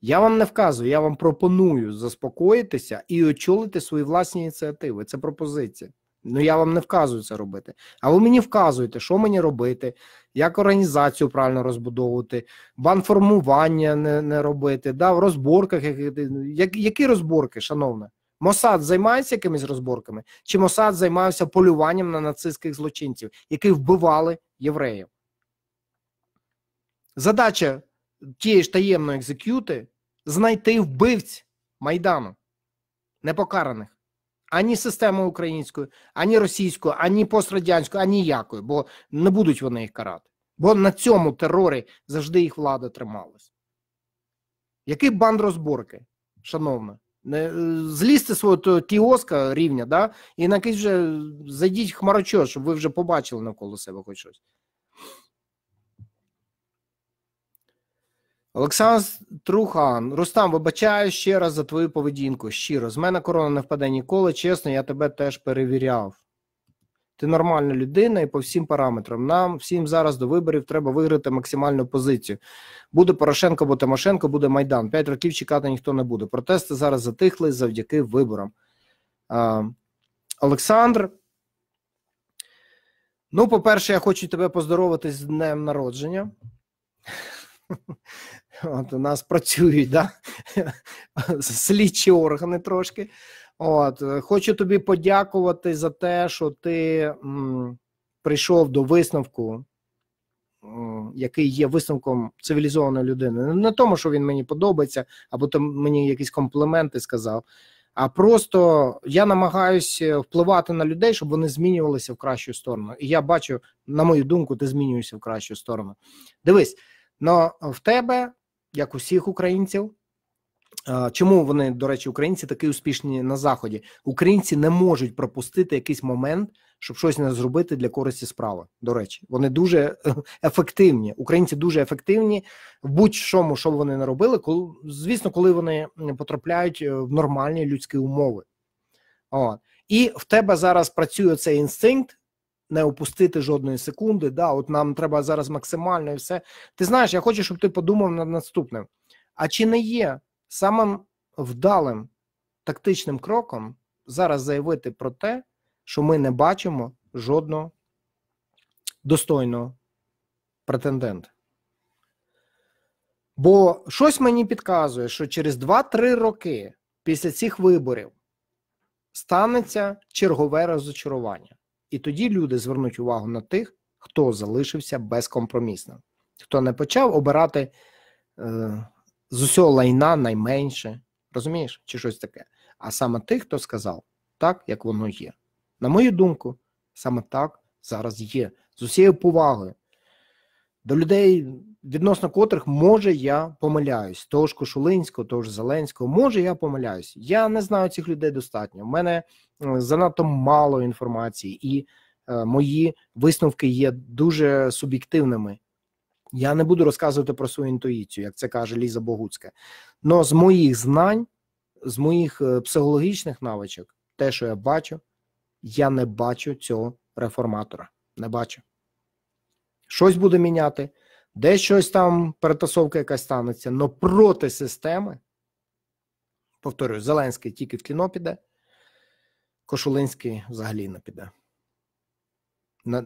[SPEAKER 1] Я вам не вказую, я вам пропоную заспокоїтися і очолити свої власні ініціативи. Це пропозиція. Ну я вам не вказую це робити. А ви мені вказуєте, що мені робити, як організацію правильно розбудовувати, банформування не не робити, да, в розборках. Ну, як, Які розборки, шановне? Мосад займається якимись розборками? Чи Мосад займався полюванням на нацистських злочинців, які вбивали євреїв? Задача тієї ж таємної екзекюти знайти вбивць Майдану, непокараних ані системи українською, ані російською, ані пострадянською, ані якої, бо не будуть вони їх карати. Бо на цьому терорі завжди їх влада трималась. Який банд розборки, шановна? Е, злізьте свого кіоска рівня, да, і на якийсь вже зайдіть хмарочо, щоб ви вже побачили навколо себе хоч щось. Олександр Трухан, Рустам, вибачаю ще раз за твою поведінку. Щиро, з мене корона не впаде ніколи. Чесно, я тебе теж перевіряв. Ти нормальна людина і по всім параметрам. Нам всім зараз до виборів треба виграти максимальну позицію. Буде Порошенко, бо Тимошенко, буде Майдан. П'ять років чекати ніхто не буде. Протести зараз затихли завдяки виборам. А, Олександр. Ну, по-перше, я хочу тебе поздоровити з днем народження. От У нас працюють да? слідчі органи трошки. От Хочу тобі подякувати за те, що ти м, прийшов до висновку, м, який є висновком цивілізованої людини. Не тому, що він мені подобається, або ти мені якісь компліменти сказав. А просто я намагаюся е, впливати на людей, щоб вони змінювалися в кращу сторону. І я бачу, на мою думку, ти змінюєшся в кращу сторону. Дивись, но в тебе як усіх українців. Чому вони, до речі, українці такі успішні на заході? Українці не можуть пропустити якийсь момент, щоб щось не зробити для користі справи. До речі, вони дуже ефективні. Українці дуже ефективні в будь-чому, що вони не робили, коли звісно, коли вони потрапляють е, в нормальні людські умови. О. І в тебе зараз працює цей інстинкт не опустити жодної секунди. Да, От нам треба зараз максимально і все. Ти знаєш, я хочу, щоб ти подумав над наступним. А чи не є самим вдалим тактичним кроком зараз заявити про те, що ми не бачимо жодного достойного претендента? Бо щось мені підказує, що через 2-3 роки після цих виборів станеться чергове розочарування. І тоді люди звернуть увагу на тих, хто залишився безкомпромісно. хто не почав обирати е, з усього лайна найменше, розумієш, чи щось таке. А саме тих, хто сказав так, як воно є. На мою думку, саме так зараз є з усією повагою до людей відносно котрих може я помиляюсь. Того ж Кошулинського, того ж Зеленського, може я помиляюсь. Я не знаю цих людей достатньо. У мене е, занадто мало інформації, і е, мої висновки є дуже суб'єктивними. Я не буду розказувати про свою інтуїцію, як це каже Ліза Богуцька. Но з моїх знань, з моїх е, психологічних навичок, те, що я бачу, я не бачу цього реформатора. Не бачу. Щось буде міняти. Де щось там перетасовка якась станеться, але проти системи. Повторюю, Зеленський тільки в кіно піде, Кошулинський взагалі не піде.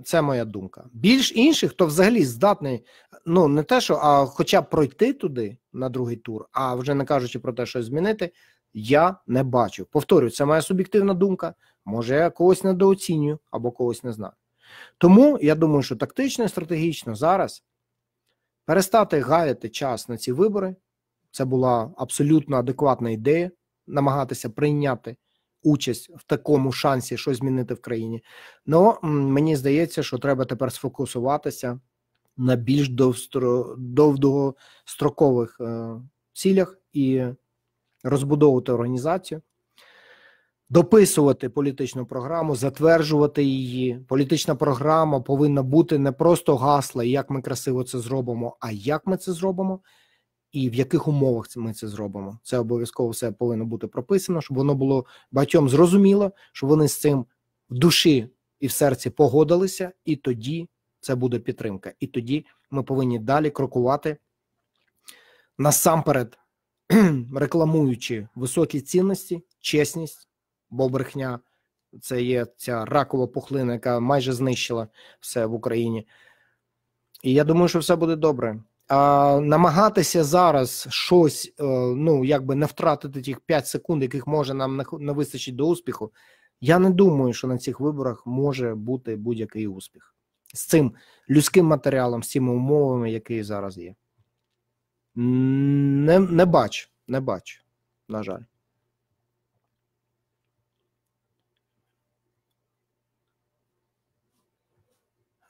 [SPEAKER 1] Це моя думка. Більш інших, хто взагалі здатний, ну не те, що, а хоча б пройти туди на другий тур, а вже не кажучи про те, що змінити, я не бачу. Повторюю, це моя суб'єктивна думка. Може, я когось недооцінюю або когось не знаю. Тому я думаю, що тактично, і стратегічно зараз перестати гаяти час на ці вибори. Це була абсолютно адекватна ідея намагатися прийняти участь в такому шансі, щось змінити в країні. Ну мені здається, що треба тепер сфокусуватися на більш довгострокових е, цілях і розбудовувати організацію дописувати політичну програму, затверджувати її. Політична програма повинна бути не просто гасла, як ми красиво це зробимо, а як ми це зробимо, і в яких умовах ми це зробимо. Це обов'язково все повинно бути прописано, щоб воно було багатьом зрозуміло, щоб вони з цим в душі і в серці погодилися, і тоді це буде підтримка. І тоді ми повинні далі крокувати насамперед. Рекламуючи високі цінності, чесність, бо брехня це є ця ракова пухлина, яка майже знищила все в Україні. І я думаю, що все буде добре. А Намагатися зараз щось, е, ну якби не втратити тих 5 секунд, яких може нам не вистачить до успіху. Я не думаю, що на цих виборах може бути будь-який успіх з цим людським матеріалом, з цими умовами, які зараз є. Не не бач, не бач, на жаль.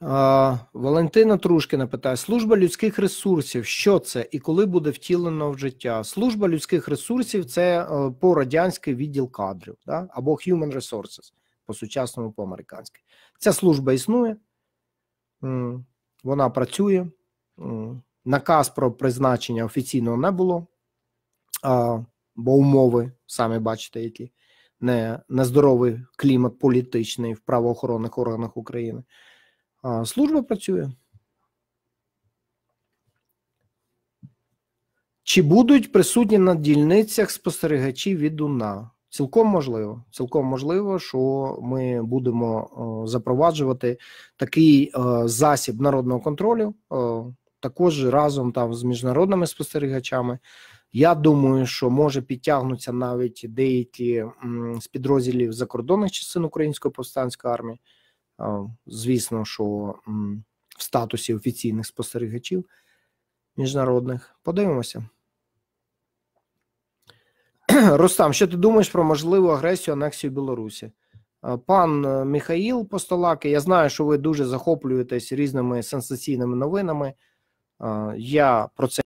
[SPEAKER 1] Валентина Трушкіна питає: служба людських ресурсів, що це і коли буде втілено в життя? Служба людських ресурсів це е, по радянський відділ кадрів да? або Human Resources, по сучасному, по американськи. Ця служба існує, вона працює. Наказ про призначення офіційного не було, бо умови самі бачите, які не нездоровий клімат політичний в правоохоронних органах України служба працює. Чи будуть присутні на дільницях спостерігачі від УНА? Цілком можливо. Цілком можливо, що ми будемо о, е, запроваджувати такий о, е, засіб народного контролю, о, е, також разом там з міжнародними спостерігачами. Я думаю, що може підтягнутися навіть деякі м, з підрозділів закордонних частин Української повстанської армії звісно, що в статусі офіційних спостерігачів міжнародних. Подивимося. Рустам, що ти думаєш про можливу агресію анексію Білорусі? Пан е, Михаїл Постолаки, я знаю, що ви дуже захоплюєтесь різними сенсаційними новинами. Я про це